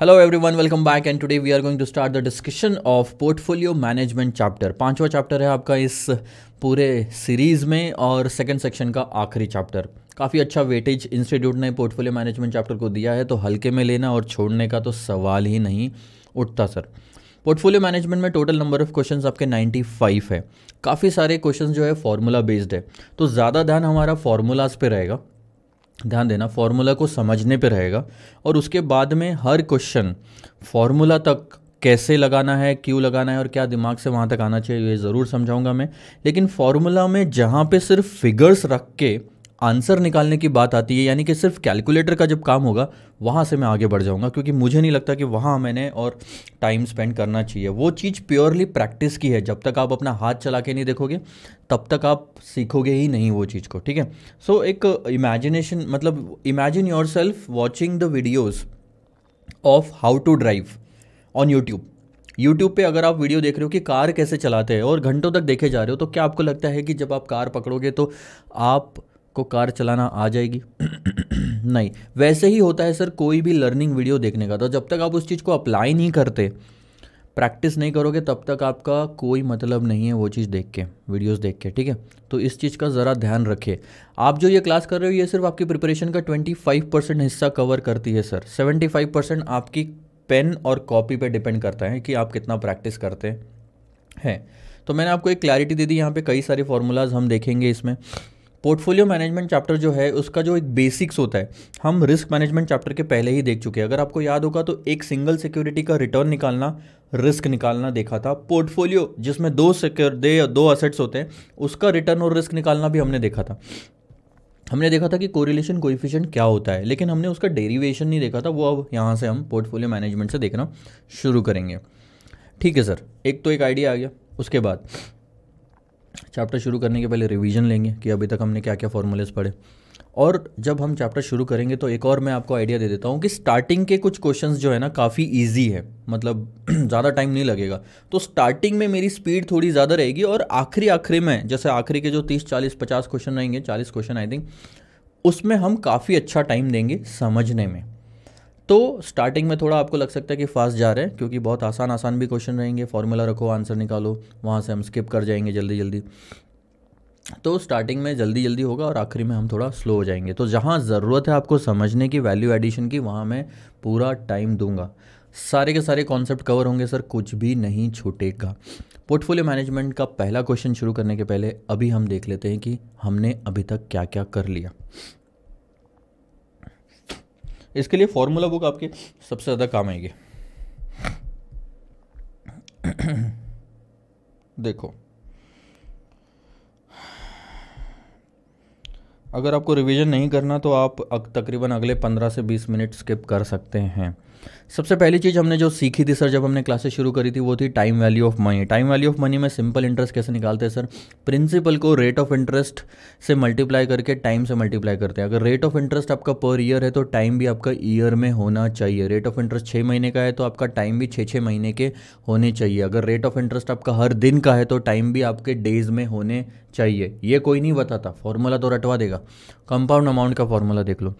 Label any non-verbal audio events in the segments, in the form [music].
Hello everyone welcome back and today we are going to start the discussion of portfolio management chapter पांचवा chapter है आपका इस पूरे series में और सेकंड सेक्शन का आखिरी चैप्टर काफ़ी अच्छा वेटेज इंस्टीट्यूट ने पोर्टफोलियो मैनेजमेंट चैप्टर को दिया है तो हल्के में लेना और छोड़ने का तो सवाल ही नहीं उठता सर पोर्टफोलियो मैनेजमेंट में टोटल नंबर ऑफ क्वेश्चंस आपके 95 है काफ़ी सारे क्वेश्चंस जो है फार्मूला बेस्ड है तो ज़्यादा ध्यान हमारा फॉर्मूलाज पे रहेगा ध्यान देना फॉर्मूला को समझने पे रहेगा और उसके बाद में हर क्वेश्चन फॉर्मूला तक कैसे लगाना है क्यों लगाना है और क्या दिमाग से वहाँ तक आना चाहिए ये ज़रूर समझाऊंगा मैं लेकिन फार्मूला में जहाँ पे सिर्फ फिगर्स रख के आंसर निकालने की बात आती है यानी कि सिर्फ कैलकुलेटर का जब काम होगा वहाँ से मैं आगे बढ़ जाऊँगा क्योंकि मुझे नहीं लगता कि वहाँ मैंने और टाइम स्पेंड करना चाहिए वो चीज़ प्योरली प्रैक्टिस की है जब तक आप अपना हाथ चला के नहीं देखोगे तब तक आप सीखोगे ही नहीं वो चीज़ को ठीक है सो एक इमेजिनेशन मतलब imagine yourself watching the videos of how to drive on YouTube YouTube पे अगर आप वीडियो देख रहे हो कि कार कैसे चलाते हैं और घंटों तक देखे जा रहे हो तो क्या आपको लगता है कि जब आप कार पकड़ोगे तो आप को कार चलाना आ जाएगी [clears throat] नहीं वैसे ही होता है सर कोई भी लर्निंग वीडियो देखने का तो जब तक आप उस चीज़ को अप्लाई नहीं करते प्रैक्टिस नहीं करोगे तब तक आपका कोई मतलब नहीं है वो चीज़ देख के वीडियोस देख के ठीक है तो इस चीज़ का ज़रा ध्यान रखिए आप जो ये क्लास कर रहे हो ये सिर्फ आपकी प्रिपरेशन का 25 परसेंट हिस्सा कवर करती है सर 75 परसेंट आपकी पेन और कॉपी पे डिपेंड करता है कि आप कितना प्रैक्टिस करते हैं तो मैंने आपको एक क्लैरिटी दे दी यहाँ पे कई सारे फार्मूलाज हम देखेंगे इसमें पोर्टफोलियो मैनेजमेंट चैप्टर जो है उसका जो एक बेसिक्स होता है हम रिस्क मैनेजमेंट चैप्टर के पहले ही देख चुके हैं अगर आपको याद होगा तो एक सिंगल सिक्योरिटी का रिटर्न निकालना रिस्क निकालना देखा था पोर्टफोलियो जिसमें दो सिक्योर दे दो असेट्स होते हैं उसका रिटर्न और रिस्क निकालना भी हमने देखा था हमने देखा था कि कोरिलेशन कोइफिशिएंट क्या होता है लेकिन हमने उसका डेरिवेशन नहीं देखा था वो अब यहाँ से हम पोर्टफोलियो मैनेजमेंट से देखना शुरू करेंगे ठीक है सर एक तो एक आइडिया आ गया उसके बाद चैप्टर शुरू करने के पहले रिवीजन लेंगे कि अभी तक हमने क्या क्या फॉर्मूलेस पढ़े और जब हम चैप्टर शुरू करेंगे तो एक और मैं आपको आइडिया दे देता हूँ कि स्टार्टिंग के कुछ क्वेश्चन जो है ना काफ़ी ईजी है मतलब [clears throat] ज़्यादा टाइम नहीं लगेगा तो स्टार्टिंग में मेरी स्पीड थोड़ी ज़्यादा रहेगी और आखिरी आखिरी में जैसे आखिरी के जो तीस चालीस पचास क्वेश्चन रहेंगे चालीस क्वेश्चन आई थिंक उसमें हम काफ़ी अच्छा टाइम देंगे समझने में तो स्टार्टिंग में थोड़ा आपको लग सकता है कि फास्ट जा रहे हैं क्योंकि बहुत आसान आसान भी क्वेश्चन रहेंगे फॉर्मूला रखो आंसर निकालो वहाँ से हम स्किप कर जाएंगे जल्दी जल्दी तो स्टार्टिंग में जल्दी जल्दी होगा और आखिरी में हम थोड़ा स्लो हो जाएंगे तो जहाँ ज़रूरत है आपको समझने की वैल्यू एडिशन की वहाँ मैं पूरा टाइम दूंगा सारे के सारे कॉन्सेप्ट कवर होंगे सर कुछ भी नहीं छूटेगा पोर्टफोलियो मैनेजमेंट का पहला क्वेश्चन शुरू करने के पहले अभी हम देख लेते हैं कि हमने अभी तक क्या क्या कर लिया इसके लिए फॉर्मूला बुक आपके सबसे ज़्यादा काम आएगी देखो अगर आपको रिवीजन नहीं करना तो आप तकरीबन अगले पंद्रह से बीस मिनट स्किप कर सकते हैं सबसे पहली चीज़ हमने जो सीखी थी सर जब हमने क्लासेस शुरू करी थी वो थी time value of money time value of money में सिंपल इंटरेस्ट कैसे निकालते हैं सर प्रिंसिपल को रेट ऑफ इंटरेस्ट से मल्टीप्लाई करके टाइम से मल्टीप्लाई करते हैं अगर रेट ऑफ इंटरेस्ट आपका पर ईयर है तो टाइम भी आपका ईयर में होना चाहिए रेट ऑफ इंटरेस्ट छः महीने का है तो आपका टाइम भी छः छः महीने के होने चाहिए अगर रेट ऑफ इंटरेस्ट आपका हर दिन का है तो टाइम भी आपके डेज में होने चाहिए ये कोई नहीं बताता फॉर्मूला तो रटवा देगा कंपाउंड अमाउंट का फॉर्मूला देख लो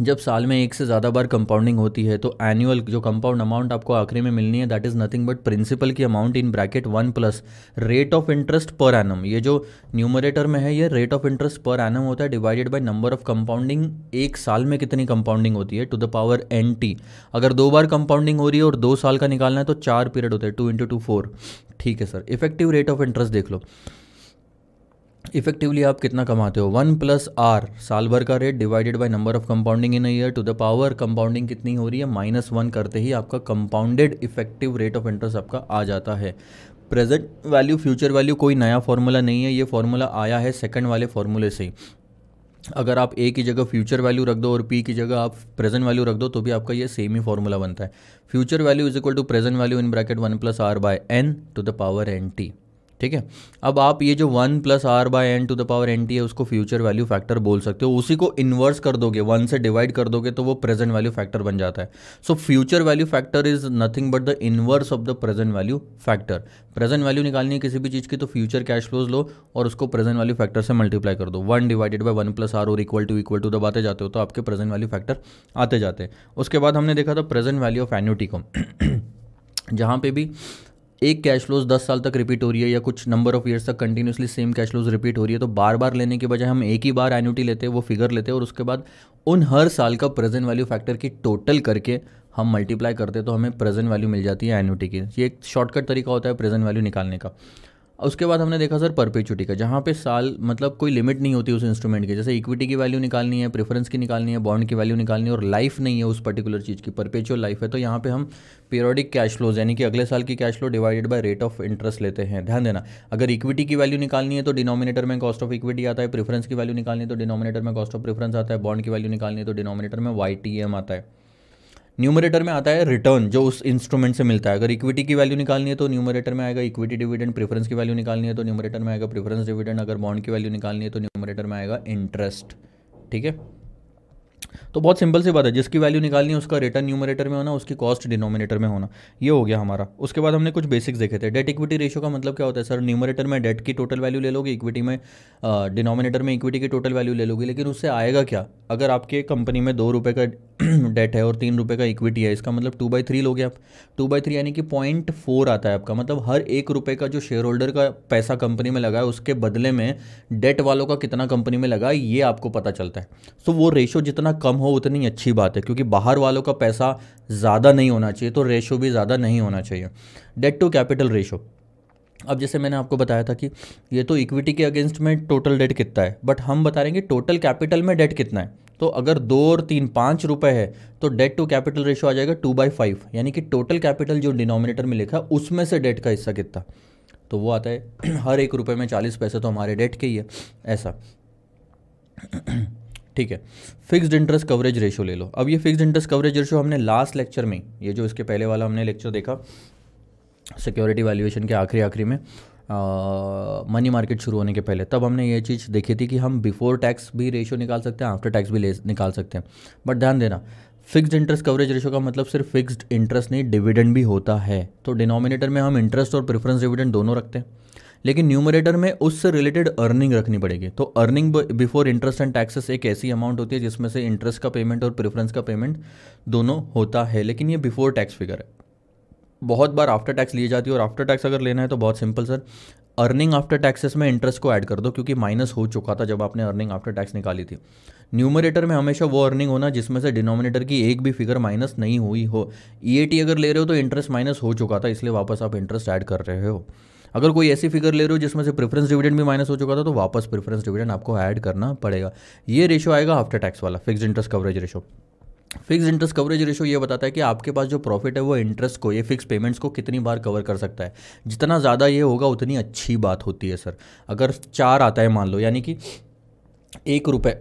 जब साल में एक से ज़्यादा बार कंपाउंडिंग होती है तो एनुअल जो कंपाउंड अमाउंट आपको आखिरी में मिलनी है that is nothing but principal की amount in bracket one plus rate of interest per annum ये जो न्यूमरेटर में है ये rate of interest per annum होता है divided by number of compounding एक साल में कितनी कंपाउंडिंग होती है to the power N T अगर दो बार कंपाउंडिंग हो रही है और दो साल का निकालना है तो चार पीरियड होता है टू इंटू टू फोर ठीक है sir effective rate of interest देख लो इफेक्टिवली आप कितना कमाते हो वन प्लस आर साल भर का rate divided by number of compounding in year to the power compounding कितनी हो रही है माइनस वन करते ही आपका compounded effective rate of interest आपका आ जाता है प्रेजेंट वैल्यू फ्यूचर वैल्यू कोई नया फॉर्मूला नहीं है ये फॉर्मूला आया है सेकंड वाले फॉर्मूले से ही अगर आप ए की जगह फ्यूचर वैल्यू रख दो और पी की जगह आप प्रेजेंट वैल्यू रख दो तो भी आपका ये सेम ही फॉर्मूला बनता है future value is equal to present value in bracket one plus R by N to the power N T ठीक है अब आप ये जो one plus R by N to the power N T है उसको फ्यूचर वैल्यू फैक्टर बोल सकते हो उसी को इन्वर्स कर दोगे वन से डिवाइड कर दोगे तो वो प्रेजेंट वैल्यू फैक्टर बन जाता है so future value factor is nothing but the inverse of the present value factor present value निकालनी है किसी भी चीज़ की तो फ्यूचर कैश फ्लोज लो और उसको प्रेजेंट वैल्यू फैक्टर से मल्टीप्लाई कर दो one divided by one plus R और इक्वल टू इक्वल टू दबाते जाते हो तो आपके प्रेजेंट वैल्यू फैक्टर आते जाते हैं उसके बाद हमने देखा था प्रेजेंट वैल्यू ऑफ एन्यूटी को [clears throat] जहाँ पे भी एक कैश फ्लोज दस साल तक रिपीट हो रही है या कुछ नंबर ऑफ ईयर्स तक continuously same cash flows repeat हो रही है तो बार बार लेने के बजाय हम एक ही बार एन्यूटी लेते हैं वो फिगर लेते हैं और उसके बाद उन हर साल का प्रेजेंट वैल्यू फैक्टर की टोटल करके हम मल्टीप्लाई करते हैं तो हमें प्रेजेंट वैल्यू मिल जाती है एन्यूटी की ये एक शॉर्टकट तरीका होता है प्रेजेंट वैल्यू निकालने का उसके बाद हमने देखा सर परपेचुटी का जहाँ पे साल मतलब कोई लिमिट नहीं होती उस इंस्ट्रूमेंट की जैसे इक्विटी की वैल्यू निकालनी है प्रेफरेंस की निकालनी है बॉन्ड की वैल्यू निकालनी है और लाइफ नहीं है उस पर्टिकुलर चीज़ की परपेचुअल लाइफ है तो यहाँ पे हम पीरियडिक कैश फ्लोज यानी कि अगले साल की cash flow divided by rate of interest लेते हैं ध्यान देना अगर इक्विटी की वैल्यू निकालनी है तो डिनोमिनेटर में कॉस्ट ऑफ इक्विटी आता है प्रेफरेंस की वैल्यू निकालनी है तो डिनोमिनेटर में कॉस्ट ऑफ प्रेफरेंस आता है बॉन्ड की वैल्यू निकालनी है तो डिनोमिनेटर में वाई आता है न्यूमरेटर में आता है रिटर्न जो उस इंस्ट्रूमेंट से मिलता है अगर इक्विटी की वैल्यू निकालनी है तो न्यूमरेटर में आएगा इक्विटी डिविडेंड प्रेफरेंस की वैल्यू निकालनी है तो न्यूमरेटर में आएगा प्रेफरेंस डिविडेंड अगर बॉन्ड की वैल्यू निकालनी है तो न्यूमरेटर में आएगा इंटरेस्ट ठीक है तो बहुत सिंपल सी बात है जिसकी वैल्यू निकालनी है उसका रिटर्न न्यूमरेटर में होना उसकी कॉस्ट डिनोमिनेटर में होना ये हो गया हमारा उसके बाद हमने कुछ बेसिक्स देखे थे डेट इक्विटी रेशियो का मतलब क्या होता है सर न्यूमरेटर में डेट की टोटल वैल्यू ले लोगे इक्विटी में डिनोमिनेटर में इक्विटी की टोटल वैल्यू ले लोगे लेकिन उससे आएगा क्या अगर आपके कंपनी में दो रुपये का डेट [clears throat] है और तीन रुपये का इक्विटी है इसका मतलब टू बाई थ्री लोगे आप टू बाई थ्री यानी कि पॉइंट फोर आता है आपका मतलब हर एक रुपये का जो शेयर होल्डर का पैसा कंपनी में लगा है उसके बदले में डेट वालों का कितना कंपनी में लगा ये आपको पता चलता है सो वो रेशो जितना जितना कम हो उतनी अच्छी बात है क्योंकि बाहर वालों का पैसा ज़्यादा नहीं होना चाहिए तो रेशो भी ज़्यादा नहीं होना चाहिए डेट टू कैपिटल रेशो अब जैसे मैंने आपको बताया था कि ये तो इक्विटी के अगेंस्ट में टोटल डेट कितना है बट हम बता रहे हैं कि टोटल कैपिटल में डेट कितना है तो अगर दो और तीन पाँच रुपये है तो डेट टू कैपिटल रेशो आ जाएगा टू बाई फाइव यानी कि टोटल कैपिटल जो डिनोमिनेटर में लिखा है उसमें से डेट का हिस्सा कितना तो वो आता है [clears throat] हर एक रुपये में चालीस पैसे तो हमारे डेट के ही है ऐसा [clears throat] ठीक है फिक्स्ड इंटरेस्ट कवरेज रेशो ले लो अब ये फिक्स्ड इंटरेस्ट कवरेज रेशो हमने लास्ट लेक्चर में ये जो इसके पहले वाला हमने लेक्चर देखा सिक्योरिटी वैल्यूएशन के आखिरी आखिरी में मनी मार्केट शुरू होने के पहले तब हमने ये चीज़ देखी थी कि हम बिफोर टैक्स भी रेशो निकाल सकते हैं आफ्टर टैक्स भी निकाल सकते हैं बट ध्यान देना फिक्स्ड इंटरेस्ट कवरेज रेशो का मतलब सिर्फ फिक्स्ड इंटरेस्ट नहीं डिविडेंड भी होता है तो डिनोमिनेटर में हम इंटरेस्ट और प्रेफरेंस डिविडेंड दोनों रखते हैं लेकिन न्यूमरेटर में उससे रिलेटेड अर्निंग रखनी पड़ेगी तो earning before interest and taxes एक ऐसी अमाउंट होती है जिसमें से इंटरेस्ट का पेमेंट और प्रेफरेंस का पेमेंट दोनों होता है लेकिन ये बिफोर टैक्स फिगर है बहुत बार आफ्टर टैक्स ली जाती है और आफ्टर टैक्स अगर लेना है तो बहुत simple sir earning after taxes में इंटरेस्ट को ऐड कर दो क्योंकि माइनस हो चुका था जब आपने अर्निंग आफ्टर टैक्स निकाली थी न्यूमरेटर में हमेशा वो अर्निंग होना जिसमें से डिनोमिनेटर की एक भी फिगर माइनस नहीं हुई हो ई e अगर ले रहे हो तो इंटरेस्ट माइनस हो चुका था इसलिए वापस आप इंटरेस्ट ऐड कर रहे हो अगर कोई ऐसी फिगर ले रहे हो जिसमें से प्रेफरेंस डिविडेंड भी माइनस हो चुका था तो वापस प्रेफरेंस डिविडेंड आपको ऐड करना पड़ेगा ये रेशो आएगा आफ्टर टैक्स वाला fix interest coverage ratio fix interest coverage ratio ये बताता है कि आपके पास जो प्रॉफिट है वो इंटरेस्ट को ये फिक्स पेमेंट्स को कितनी बार कवर कर सकता है जितना ज़्यादा ये होगा उतनी अच्छी बात होती है सर अगर चार आता है मान लो यानी कि एक रुपये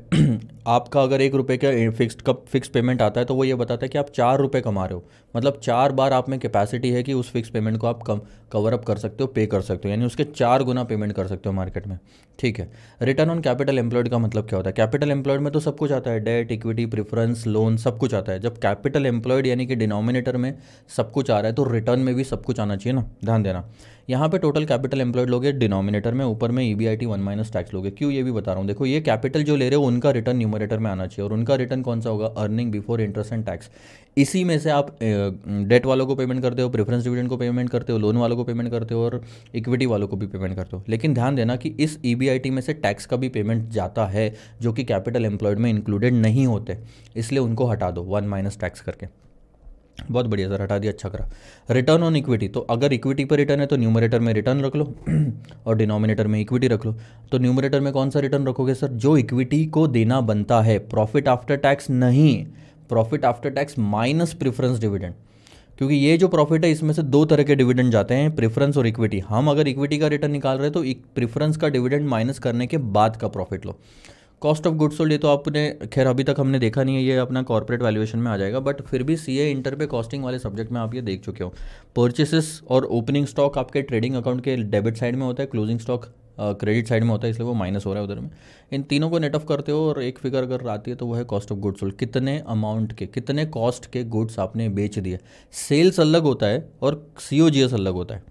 आपका अगर एक रुपये का फिक्स का फिक्स पेमेंट आता है तो वो ये बताता है कि आप चार रुपये कमा रहे हो मतलब चार बार आप में कैपेसिटी है कि उस फिक्स पेमेंट को आप कम कवर अप कर सकते हो पे कर सकते हो यानी उसके चार गुना पेमेंट कर सकते हो मार्केट में ठीक है रिटर्न ऑन कैपिटल एम्प्लॉयड का मतलब क्या होता है कैपिटल एम्प्लॉयड में तो सब कुछ आता है डेट इक्विटी प्रिफरेंस लोन सब कुछ आता है जब कैपिटल एम्प्लॉयड यानी कि डिनोमिनेटर में सब कुछ आ रहा है तो रिटर्न में भी सब कुछ आना चाहिए ना ध्यान देना यहाँ पे टोटल कैपिटल एम्प्लॉयड लोगे डिनोमिनेटर में ऊपर में E B I T one minus tax लोगे क्यों ये भी बता रहा हूँ देखो ये कैपिटल जो ले रहे हो उनका रिटर्न न्यूमर न्यूमरेटर में आना चाहिए और उनका रिटर्न कौन सा होगा earning before interest and tax इसी में से आप डेट वालों को पेमेंट करते हो प्रेफरेंस डिविडेंड को पेमेंट करते हो लोन वालों को पेमेंट करते हो और इक्विटी वालों को भी पेमेंट करते हो लेकिन ध्यान देना कि इस ई e में से टैक्स का भी पेमेंट जाता है जो कि कैपिटल एम्प्लॉयड में इंक्लूडेड नहीं होते इसलिए उनको हटा दो वन माइनस टैक्स करके बहुत बढ़िया सर हटा दिया अच्छा करा रिटर्न ऑन इक्विटी तो अगर इक्विटी पर रिटर्न है तो न्यूमरेटर में रिटर्न रख लो [clears throat] और डिनोमिनेटर में इक्विटी रख लो तो न्यूमरेटर में कौन सा रिटर्न रखोगे सर जो इक्विटी को देना बनता है प्रॉफिट आफ्टर टैक्स नहीं profit after tax minus preference dividend क्योंकि ये जो प्रॉफिट है इसमें से दो तरह के डिविडेंड जाते हैं प्रेफरेंस और इक्विटी हम अगर इक्विटी का रिटर्न निकाल रहे हैं तो प्रेफरेंस का डिविडेंड माइनस करने के बाद का प्रॉफिट लो कॉस्ट ऑफ गुड सोल्ड ये तो आपने खैर अभी तक हमने देखा नहीं है ये अपना कॉर्पोरेट वैल्यूएशन में आ जाएगा बट फिर भी सी ए इंटर पे कॉस्टिंग वाले सब्जेक्ट में आप ये देख चुके हो परचेसेस और ओपनिंग स्टॉक आपके ट्रेडिंग अकाउंट के डेबिट साइड में होता है क्लोजिंग स्टॉक क्रेडिट साइड में होता है इसलिए वो माइनस हो रहा है उधर में इन तीनों को नेट ऑफ करते हो और एक फिगर अगर आती है तो वो है कॉस्ट ऑफ गुड्स सोल्ड कितने अमाउंट के कितने कॉस्ट के गुड्स आपने बेच दिए सेल्स अलग होता है और सी अलग होता है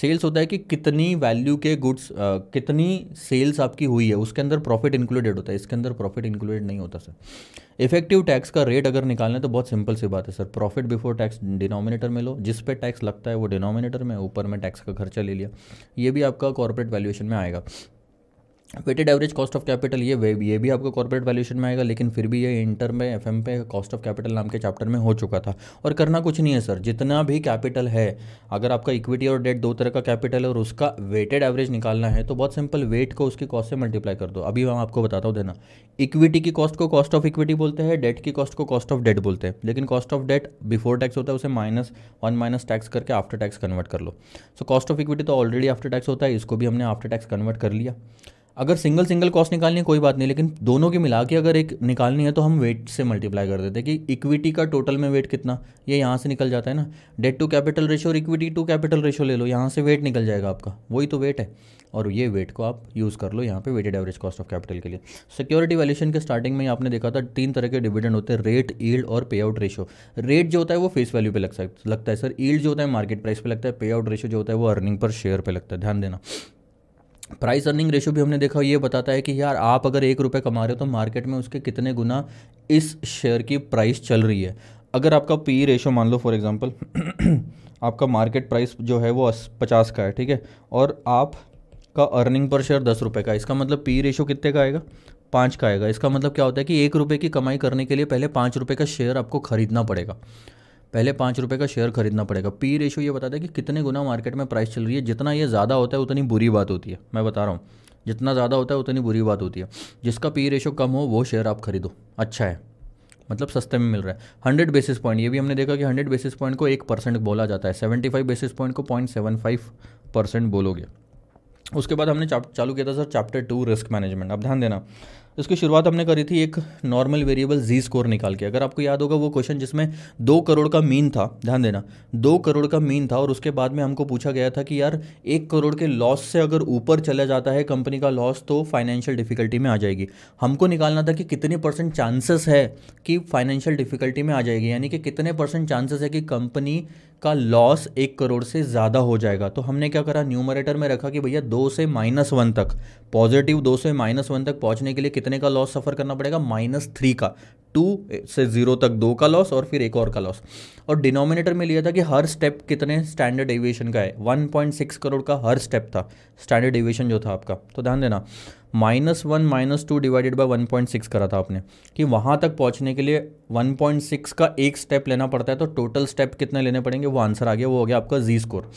सेल्स होता है कि कितनी वैल्यू के गुड्स कितनी सेल्स आपकी हुई है उसके अंदर प्रॉफिट इंक्लूडेड होता है इसके अंदर प्रॉफिट इंक्लूडेड नहीं होता सर इफेक्टिव टैक्स का रेट अगर निकालना है तो बहुत सिंपल सी बात है sir profit before tax denominator में लो जिस पे टैक्स लगता है वो डिनोमिनेटर में ऊपर में टैक्स का खर्चा ले लिया ये भी आपका कॉरपोरेट वैल्यूएशन में आएगा weighted average cost of capital ये वे ये भी आपको कॉर्पोरेट वैल्यूशन में आएगा लेकिन फिर भी ये इंटर में एफ पे कॉस्ट ऑफ कैपिटल नाम के चैप्टर में हो चुका था और करना कुछ नहीं है सर जितना भी कैपिटल है अगर आपका इक्विटी और डेट दो तरह का कैपिटल है और उसका वेटेड एवरेज निकालना है तो बहुत सिंपल वेट को उसकी कॉस्ट से मल्टीप्लाई कर दो अभी मैं आपको बताता हूँ देना इक्विटी की कॉस्ट को कॉस्ट ऑफ इक्विटी बोलते हैं डेट की कॉस्ट को कॉस्ट ऑफ डेट बोलते हैं लेकिन cost of debt before tax होता है उसे माइनस वन माइनस टैक्स करके आफ्टर टैक्स कन्वर्ट कर लो सो कॉस्ट ऑफ इक्विटी तो ऑलरेडी आफ्टर टैक्स होता है इसको भी हमने आफ्टर टैक्स कन्वर्ट कर लिया अगर सिंगल सिंगल कॉस्ट निकालनी है कोई बात नहीं लेकिन दोनों की मिला के अगर एक निकालनी है तो हम वेट से मल्टीप्लाई कर देते हैं कि इक्विटी का टोटल में वेट कितना ये यहाँ से निकल जाता है ना डेट टू कैपिटल रेशो और इक्विटी टू कैपिटल रेशो ले लो यहाँ से वेट निकल जाएगा आपका वही तो वेट है और ये वेट को आप यूज़ कर लो यहाँ पे weighted average cost of capital के लिए सिक्योरिटी वैल्यूशन के स्टार्टिंग में आपने देखा था तीन तरह के डिविडेंड होते हैं रेट ईल्ड और पे आउट रेशो रेट जो होता है वो फेस वैल्यू पे लग सकता लगता है सर ईल्ड जो होता है मार्केट प्राइस पे लगता है पे आउट रेशो जो होता है वो अर्निंग पर शेयर पे लगता है ध्यान देना प्राइस अर्निंग रेशो भी हमने देखा ये बताता है कि यार आप अगर एक रुपये कमा रहे हो तो मार्केट में उसके कितने गुना इस शेयर की प्राइस चल रही है अगर आपका पी रेशो e मान लो फॉर एग्जांपल [clears throat] आपका मार्केट प्राइस जो है वो पचास का है ठीक है और आप का अर्निंग पर शेयर दस रुपये का इसका मतलब पी रेशो e कितने का आएगा पाँच का आएगा इसका मतलब क्या होता है कि एक रुपये की कमाई करने के लिए पहले पाँच रुपये का शेयर आपको खरीदना पड़ेगा पहले पाँच रुपये का शेयर खरीदना पड़ेगा पी रेशो ये बताता है कि कितने गुना मार्केट में प्राइस चल रही है जितना ये ज़्यादा होता है उतनी बुरी बात होती है मैं बता रहा हूँ जितना ज़्यादा होता है उतनी बुरी बात होती है जिसका पी रेशो कम हो वो शेयर आप खरीदो अच्छा है मतलब सस्ते में मिल रहा है हंड्रेड बेसिस पॉइंट ये भी हमने देखा कि हंड्रेड बेसिस पॉइंट को एक परसेंट बोला जाता है सेवेंटी फाइव बेसिस पॉइंट को पॉइंट सेवन फाइव परसेंट बोलोगे उसके बाद हमने चाप चालू किया था sir chapter two risk management अब ध्यान देना तो इसकी शुरुआत हमने करी थी एक नॉर्मल वेरिएबल जी स्कोर निकाल के अगर आपको याद होगा वो क्वेश्चन जिसमें दो करोड़ का मीन था ध्यान देना दो करोड़ का मीन था और उसके बाद में हमको पूछा गया था कि यार एक करोड़ के लॉस से अगर ऊपर चला जाता है कंपनी का लॉस तो फाइनेंशियल डिफिकल्टी में आ जाएगी हमको निकालना था कि कितने परसेंट चांसेस है कि फाइनेंशियल डिफिकल्टी में आ जाएगी यानी कि कितने परसेंट चांसेस है कि कंपनी का लॉस एक करोड़ से ज़्यादा हो जाएगा तो हमने क्या करा न्यूमरेटर में रखा कि भैया दो से माइनस वन तक पॉजिटिव दो से माइनस वन तक पहुंचने के लिए कितने का लॉस सफ़र करना पड़ेगा माइनस थ्री का टू से ज़ीरो तक दो का लॉस और फिर एक और का लॉस और डिनोमिनेटर में लिया था कि हर स्टेप कितने स्टैंडर्ड एविएशन का है वन करोड़ का हर स्टेप था स्टैंडर्ड एविएशन जो था आपका तो ध्यान देना minus one minus two divided by one point six करा था आपने कि वहाँ तक पहुँचने के लिए वन पॉइंट सिक्स का एक स्टेप लेना पड़ता है तो टोटल स्टेप कितने लेने पड़ेंगे वो आंसर आ गया वो हो गया आपका जी स्कोर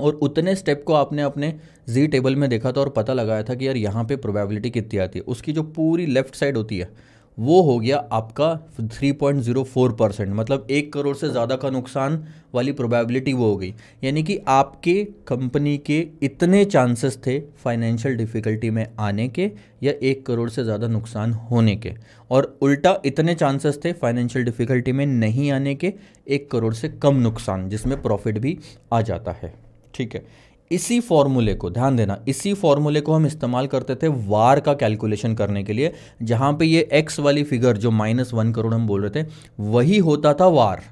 और उतने स्टेप को आपने अपने जी टेबल में देखा था और पता लगाया था कि यार यहाँ पे प्रोबेबिलिटी कितनी आती है उसकी जो पूरी लेफ्ट साइड होती है वो हो गया आपका 3.04 परसेंट मतलब एक करोड़ से ज़्यादा का नुकसान वाली प्रोबेबिलिटी वो हो गई यानी कि आपके कंपनी के इतने चांसेस थे फाइनेंशियल डिफ़िकल्टी में आने के या एक करोड़ से ज़्यादा नुकसान होने के और उल्टा इतने चांसेस थे फाइनेंशियल डिफ़िकल्टी में नहीं आने के एक करोड़ से कम नुकसान जिसमें प्रॉफिट भी आ जाता है ठीक है इसी फॉर्मूले को ध्यान देना इसी फॉर्मूले को हम इस्तेमाल करते थे वार का कैलकुलेशन करने के लिए जहां पे ये एक्स वाली फिगर जो माइनस वन करोड़ हम बोल रहे थे वही होता था वार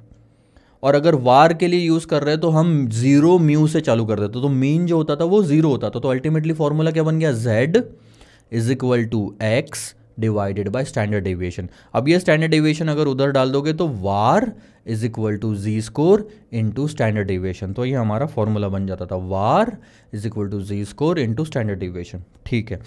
और अगर वार के लिए यूज़ कर रहे तो हम जीरो म्यू से चालू कर देते तो मीन जो होता था वो जीरो होता था तो अल्टीमेटली फॉर्मूला क्या बन गया Z is equal to X divided by standard deviation अब ये स्टैंडर्ड डिविएशन अगर उधर डाल दोगे तो VaR is equal to Z score into standard deviation तो ये हमारा फॉर्मूला बन जाता था VaR is equal to Z score into standard deviation ठीक है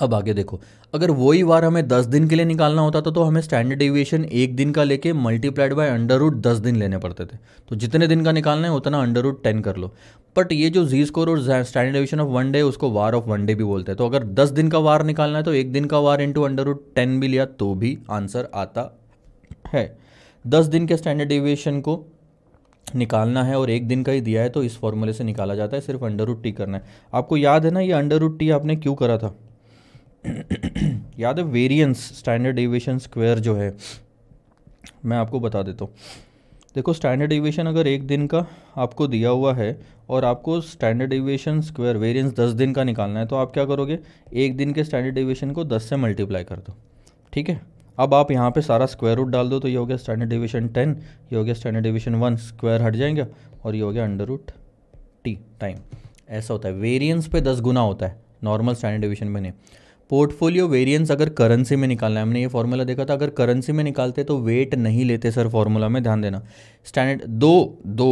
अब आगे देखो अगर वही वार हमें दस दिन के लिए निकालना होता था तो हमें स्टैंडर्ड एविएशन एक दिन का लेके मल्टीप्लाइड बाय अंडर रूट दस दिन लेने पड़ते थे तो जितने दिन का निकालना है उतना अंडर रूट टेन कर लो बट ये जो जी स्कोर और standard deviation of one day उसको वार ऑफ वन डे भी बोलते हैं तो अगर दस दिन का वार निकालना है तो एक दिन का VaR into under root ten भी लिया तो भी आंसर आता है दस दिन के स्टैंडर्ड एविएशन को निकालना है और एक दिन का ही दिया है तो इस फॉर्मूले से निकाला जाता है सिर्फ अंडर रूट टी करना है आपको याद है ना ये अंडर रूट टी आपने क्यों करा था याद है वेरियंस स्टैंडर्ड एविएशन स्क्वायर जो है मैं आपको बता देता हूँ देखो स्टैंडर्ड एविएशन अगर एक दिन का आपको दिया हुआ है और आपको स्टैंडर्ड एविएशन स्क्वायर वेरियंस दस दिन का निकालना है तो आप क्या करोगे एक दिन के स्टैंडर्ड एविएशन को दस से मल्टीप्लाई कर दो ठीक है अब आप यहाँ पे सारा स्क्वायर रूट डाल दो तो ये हो गया स्टैंडर्ड डिविशन टेन ये हो गया स्टैंडर्ड डिविशन वन स्क्वायर हट जाएंगे और ये हो गया अंडर रूट टी टाइम ऐसा होता है वेरिएंस पे दस गुना होता है नॉर्मल स्टैंडर्ड डिविशन में नहीं पोर्टफोलियो वेरिएंस अगर करेंसी में निकालना है हमने ये फॉर्मूला देखा था अगर करेंसी में निकालते तो वेट नहीं लेते सर फॉर्मूला में ध्यान देना स्टैंडर्ड दो दो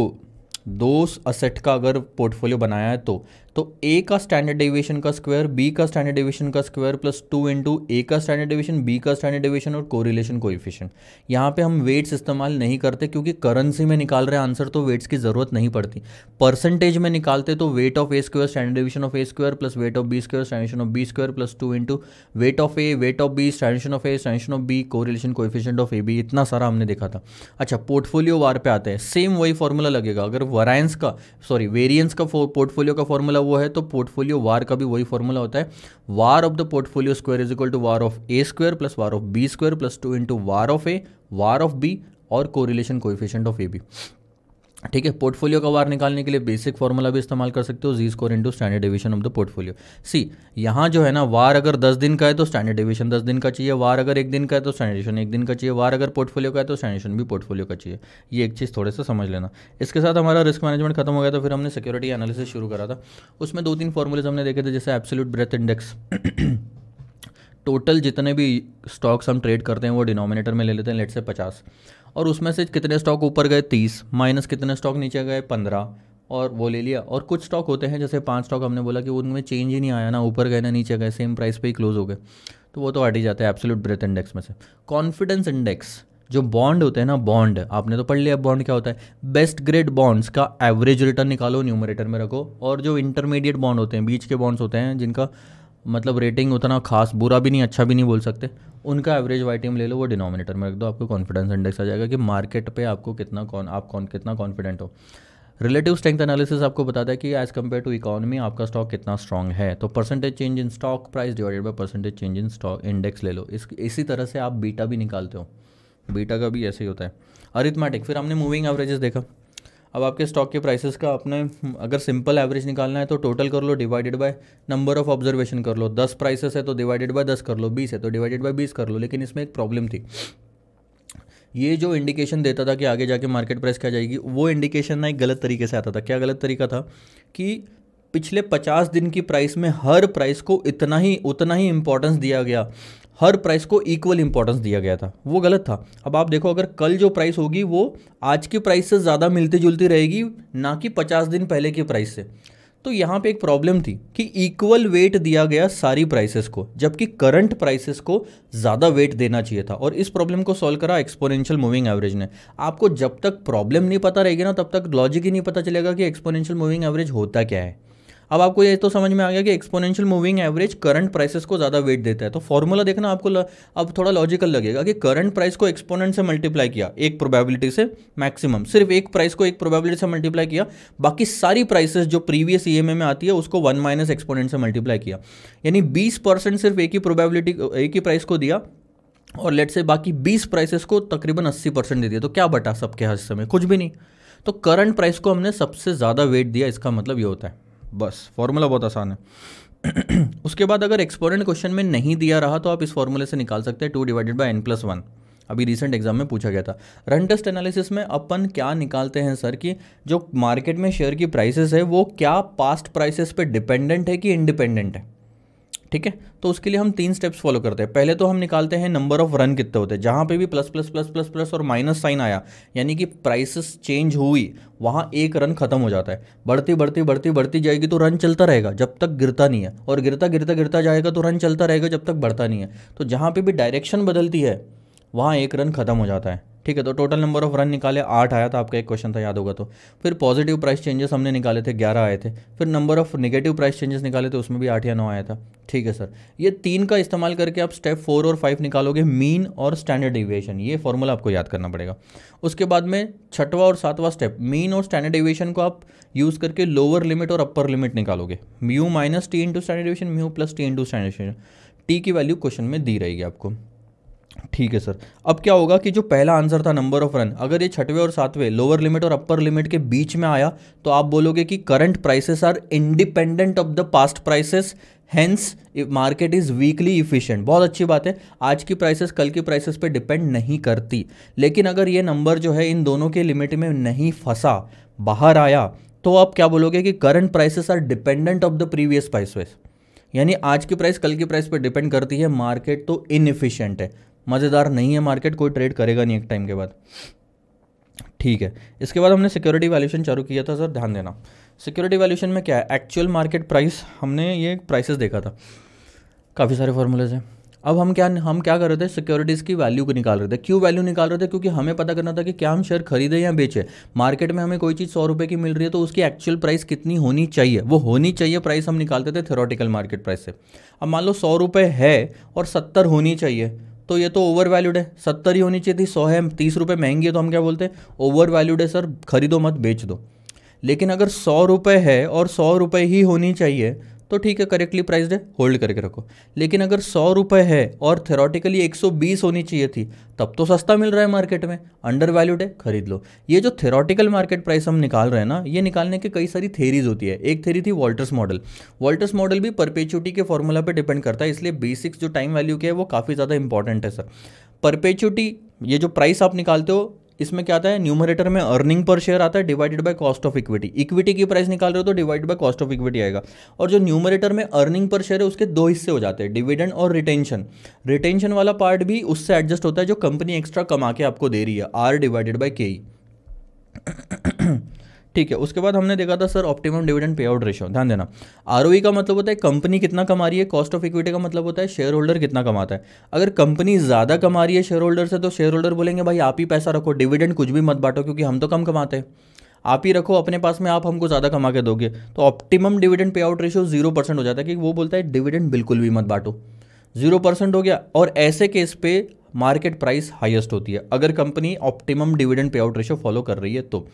दो असेट का अगर पोर्टफोलियो बनाया है तो तो ए का स्टैंडर्ड डेविएशन का स्क्वायर बी का स्टैंडर्ड डेविएशन का square plus two into A का स्टैंडर्ड डेविएशन बी का स्टैंडर्ड डेविएशन और कोरिलेशन कोएफिशिएंट यहाँ पे हम वेट्स इस्तेमाल नहीं करते क्योंकि करेंसी में निकाल रहे आंसर तो वेट्स की जरूरत नहीं पड़ती परसेंटेज में निकालते तो weight of A square standard deviation of A square plus weight of B square standard of B square plus two into weight of A weight of B standard of A standard of B correlation coefficient of A B इतना सारा हमने देखा था अच्छा portfolio वार पे आता है same वही फॉर्मूला लगेगा अगर वरायंस का सॉरी वेरियंस का पोर्टफोलियो का फॉर्मूला हुआ है तो पोर्टफोलियो वार का भी वही फॉर्मूला होता है VaR of the portfolio square is equal to VaR of A square plus VaR of B square plus two into VaR of A VaR of B और correlation coefficient of A B ठीक है portfolio का वार निकालने के लिए basic formula भी इस्तेमाल कर सकते हो Z score into standard division of the portfolio see यहाँ जो है ना वार अगर दस दिन का है तो स्टैंडर्ड डिवीजन दस दिन का चाहिए वार अगर एक दिन का है तो डिवीजन एक दिन का चाहिए वार अगर पोर्टफोलियो का है तो स्टैंडर्डेशन भी पोर्टफोलियो का चाहिए ये एक चीज़ थोड़े से समझ लेना इसके साथ हमारा रिस्क मैनेजमेंट खत्म हो गया था फिर हमने सिक्योरिटी एनालिसिस शुरू करा था उसमें दो तीन फॉर्मूलेज हमने देखे थे जैसे एब्सोल्यूट ब्रेथ इंडेक्स टोटल जितने भी स्टॉक्स हम ट्रेड करते हैं वो डिनोमिनेटर में ले लेते हैं लेट से पचास और उसमें से कितने स्टॉक ऊपर गए तीस माइनस कितने स्टॉक नीचे गए पंद्रह और वो ले लिया और कुछ स्टॉक होते हैं जैसे पांच स्टॉक हमने बोला कि उनमें चेंज ही नहीं आया ना ऊपर गए ना नीचे गए सेम प्राइस पे ही क्लोज हो गए तो वो तो हट ही जाता है एब्सोल्यूट ब्रेथ इंडेक्स में से कॉन्फिडेंस इंडेक्स जो बॉन्ड होते हैं ना बॉन्ड आपने तो पढ़ लिया बॉन्ड क्या होता है बेस्ट ग्रेड बॉन्ड्स का एवरेज रिटर्न निकालो न्यूमरेटर में रखो और जो इंटरमीडिएट बॉन्ड होते हैं बीच के बॉन्ड्स होते हैं जिनका मतलब रेटिंग उतना खास बुरा भी नहीं अच्छा भी नहीं बोल सकते उनका एवरेज वाई टीम ले लो वो डिनोमिनेटर में रख दो आपको कॉन्फिडेंस इंडेक्स आ जाएगा कि मार्केट पे आपको कितना कौन आप कौन कितना कॉन्फिडेंट हो रिलेटिव स्ट्रेंथ एनालिसिस आपको बताता है कि एज कम्पेयर टू इकोनॉमी आपका स्टॉक कितना स्ट्रॉन्ग है तो percentage change in stock price divided by percentage change in stock index ले लो इस इसी तरह से आप बीटा भी निकालते हो बीटा का भी ऐसे ही होता है अरिथमेटिक फिर हमने मूविंग एवरेजेस देखा अब आपके स्टॉक के प्राइसेस का अपने हम्म, अगर सिंपल एवरेज निकालना है तो टोटल कर लो divided by number of observation कर लो दस प्राइसेस है तो डिवाइडेड बाय दस कर लो बीस है तो डिवाइडेड बाय बीस कर लो लेकिन इसमें एक प्रॉब्लम थी ये जो इंडिकेशन देता था कि आगे जाके मार्केट प्राइस क्या जाएगी वो इंडिकेशन ना एक गलत तरीके से आता था क्या गलत तरीका था कि पिछले पचास दिन की प्राइस में हर प्राइस को इतना ही उतना ही इम्पोर्टेंस दिया गया हर प्राइस को इक्वल इंपॉर्टेंस दिया गया था वो गलत था अब आप देखो अगर कल जो प्राइस होगी वो आज की प्राइस से ज़्यादा मिलती जुलती रहेगी ना कि पचास दिन पहले की प्राइस से तो यहाँ पे एक प्रॉब्लम थी कि इक्वल वेट दिया गया सारी प्राइसेस को जबकि करंट प्राइसेस को ज़्यादा वेट देना चाहिए था और इस प्रॉब्लम को सॉल्व करा एक्सपोनेंशियल मूविंग एवरेज ने आपको जब तक प्रॉब्लम नहीं पता रहेगी ना तब तक लॉजिक ही नहीं पता चलेगा कि एक्सपोनेंशियल मूविंग एवरेज होता क्या है अब आपको ये तो समझ में आ गया कि exponential moving average current prices को ज़्यादा वेट देता है तो फॉर्मूला देखना आपको ल, अब थोड़ा लॉजिकल लगेगा कि करंट प्राइस को एक्सपोनेंट से मल्टीप्लाई किया एक प्रोबेबिलिटी से मैक्सिमम सिर्फ एक प्राइस को एक प्रोबेबिलिटी से मल्टीप्लाई किया बाकी सारी प्राइसेस जो प्रीवियस ई में आती है उसको वन माइनस एक्सपोनेंट से मल्टीप्लाई किया यानी बीस सिर्फ एक ही प्रोबेबिलिटी एक ही प्राइस को दिया और लेट से बाकी 20 प्राइसेस को तकरीबन 80 परसेंट दे दिया तो क्या बटा सबके हिस्से में कुछ भी नहीं तो करंट प्राइस को हमने सबसे ज़्यादा वेट दिया इसका मतलब ये होता है बस फॉर्मूला बहुत आसान है [clears throat] उसके बाद अगर एक्सपोरेंट क्वेश्चन में नहीं दिया रहा तो आप इस फॉर्मूले से निकाल सकते हैं two divided by N plus one अभी रिसेंट एग्जाम में पूछा गया था रन टेस्ट एनालिसिस में अपन क्या निकालते हैं सर कि जो मार्केट में शेयर की प्राइसेस है वो क्या पास्ट प्राइसेस पे डिपेंडेंट है कि इंडिपेंडेंट है ठीक है तो उसके लिए हम तीन स्टेप्स फॉलो करते हैं पहले तो हम निकालते हैं नंबर ऑफ रन कितने होते हैं जहाँ पे भी plus plus plus plus plus और माइनस साइन आया यानी कि प्राइसेस चेंज हुई वहाँ एक रन खत्म हो जाता है बढ़ती बढ़ती बढ़ती बढ़ती जाएगी तो रन चलता रहेगा जब तक गिरता नहीं है और गिरता गिरता गिरता जाएगा तो रन चलता रहेगा जब तक बढ़ता नहीं है तो जहाँ पर भी डायरेक्शन बदलती है वहाँ एक रन खत्म हो जाता है ठीक है तो टोटल नंबर ऑफ रन निकाले आठ आया था आपका एक क्वेश्चन था याद होगा तो फिर पॉजिटिव प्राइस चेंजेस हमने निकाले थे ग्यारह आए थे फिर number of negative price changes निकाले थे तो उसमें भी आठ या नौ आया था ठीक है सर ये तीन का इस्तेमाल करके आप स्टेप फोर और फाइव निकालोगे मीन और स्टैंडर्ड डिविएशन ये फॉर्मूला आपको याद करना पड़ेगा उसके बाद में छठवा और सातवा स्टेप मीन और स्टैंडर्ड एविएशन को आप यूज़ करके लोअर लिमिट और अपर लिमिट निकालोगे mu minus T into standard deviation mu plus T into standard T की वैल्यू क्वेश्चन में दी रहेगी आपको ठीक है सर अब क्या होगा कि जो पहला आंसर था नंबर ऑफ रन अगर ये छठवें और सातवें लोअर लिमिट और अपर लिमिट के बीच में आया तो आप बोलोगे कि current prices are independent of the past prices hence market is weakly efficient बहुत अच्छी बात है आज की प्राइसेस कल की प्राइसेस पे डिपेंड नहीं करती लेकिन अगर ये नंबर जो है इन दोनों के लिमिट में नहीं फंसा बाहर आया तो आप क्या बोलोगे कि current prices are dependent of the previous prices यानी आज की प्राइस कल की प्राइस पर डिपेंड करती है मार्केट तो इनफिशियंट है मज़ेदार नहीं है मार्केट कोई ट्रेड करेगा नहीं एक टाइम के बाद ठीक है इसके बाद हमने सिक्योरिटी वैल्यूशन चालू किया था सर ध्यान देना सिक्योरिटी वैल्यूशन में क्या है एक्चुअल मार्केट प्राइस हमने ये प्राइसेस देखा था काफ़ी सारे फॉर्मूलेज हैं अब हम क्या हम क्या कर रहे थे सिक्योरिटीज़ की वैल्यू को निकाल रहे थे क्यों वैल्यू निकाल रहे थे क्योंकि हमें पता करना था कि क्या हम शेयर खरीदें या बेचें मार्केट में हमें कोई चीज़ सौ रुपये की मिल रही है तो उसकी एक्चुअल प्राइस कितनी होनी चाहिए वो होनी चाहिए प्राइस हम निकालते थे थेरोटिकल मार्केट प्राइस से अब मान लो सौ रुपये है और सत्तर होनी चाहिए तो ये तो ओवर वैल्यूड है सत्तर ही होनी चाहिए थी सौ है तीस रुपये महंगी है तो हम क्या बोलते हैं ओवर वैल्यूड है सर खरीदो मत बेच दो लेकिन अगर सौ रुपये है और सौ रुपये ही होनी चाहिए तो ठीक है करेक्टली प्राइस्ड है होल्ड करके रखो लेकिन अगर सौ रुपये है और थेरोटिकली 120 होनी चाहिए थी तब तो सस्ता मिल रहा है मार्केट में अंडर वैल्यूड है खरीद लो ये जो थेरोटिकल मार्केट प्राइस हम निकाल रहे हैं ना ये निकालने की कई सारी थेरीज होती है एक थेरी थी वॉल्टर्स मॉडल वॉल्टर्स मॉडल भी परपेचुटी के फॉर्मूला पर डिपेंड करता है इसलिए बेसिक्स जो टाइम वैल्यू के है वो काफ़ी ज़्यादा इंपॉर्टेंट है सर परपेचुटी ये जो प्राइस आप निकालते हो इसमें क्या आता है न्यूमरेटर में अर्निंग पर शेयर आता है divided by cost of equity equity की प्राइस निकाल रहे हो तो divide by cost of equity आएगा और जो न्यूमरेटर में अर्निंग पर शेयर है उसके दो हिस्से हो जाते हैं डिविडेंड और रिटेंशन रिटेंशन वाला पार्ट भी उससे एडजस्ट होता है जो कंपनी एक्स्ट्रा कमा के आपको दे रही है आर डिवाइडेड बाई के ठीक है उसके बाद हमने देखा था sir optimum dividend pay out ratio ध्यान देना आर का मतलब होता है कंपनी कितना कमा रही है कॉस्ट ऑफ इक्विटी का मतलब होता है शेयर होल्डर कितना कमाता है अगर कंपनी ज़्यादा कमा रही है शेयर होल्डर से तो शेयर होल्डर बोलेंगे भाई आप ही पैसा रखो डिविडेंड कुछ भी मत बांटो क्योंकि हम तो कम कमाते हैं आप ही रखो अपने पास में आप हमको ज़्यादा कमा के दोगे तो optimum dividend pay out ratio zero percent हो जाता है कि वो बोलता है डिविडेंड बिल्कुल भी मत बांटो जीरो परसेंट हो गया और ऐसे केस पे मार्केट प्राइस हाईएस्ट होती है अगर company optimum dividend pay out ratio follow कर रही है तो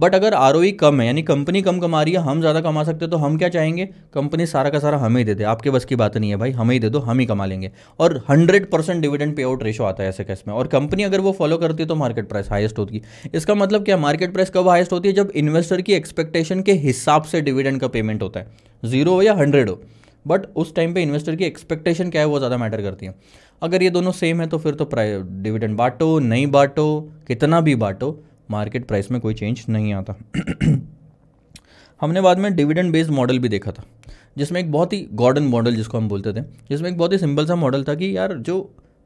बट अगर आर e कम है यानी कंपनी कम कमा रही है हम ज़्यादा कमा सकते हैं तो हम क्या चाहेंगे कंपनी सारा का सारा हमें दे दे आपके बस की बात नहीं है भाई हमें ही दे दो हम ही कमा लेंगे और hundred percent dividend pay out ratio आता है ऐसे केस में और कंपनी अगर वो फॉलो करती है तो मार्केट प्राइस हाइस्ट होती है इसका मतलब क्या मार्केट प्राइस कब हाइस्ट होती है जब इन्वेस्टर की एक्सपेक्टेशन के हिसाब से डिविडेंड का पेमेंट होता है जीरो हो या हंड्रेड हो बट उस टाइम पे इन्वेस्टर की एक्सपेक्टेशन क्या है वो ज़्यादा मैटर करती है अगर ये दोनों सेम है तो फिर तो डिविडेंड बांटो नहीं बांटो कितना भी बांटो मार्केट प्राइस में कोई चेंज नहीं आता हमने बाद में डिविडेंड बेस्ड मॉडल भी देखा था जिसमें एक बहुत ही गॉर्डन मॉडल जिसको हम बोलते थे जिसमें एक बहुत ही सिंपल सा मॉडल था कि यार जो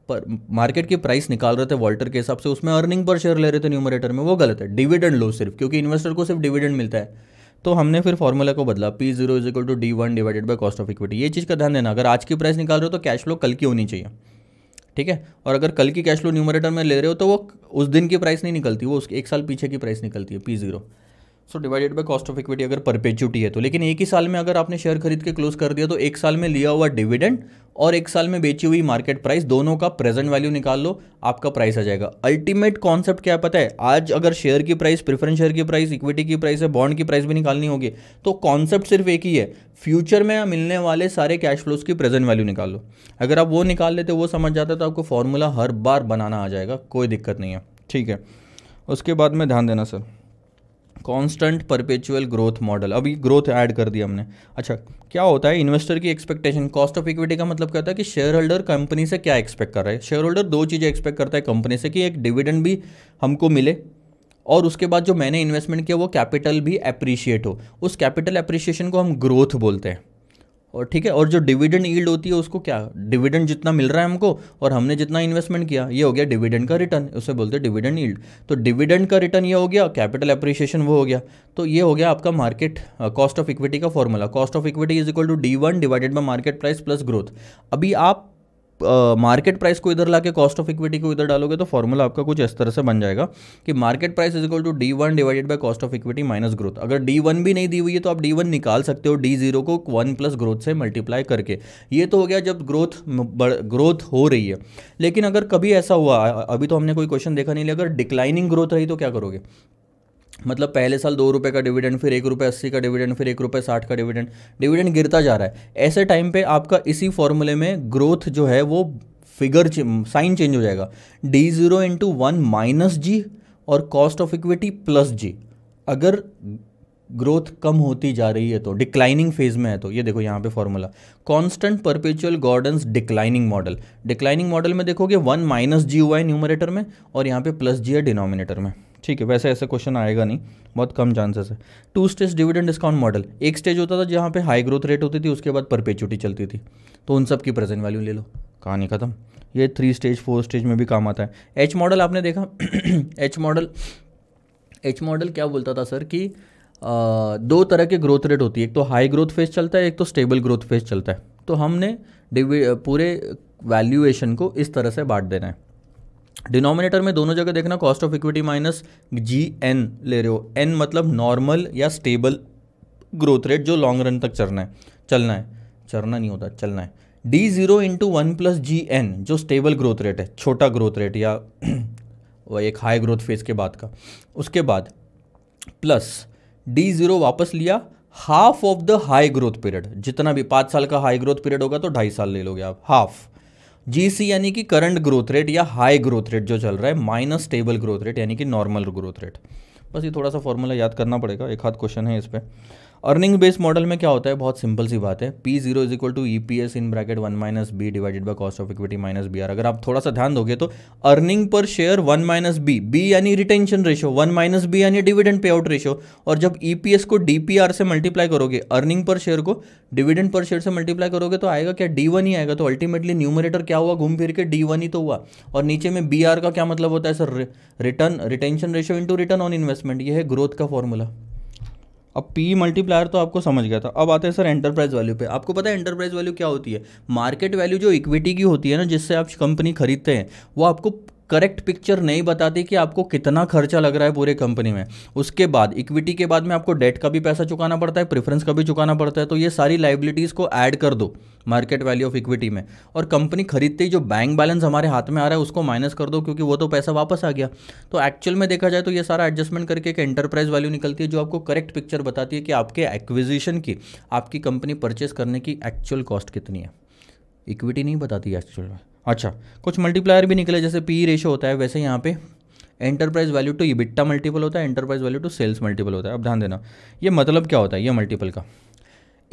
पर मार्केट की प्राइस निकाल रहे थे वॉल्टर के हिसाब से उसमें अर्निंग पर शेयर ले रहे थे न्यूमरेटर में वो गलत है डिविडेंड लो सिर्फ क्योंकि इन्वेस्टर को सिर्फ डिविडेंड मिलता है तो हमने फिर फॉर्मूला को बदला P zero is equal to D one divided by cost of equity ये चीज़ का ध्यान देना अगर आज की प्राइस निकाल रहे हो तो कैश फ्लो कल की होनी चाहिए ठीक है और अगर कल की कैश फ्लो न्यूमरेटर में ले रहे हो तो वो उस दिन की प्राइस नहीं निकलती वो उसके एक साल पीछे की प्राइस निकलती है P zero so divided by cost of equity अगर परपेचुटी है तो लेकिन एक ही साल में अगर आपने शेयर खरीद के क्लोज कर दिया तो एक साल में लिया हुआ डिविडेंड और एक साल में बेची हुई मार्केट प्राइस दोनों का प्रेजेंट वैल्यू निकाल लो आपका प्राइस आ जाएगा अल्टीमेट कॉन्सेप्ट क्या पता है आज अगर शेयर की प्राइस प्रिफरेंस शेयर की प्राइस इक्विटी की प्राइस है बॉन्ड की प्राइस भी निकालनी होगी तो कॉन्सेप्ट सिर्फ एक ही है फ्यूचर में मिलने वाले सारे कैश फ्लोज की प्रेजेंट वैल्यू निकाल लो अगर आप वो निकाल लेते वो समझ जाता तो आपको फॉर्मूला हर बार बनाना आ जाएगा कोई दिक्कत नहीं है ठीक है उसके बाद में ध्यान देना sir constant perpetual growth model अभी ग्रोथ ऐड कर दिया हमने अच्छा क्या होता है इन्वेस्टर की एक्सपेक्टेशन कॉस्ट ऑफ इक्विटी का मतलब क्या होता है कि शेयर होल्डर कंपनी से क्या एक्सपेक्ट कर रहा है शेयर होल्डर दो चीज़ें एक्सपेक्ट करता है कंपनी से कि एक डिविडेंड भी हमको मिले और उसके बाद जो मैंने इन्वेस्टमेंट किया वो कैपिटल भी अप्रिशिएट हो उस कैपिटल अप्रिशिएशन को हम ग्रोथ बोलते हैं और ठीक है और जो डिविडेंड ईल्ड होती है उसको क्या डिविडेंड जितना मिल रहा है हमको और हमने जितना इन्वेस्टमेंट किया ये हो गया डिविडेंड का रिटर्न उसे बोलते हैं डिविडेंड ईल्ड तो डिविडेंड का रिटर्न ये हो गया कैपिटल अप्रिशिएशन वो हो गया तो ये हो गया आपका मार्केट कॉस्ट ऑफ इक्विटी का formula cost of equity is equal to D one divided by market price plus growth अभी आप मार्केट प्राइस को इधर लाके कॉस्ट ऑफ इक्विटी को इधर डालोगे तो फॉर्मूला आपका कुछ इस तरह से बन जाएगा कि market price is equal to D one divided by cost of equity minus growth अगर डी वन भी नहीं दी हुई है तो आप डी वन निकाल सकते हो डी जीरो को वन प्लस ग्रोथ से मल्टीप्लाई करके ये तो हो गया जब ग्रोथ ग्रोथ हो रही है लेकिन अगर कभी ऐसा हुआ अभी तो हमने कोई क्वेश्चन देखा नहीं लिया अगर डिक्लाइनिंग ग्रोथ रही तो क्या करोगे मतलब पहले साल दो रुपये का डिविडेंड फिर एक रुपये अस्सी का डिविडेंड फिर एक रुपये साठ का डिविडेंड डिविडेंड गिरता जा रहा है ऐसे टाइम पे आपका इसी फॉर्मूले में ग्रोथ जो है वो फिगर साइन चेंज हो जाएगा D zero into one minus G और cost of equity plus G अगर ग्रोथ कम होती जा रही है तो डिक्लाइनिंग फेज में है तो ये देखो यहाँ पे formula constant perpetual Gordon's declining model declining model में देखोगे वन माइनस जी हुआ है न्यूमरेटर में और यहाँ पे प्लस जी है डिनोमिनेटर में ठीक है वैसे ऐसा क्वेश्चन आएगा नहीं बहुत कम चांसेस है two stage dividend discount model एक स्टेज होता था जहाँ पे हाई ग्रोथ रेट होती थी उसके बाद परपेचुटी चलती थी तो उन सब की प्रेजेंट वैल्यू ले लो कहानी ख़त्म ये थ्री स्टेज फोर स्टेज में भी काम आता है एच मॉडल आपने देखा एच मॉडल एच मॉडल क्या बोलता था सर कि आ, दो तरह के ग्रोथ रेट होती है एक तो हाई ग्रोथ फेज चलता है एक तो स्टेबल ग्रोथ फेज चलता है तो हमने पूरे वैल्यूएशन को इस तरह से बांट देना है डिनोमिनेटर में दोनों जगह देखना cost of equity minus G N ले रहे हो एन मतलब नॉर्मल या स्टेबल ग्रोथ रेट जो लॉन्ग रन तक चलना है चलना है चलना नहीं होता चलना है D zero into one plus G N जो स्टेबल ग्रोथ रेट है छोटा ग्रोथ रेट या [clears throat] वह एक हाई ग्रोथ फेज के बाद का उसके बाद प्लस डी जीरो वापस लिया half of the high growth period जितना भी पाँच साल का हाई ग्रोथ पीरियड होगा तो ढाई साल ले लोगे आप हाफ जीसी यानी कि करंट ग्रोथ रेट या हाई ग्रोथ रेट जो चल रहा है माइनस स्टेबल ग्रोथ रेट यानी कि नॉर्मल ग्रोथ रेट बस ये थोड़ा सा फॉर्मूला याद करना पड़ेगा एक हाथ क्वेश्चन है इस पर अर्निंग बेस्ड मॉडल में क्या होता है बहुत सिंपल सी बात है P zero is equal to E P S in bracket one minus B divided by cost of equity minus B R अगर आप थोड़ा सा ध्यान दोगे तो earning per share one minus B B यानी retention ratio one minus B यानी dividend pay out ratio और जब ई पी एस को डी पी आर से मल्टीप्लाई करोगे अर्निंग पर शेयर को डिविडेंड पर शेयर से मल्टीप्लाई करोगे तो आएगा क्या डी वन ही आएगा तो अल्टीमेटली न्यूमरेटर क्या हुआ घूम फिर के डी वन ही तो हुआ और नीचे में बी आर का क्या मतलब होता है sir return retention ratio into return on investment ये है ग्रोथ का फॉर्मूला अब पी मल्टीप्लायर तो आपको समझ गया था अब आते हैं सर एंटरप्राइज वैल्यू पे आपको पता है एंटरप्राइज वैल्यू क्या होती है मार्केट वैल्यू जो इक्विटी की होती है ना जिससे आप कंपनी खरीदते हैं वो आपको करेक्ट पिक्चर नहीं बताती कि आपको कितना खर्चा लग रहा है पूरे कंपनी में उसके बाद इक्विटी के बाद में आपको डेट का भी पैसा चुकाना पड़ता है प्रेफरेंस का भी चुकाना पड़ता है तो ये सारी लाइबिलिटीज़ को ऐड कर दो मार्केट वैल्यू ऑफ इक्विटी में और कंपनी खरीदते ही जो बैंक बैलेंस हमारे हाथ में आ रहा है उसको माइनस कर दो क्योंकि वो तो पैसा वापस आ गया तो एक्चुअल में देखा जाए तो ये सारा एडजस्टमेंट करके एक एंटरप्राइज वैल्यू निकलती है जो आपको करेक्ट पिक्चर बताती है कि आपके एक्विजिशन की आपकी कंपनी परचेस करने की एक्चुअल कॉस्ट कितनी है इक्विटी नहीं बताती एक्चुअल में अच्छा कुछ मल्टीप्लायर भी निकले जैसे पी रेशो होता है वैसे यहाँ पे enterprise value to EBITDA multiple होता है enterprise value to sales multiple होता है अब ध्यान देना ये मतलब क्या होता है ये मल्टीपल का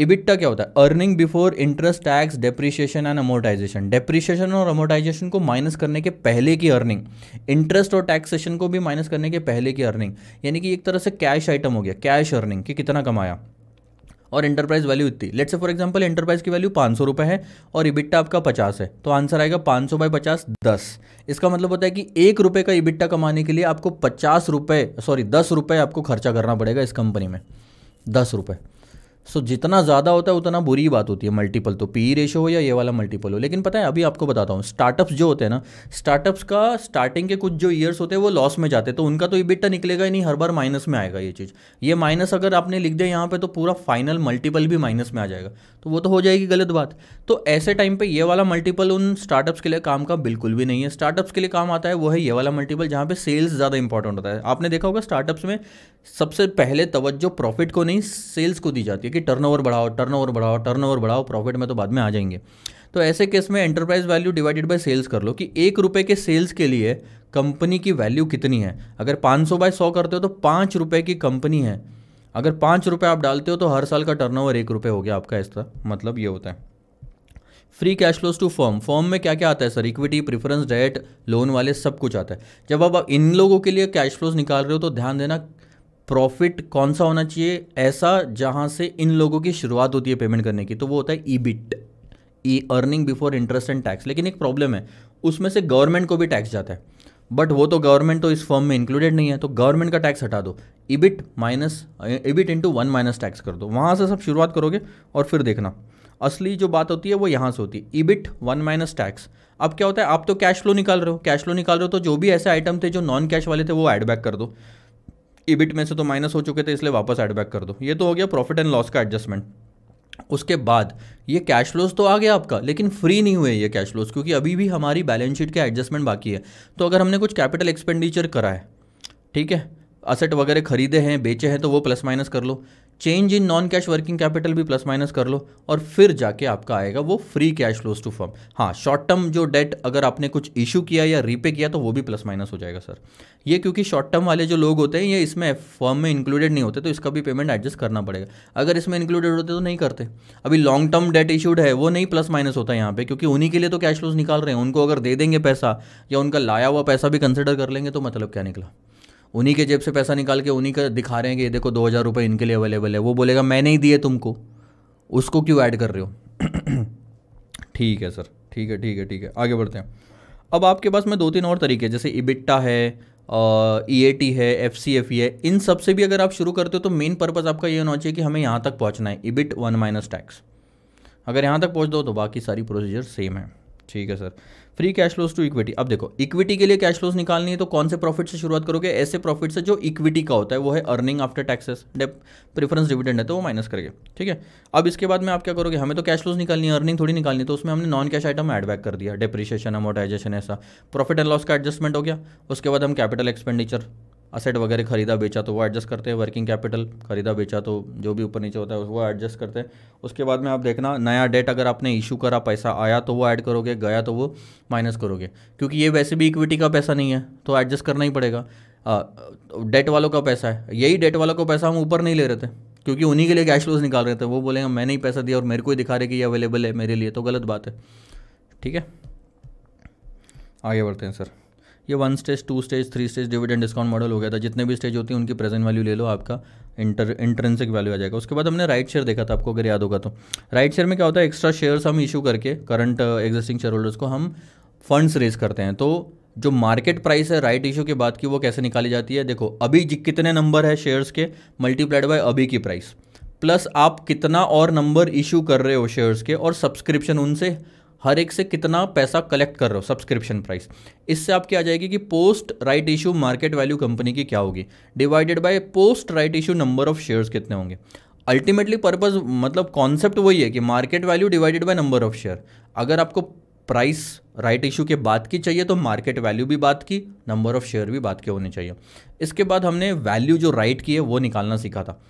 इबिट्टा क्या होता है earning before interest tax depreciation and amortisation depreciation और अमोटाइजेशन को माइनस करने के पहले की अर्निंग इंटरेस्ट और टैक्सेशन को भी माइनस करने के पहले की अर्निंग यानी कि एक तरह से कैश आइटम हो गया कैश अर्निंग कि कितना कमाया और इंटरप्राइज वैल्यू इतनी लेट से फॉर एग्जाम्पल इंटरप्राइज की वैल्यू पाँच सौ रुपये है और इबिट्टा आपका पचास है तो आंसर आएगा पाँच सौ बाई पचास दस इसका मतलब होता है कि एक रुपये का इबिट्टा कमाने के लिए आपको पचास रुपये सॉरी दस रुपये आपको खर्चा करना पड़ेगा इस कंपनी में दस रुपये सो so, जितना ज़्यादा होता है उतना बुरी बात होती है मल्टीपल तो पी रेशो हो या ये वाला मल्टीपल हो लेकिन पता है अभी आपको बताता हूँ स्टार्टअप्स जो होते हैं ना स्टार्टअप्स का स्टार्टिंग के कुछ जो ईयर्स होते हैं वो लॉस में जाते हैं तो उनका तो बिट्टा निकलेगा ही नहीं हर बार माइनस में आएगा ये चीज़ ये माइनस अगर आपने लिख दिया यहाँ पर तो पूरा फाइनल मल्टीपल भी माइनस में आ जाएगा तो वो तो हो जाएगी गलत बात तो ऐसे टाइम पर ये वाला मल्टीपल उन स्टार्टअप्स के लिए काम का बिल्कुल भी नहीं है स्टार्टअप्स के लिए काम आता है वो है ये वाला मल्टीपल जहाँ पर सेल्स ज़्यादा इंपॉर्टेंट होता है आपने देखा होगा स्टार्टअप्स में सबसे पहले तवज्जो प्रॉफिट को नहीं सेल्स को दी जाती है कि टर्नओवर बढ़ाओ टर्नओवर बढ़ाओ टर्नओवर बढ़ाओ प्रॉफिट में तो बाद में आ जाएंगे तो ऐसे केस में enterprise value divided by sales कर लो कि एक रुपये के सेल्स के लिए कंपनी की वैल्यू कितनी है अगर 500 सौ बाय सौ करते हो तो पाँच रुपये की कंपनी है अगर पाँच रुपये आप डालते हो तो हर साल का टर्नओवर एक रुपये हो गया आपका इस तरह मतलब ये होता है free cash flows to firm firm में क्या क्या आता है sir equity preference debt loan वाले सब कुछ आता है जब आप इन लोगों के लिए कैश फ्लोज निकाल रहे हो तो ध्यान देना प्रॉफिट कौन सा होना चाहिए ऐसा जहाँ से इन लोगों की शुरुआत होती है पेमेंट करने की तो वो होता है EBIT E earning before interest and tax लेकिन एक प्रॉब्लम है उसमें से गवर्नमेंट को भी टैक्स जाता है बट वो तो गवर्नमेंट तो इस फॉर्म में इंक्लूडेड नहीं है तो गवर्नमेंट का टैक्स हटा दो EBIT minus EBIT into one minus tax कर दो वहाँ से सब शुरुआत करोगे और फिर देखना असली जो बात होती है वो यहाँ से होती है इबिट वन माइनस टैक्स अब क्या होता है आप तो कैश फ्लो निकाल रहे हो कैश फ्लो निकाल रहे हो तो जो भी ऐसे आइटम थे जो नॉन कैश वाले थे वो एडबैक बैक कर दो इबिट में से तो माइनस हो चुके थे इसलिए वापस एडबैक बैक कर दो ये तो हो गया प्रॉफिट एंड लॉस का एडजस्टमेंट उसके बाद ये कैश फ्लोज तो आ गया आपका लेकिन फ्री नहीं हुए ये कैश फ्लोज क्योंकि अभी भी हमारी बैलेंस शीट के एडजस्टमेंट बाकी है तो अगर हमने कुछ कैपिटल एक्सपेंडिचर करा है ठीक है असेट वगैरह खरीदे हैं बेचे हैं तो वो प्लस माइनस कर लो change in non cash working capital भी प्लस माइनस कर लो और फिर जाके आपका आएगा वो free cash flows to firm हाँ शॉर्ट टर्म जो डेट अगर आपने कुछ इशू किया या रीपे किया तो वो भी प्लस माइनस हो जाएगा सर ये क्योंकि शॉर्ट टर्म वाले जो लोग होते हैं ये इसमें फर्म में इंक्लूडेड नहीं होते तो इसका भी पेमेंट एडजस्ट करना पड़ेगा अगर इसमें इंक्लूडेड होते तो नहीं करते अभी लॉन्ग टर्म डेट इशूड है वो नहीं प्लस माइनस होता है यहाँ पर क्योंकि उन्हीं के लिए तो कैश फ्लोज निकाल रहे हैं उनको अगर दे देंगे पैसा या उनका लाया हुआ पैसा भी कंसिडर कर लेंगे तो मतलब क्या निकला उन्हीं के जेब से पैसा निकाल के उन्हीं का दिखा रहे हैं कि ये देखो दो हज़ार रुपये इनके लिए अवेलेबल है वो बोलेगा मैं नहीं दिए तुमको उसको क्यों ऐड कर रहे हो [clears throat] ठीक है सर ठीक है ठीक है ठीक है आगे बढ़ते हैं अब आपके पास में दो तीन और तरीके जैसे इबिट्टा है ई ए टी है एफ सी एफ ई है इन सब से भी अगर आप शुरू करते हो तो मेन पर्पज़ आपका ये होना चाहिए कि हमें यहाँ तक पहुँचना है इबिट वन माइनस टैक्स अगर यहाँ तक पहुँच दो तो बाकी सारी प्रोसीजर सेम है ठीक है sir free cash flows to equity अब देखो इक्विटी के लिए कैश फ्लोज निकालनी है तो कौन से प्रॉफिट से शुरुआत करोगे ऐसे प्रॉफिट से जो इक्विटी का होता है वो है earning after taxes preference dividend है तो वो माइनस करके ठीक है अब इसके बाद में आप क्या करोगे हमें तो कैश फ्लोज निकालनी है अर्निंग थोड़ी निकालनी है तो उसमें हमने non cash item add back कर दिया डिप्रिशिएशन अमोटाइजेशन ऐसा प्रॉफिट एंड लॉस का एडजस्टमेंट हो गया उसके बाद हम कैपिटल एक्सपेंडिचर असेट वगैरह खरीदा बेचा तो वो एडजस्ट करते हैं वर्किंग कैपिटल खरीदा बेचा तो जो भी ऊपर नीचे होता है वो एडजस्ट करते हैं उसके बाद में आप देखना नया डेट अगर आपने इशू करा पैसा आया तो वो ऐड करोगे गया तो वो माइनस करोगे क्योंकि ये वैसे भी इक्विटी का पैसा नहीं है तो एडजस्ट करना ही पड़ेगा डेट वालों का पैसा है यही डेट वालों का पैसा हम ऊपर नहीं ले रहे थे क्योंकि उन्हीं के लिए कैश फ्लोज निकाल रहे थे वो बोलेंगे मैंने ही पैसा दिया और मेरे को ही दिखा रहे कि ये अवेलेबल है मेरे लिए तो गलत बात है ठीक है आगे बढ़ते हैं सर ये one stage two stage three stage dividend discount model हो गया था जितने भी स्टेज होती हैं उनकी प्रेजेंट वैल्यू ले लो आपका इंटर इंटरेंसिक वैल्यू आ जाएगा उसके बाद हमने राइट शेयर देखा था आपको अगर याद होगा तो राइट शेयर में क्या होता है एक्स्ट्रा शेयर्स हम इशू करके करंट एग्जिस्टिंग शेयर होल्डर्स को हम फंड्स रेज करते हैं तो जो मार्केट प्राइस है राइट इशू के बाद की वो कैसे निकाली जाती है देखो अभी कितने नंबर है शेयर्स के मल्टीप्लाइड बाय अभी की प्राइस प्लस आप कितना और नंबर इशू कर रहे हो शेयर्स के और सब्सक्रिप्शन उनसे हर एक से कितना पैसा कलेक्ट कर रहे हो सब्सक्रिप्शन प्राइस इससे आपकी आ जाएगी कि post right issue market value company की क्या होगी divided by post right issue number of shares कितने होंगे अल्टीमेटली पर्पज मतलब कॉन्सेप्ट वही है कि market value divided by number of share अगर आपको प्राइस राइट इशू के बाद की चाहिए तो मार्केट वैल्यू भी बात की नंबर ऑफ शेयर भी बात के होने चाहिए इसके बाद हमने वैल्यू जो राइट की है वो निकालना सीखा था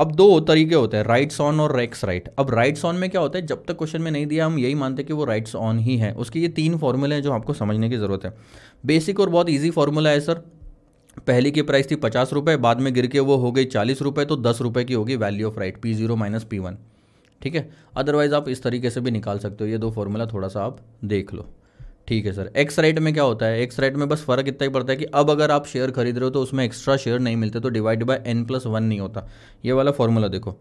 अब दो तरीके होते हैं राइट्स ऑन और रेक्स राइट अब राइट्स ऑन में क्या होता है जब तक क्वेश्चन में नहीं दिया हम यही मानते कि वो राइट्स ऑन ही है उसके ये तीन फॉर्मूले हैं जो आपको समझने की ज़रूरत है बेसिक और बहुत ईजी फार्मूला है सर पहली की प्राइस थी पचास रुपये बाद में गिर के वो हो गई चालीस रुपये तो दस रुपये की होगी value of right P zero minus P one ठीक है अदरवाइज़ आप इस तरीके से भी निकाल सकते हो ये दो फॉर्मूला थोड़ा सा आप देख लो ठीक है सर एक्स राइट में क्या होता है एक्स राइट में बस फर्क इतना ही पड़ता है कि अब अगर आप शेयर खरीद रहे हो तो उसमें एक्स्ट्रा शेयर नहीं मिलते तो divide by N plus one नहीं होता ये वाला फॉर्मूला देखो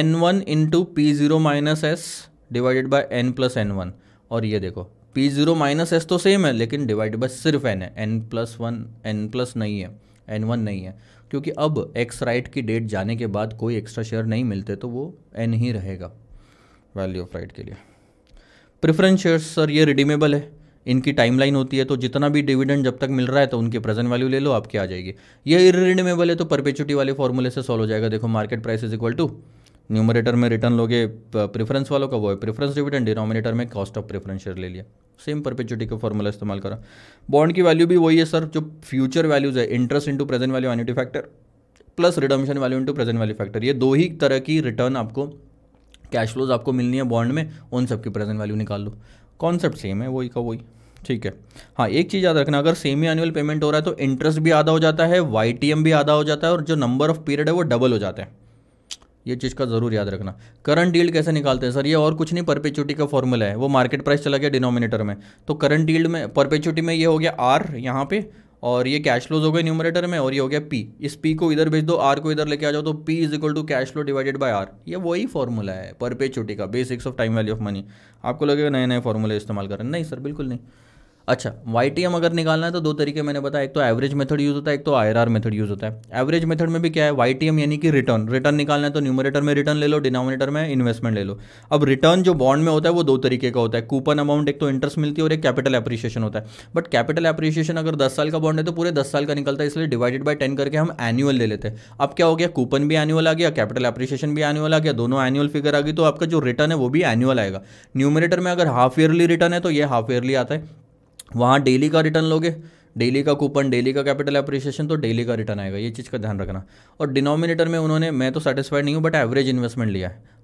N one into P zero minus S divided by N plus N one और ये देखो पी जीरो माइनस एस तो सेम है लेकिन डिवाइड बाय सिर्फ एन है N plus one N plus नहीं है एन वन नहीं है क्योंकि अब एक्स राइट की डेट जाने के बाद कोई एक्स्ट्रा शेयर नहीं मिलते तो वो एन ही रहेगा वैल्यू ऑफ राइट के लिए प्रिफरेंस शेयर्स सर ये रिडीमेबल है इनकी टाइमलाइन होती है तो जितना भी डिविडेंड जब तक मिल रहा है तो उनकी प्रेजेंट वैल्यू ले लो आपकी आ जाएगी ये इरिनेबल है तो परपेचुटी वाले फॉर्मूले से सॉल्व हो जाएगा देखो market price is equal to numerator में रिटर्न लोगे प्रेफरेंस वालों का वो है प्रेफरेंस डिविडेंड डिनोमिनेटर में कॉस्ट ऑफ प्रेफरेंस शेयर ले लिया सेम परपेचुटी का फॉर्मूला इस्तेमाल करा बॉन्ड की वैल्यू भी वही है सर जो फ्यूचर वैल्यूज है interest into present value annuity factor plus redemption value into present value factor ये दो ही तरह की रिटर्न आपको कैश फ्लोज आपको मिलनी है बॉन्ड में उन सबकी प्रेजेंट वैल्यू निकाल लो कॉन्सेप्ट सेम है वही का वही ठीक है हाँ एक चीज़ याद रखना अगर सेमी एनुअल पेमेंट हो रहा है तो इंटरेस्ट भी आधा हो जाता है वाई भी आधा हो जाता है और जो नंबर ऑफ पीरियड है वो डबल हो जाता है ये चीज़ का ज़रूर याद रखना करंट डील्ड कैसे निकालते हैं सर ये और कुछ नहीं परपेचुटी का फॉर्मूला है वो मार्केट प्राइस चला गया डिनोमिनेटर में तो करंट डील्ड में परपेचुटी में ये हो गया आर यहाँ पे और ये कैश फ्लोज हो गए न्यूमरेटर में और ये हो गया पी इस पी को इधर भेज दो आर को इधर लेके आ जाओ तो P is equal to cash flow divided by R ये वही फॉर्मूला है परपेचुटी का basics of time value of money आपको लगेगा नए नए फॉर्मूले इस्तेमाल करें नहीं सर बिल्कुल नहीं अच्छा वाई टी एम अगर निकालना है तो दो तरीके मैंने बताया एक तो एवरेज मेथड यूज़ होता है एक तो आई आर मेथड यूज़ होता है एवरेज मेथड में भी क्या है वाई टी एम यानी कि रिटर्न रिटर्न निकालना है तो न्यूमरेटर में रिटर्न ले लो डिनोमिनेटर में इन्वेस्टमेंट ले लो अब रिटर्न जो बॉन्ड में होता है वो दो तरीके का होता है कूपन अमाउंट एक तो इंटरेस्ट मिलती है और एक कैपिटल अप्रिशिएशन होता है बट कैपिटल अप्रिशिएशन अगर दस साल का बॉन्ड है तो पूरे दस साल का निकलता है इसलिए डिवाइडेड बाई टेन करके हम एनुअल ले लेते हैं अब क्या हो गया कूपन भी एनुअल आ गया कैपिटल अप्रिशिएशन भी एनुअल आ गया दोनों एनुअल फिगर आ गई तो आपका जो रिटर्न है वो भी एनुअल आएगा न्यूमिनेटर में अगर हाफ ईयरली रिटर्न है तो ये हाफ ईयरली आता है वहाँ डेली का रिटर्न लोगे डेली का कूपन डेली का कैपिटल अप्रिसिएशन तो डेली का रिटर्न आएगा ये चीज़ का ध्यान रखना और डिनोमिनेटर में उन्होंने मैं तो सेटिस्फाइड नहीं हूँ बट एवरेज इन्वेस्टमेंट लिया है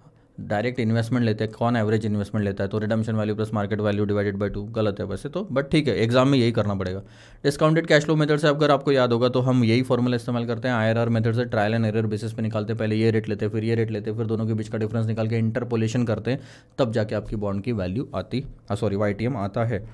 डायरेक्ट इन्वेस्टमेंट लेते हैं कौन एवरेज इन्वेस्टमेंट लेता है तो redemption value plus market value divided by two गलत है वैसे तो बट ठीक है एग्जाम में यही करना पड़ेगा डिस्काउंटेड कैश फ्लो मेथड से अगर आपको याद होगा तो हम यही फॉर्मूला इस्तेमाल करते हैं आईआरआर मेथड से ट्रायल एंड एरर बेसिस पे निकालते हैं पहले ये रेट लेते फिर ये रेट लेते फिर दोनों के बीच का डिफरेंस निकाल के इंटरपोलेशन करते हैं तब जाके आपकी बॉन्ड की वैल्यू आती सॉरी वाई आता है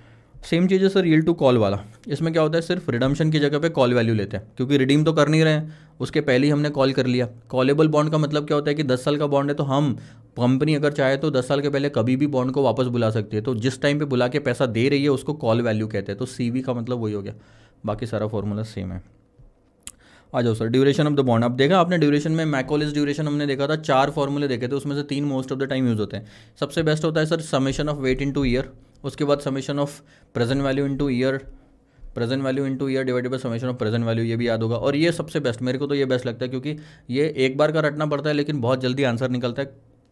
सेम चीज़ है सर यील्ड टू कॉल वाला इसमें क्या होता है सिर्फ रिडम्शन की जगह पे कॉल वैल्यू लेते हैं क्योंकि रिडीम तो कर नहीं रहे हैं उसके पहले ही हमने कॉल कर लिया कॉलेबल बॉन्ड का मतलब क्या होता है कि दस साल का बॉन्ड है तो हम कंपनी अगर चाहे तो दस साल के पहले कभी भी बॉन्ड को वापस बुला सकती है तो जिस टाइम पर बुला के पैसा दे रही है उसको कॉल वैल्यू कहते हैं तो सी का मतलब वही हो गया बाकी सारा फॉर्मूला सेम है आ जाओ sir duration of the bond आप देखा आपने ड्यूरेशन में मैकोलिस ड्यूरेशन हमने देखा था चार फॉर्मूले देखे थे उसमें से तीन most of the time use होते हैं सबसे बेस्ट होता है sir summation of weight into year उसके बाद summation of present value into year present value into year divided by summation of present value ये भी याद होगा और ये सबसे बेस्ट मेरे को तो ये बेस्ट लगता है क्योंकि ये एक बार का रटना पड़ता है लेकिन बहुत जल्दी आंसर निकलता है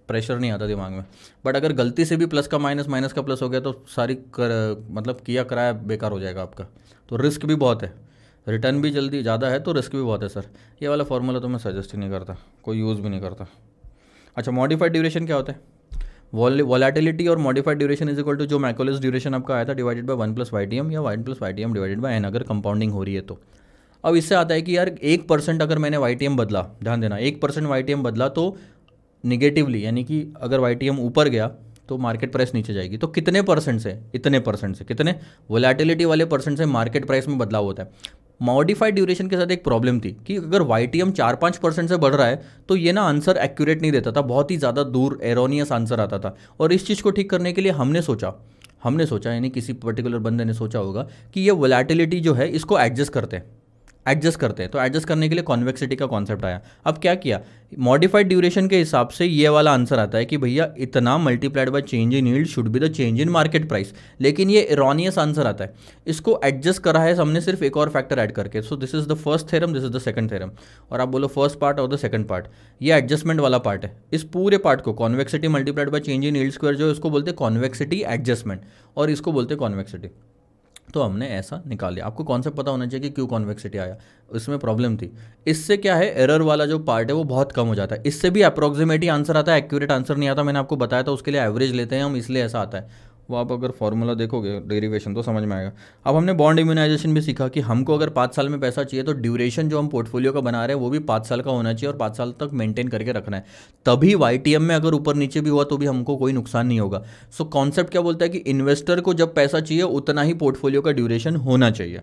प्रेशर नहीं आता दिमाग में बट अगर गलती से भी प्लस का माइनस माइनस का प्लस हो गया तो सारी कर मतलब किया कराया बेकार हो जाएगा आपका तो रिस्क भी बहुत है रिटर्न भी जल्दी ज़्यादा है तो रिस्क भी बहुत है सर ये वाला फॉर्मूला तो मैं सजेस्ट ही नहीं करता कोई यूज़ भी नहीं करता अच्छा मॉडिफाइड ड्यूरेशन क्या होता है वॉलेटिलिटी और modified duration is equal to जो मैकोलिस ड्यूरेशन आपका आया था divided by one plus Y या one plus Y divided by N अगर कंपाउंडिंग हो रही है तो अब इससे आता है कि यार एक परसेंट अगर मैंने वाई बदला ध्यान देना एक परसेंट वाई बदला तो निगेटिवली यानी कि अगर वाई ऊपर गया तो मार्केट प्राइस नीचे जाएगी तो कितने परसेंट से इतने परसेंट से कितने वोलेटिलिटी वाले परसेंट से मार्केट प्राइस में बदलाव होता है मॉडिफाइड ड्यूरेशन के साथ एक प्रॉब्लम थी कि अगर वाई टी एम चार पाँच परसेंट से बढ़ रहा है तो ये ना आंसर एक्यूरेट नहीं देता था बहुत ही ज़्यादा दूर एरोनियस आंसर आता था और इस चीज़ को ठीक करने के लिए हमने सोचा हमने सोचा यानी किसी पर्टिकुलर बंदे ने सोचा होगा कि ये वोलेटिलिटी जो है इसको एडजस्ट करते हैं एडजस्ट करते हैं तो एडजस्ट करने के लिए कॉन्वेक्सिटी का कॉन्सेप्ट आया अब क्या किया मॉडिफाइड ड्यूरेशन के हिसाब से ये वाला आंसर आता है कि भैया इतना multiplied by change in yield should be the change in market price लेकिन ये इरोनियस आंसर आता है इसको एडजस्ट करा है हमने सिर्फ एक और फैक्टर ऐड करके so this is the first theorem this is the second theorem और आप बोलो फर्स्ट पार्ट और द सेकंड पार्ट ये एडजस्टमेंट वाला पार्ट है इस पूरे पार्ट को convexity multiplied by change in yield square जो है उसको बोलते हैं कॉन्वेक्सिटी एडजस्टमेंट और इसको बोलते हैं कॉन्वेक्सिटी तो हमने ऐसा निकाल लिया आपको कॉन्सेप्ट पता होना चाहिए कि क्यों कॉन्वेक्सिटी आया इसमें प्रॉब्लम थी इससे क्या है एरर वाला जो पार्ट है वो बहुत कम हो जाता है इससे भी अप्रॉक्सीमेटली आंसर आता है एक्यूरेट आंसर नहीं आता मैंने आपको बताया था उसके लिए एवरेज लेते हैं हम इसलिए ऐसा आता है वो आप अगर फॉर्मूला देखोगे डेरिवेशन तो समझ में आएगा अब हमने बॉन्ड इम्यूनाइजेशन भी सीखा कि हमको अगर पाँच साल में पैसा चाहिए तो ड्यूरेशन जो हम पोर्टफोलियो का बना रहे हैं वो भी पाँच साल का होना चाहिए और पाँच साल तक मेंटेन करके रखना है तभी वाई में अगर ऊपर नीचे भी हुआ तो भी हमको कोई नुकसान नहीं होगा सो so, कॉन्सेप्ट क्या बोलता है कि इन्वेस्टर को जब पैसा चाहिए उतना ही पोर्टफोलियो का ड्यूरेशन होना चाहिए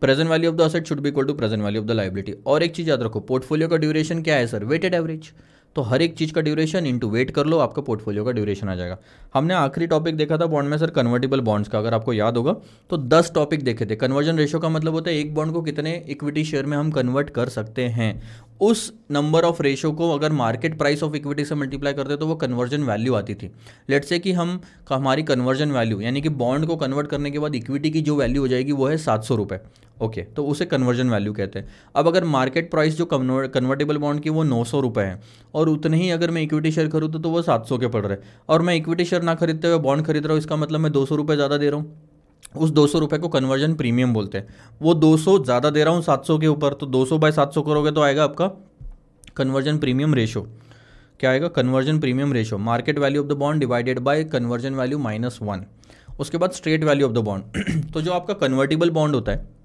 present value of the asset should be equal to present value of the liability और एक चीज़ याद रखो पोर्टफोलियो का ड्यूरेशन क्या है सर वेटेड एवरेज तो हर एक चीज़ का ड्यूरेशन इंटू वेट कर लो आपका पोर्टफोलियो का ड्यूरेशन आ जाएगा हमने आखिरी टॉपिक देखा था बॉन्ड में सर कन्वर्टेबल बॉन्ड्स का अगर आपको याद होगा तो दस टॉपिक देखे थे कन्वर्जन रेशो का मतलब होता है एक बॉन्ड को कितने इक्विटी शेयर में हम कन्वर्ट कर सकते हैं उस नंबर ऑफ रेशो को अगर मार्केट प्राइस ऑफ इक्विटी से मल्टीप्लाई करते तो वो कन्वर्जन वैल्यू आती थी लेट से कि हम हमारी कन्वर्जन वैल्यू यानी कि बॉन्ड को कन्वर्ट करने के बाद इक्विटी की जो वैल्यू हो जाएगी वो है सात सौ रुपये ओके okay, तो उसे कन्वर्जन वैल्यू कहते हैं अब अगर मार्केट प्राइस जो कन्वर्टेबल बॉन्ड की वो नौ सौ रुपये है और उतने ही अगर मैं इक्विटी शेयर खरीदूँ तो वो सात सौ के पड़ रहे हैं और मैं इक्विटी शेयर ना खरीदते हुए बॉन्ड खरीद रहा हूँ इसका मतलब मैं दो सौ रुपये ज़्यादा दे रहा हूँ उस दो सौ रुपये को कन्वर्जन प्रीमियम बोलते हैं वो दो सौ ज़्यादा दे रहा हूँ सात सौ के ऊपर तो दो सौ बाय सात सौ करोगे तो आएगा आपका कन्वर्जन प्रीमियम रेशो क्या आएगा conversion premium ratio market value of the bond divided by conversion value minus one उसके बाद straight value of the bond तो जो आपका कन्वर्टिबल बॉन्ड होता है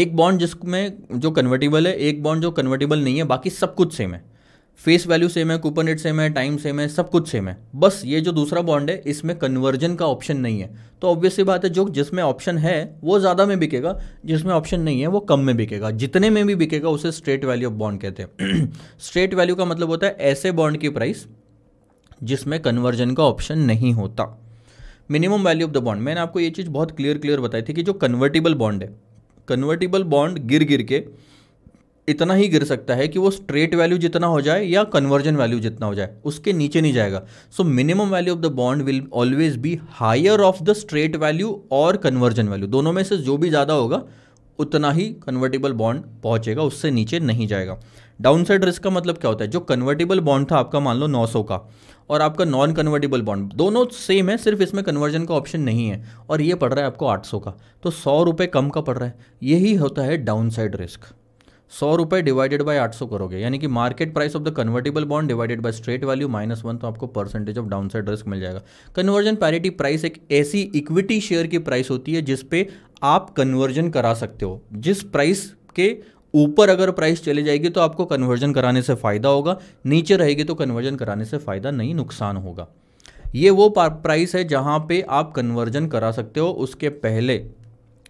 एक बॉन्ड जिसमें जो कन्वर्टेबल है एक बॉन्ड जो कन्वर्टेबल नहीं है बाकी सब कुछ सेम है फेस वैल्यू सेम है कूपन रेट सेम है टाइम सेम है सब कुछ सेम है बस ये जो दूसरा बॉन्ड है इसमें कन्वर्जन का ऑप्शन नहीं है तो ऑब्वियसली बात है जो जिसमें ऑप्शन है वो ज़्यादा में बिकेगा जिसमें ऑप्शन नहीं है वो कम में बिकेगा जितने में भी बिकेगा उसे स्ट्रेट वैल्यू ऑफ बॉन्ड कहते हैं स्ट्रेट [clears throat] वैल्यू का मतलब होता है ऐसे बॉन्ड की प्राइस जिसमें कन्वर्जन का ऑप्शन नहीं होता minimum value of the bond मैंने आपको ये चीज़ बहुत क्लियर क्लियर बताई थी कि जो कन्वर्टेबल बॉन्ड है कन्वर्टिबल बॉन्ड गिर गिर के इतना ही गिर सकता है कि वो स्ट्रेट वैल्यू जितना हो जाए या कन्वर्जन वैल्यू जितना हो जाए उसके नीचे नहीं जाएगा so minimum value of the bond will always be higher of the straight value और कन्वर्जन वैल्यू दोनों में से जो भी ज़्यादा होगा उतना ही कन्वर्टेबल बॉन्ड पहुंचेगा उससे नीचे नहीं जाएगा डाउनसाइड रिस्क का मतलब क्या होता है जो कन्वर्टेबल बॉन्ड था आपका मान लो 900 का और आपका नॉन कन्वर्टेबल बॉन्ड दोनों सेम है सिर्फ इसमें कन्वर्जन का ऑप्शन नहीं है और ये पड़ रहा है आपको आठ सौ का तो सौ रुपये कम का पड़ रहा है यही होता है डाउन साइड रिस्क सौ रुपये डिवाइडेड बाय आठ सौ करोगे यानी कि market price of the convertible bond divided by straight value minus one तो आपको percentage of downside risk मिल जाएगा कन्वर्जन पैरिटी प्राइस एक ऐसी इक्विटी शेयर की प्राइस होती है जिस पे आप कन्वर्जन करा सकते हो जिस प्राइस के ऊपर अगर प्राइस चली जाएगी तो आपको कन्वर्जन कराने से फ़ायदा होगा नीचे रहेगी तो कन्वर्जन कराने से फ़ायदा नहीं नुकसान होगा ये वो प्राइस है जहाँ पे आप कन्वर्जन करा सकते हो उसके पहले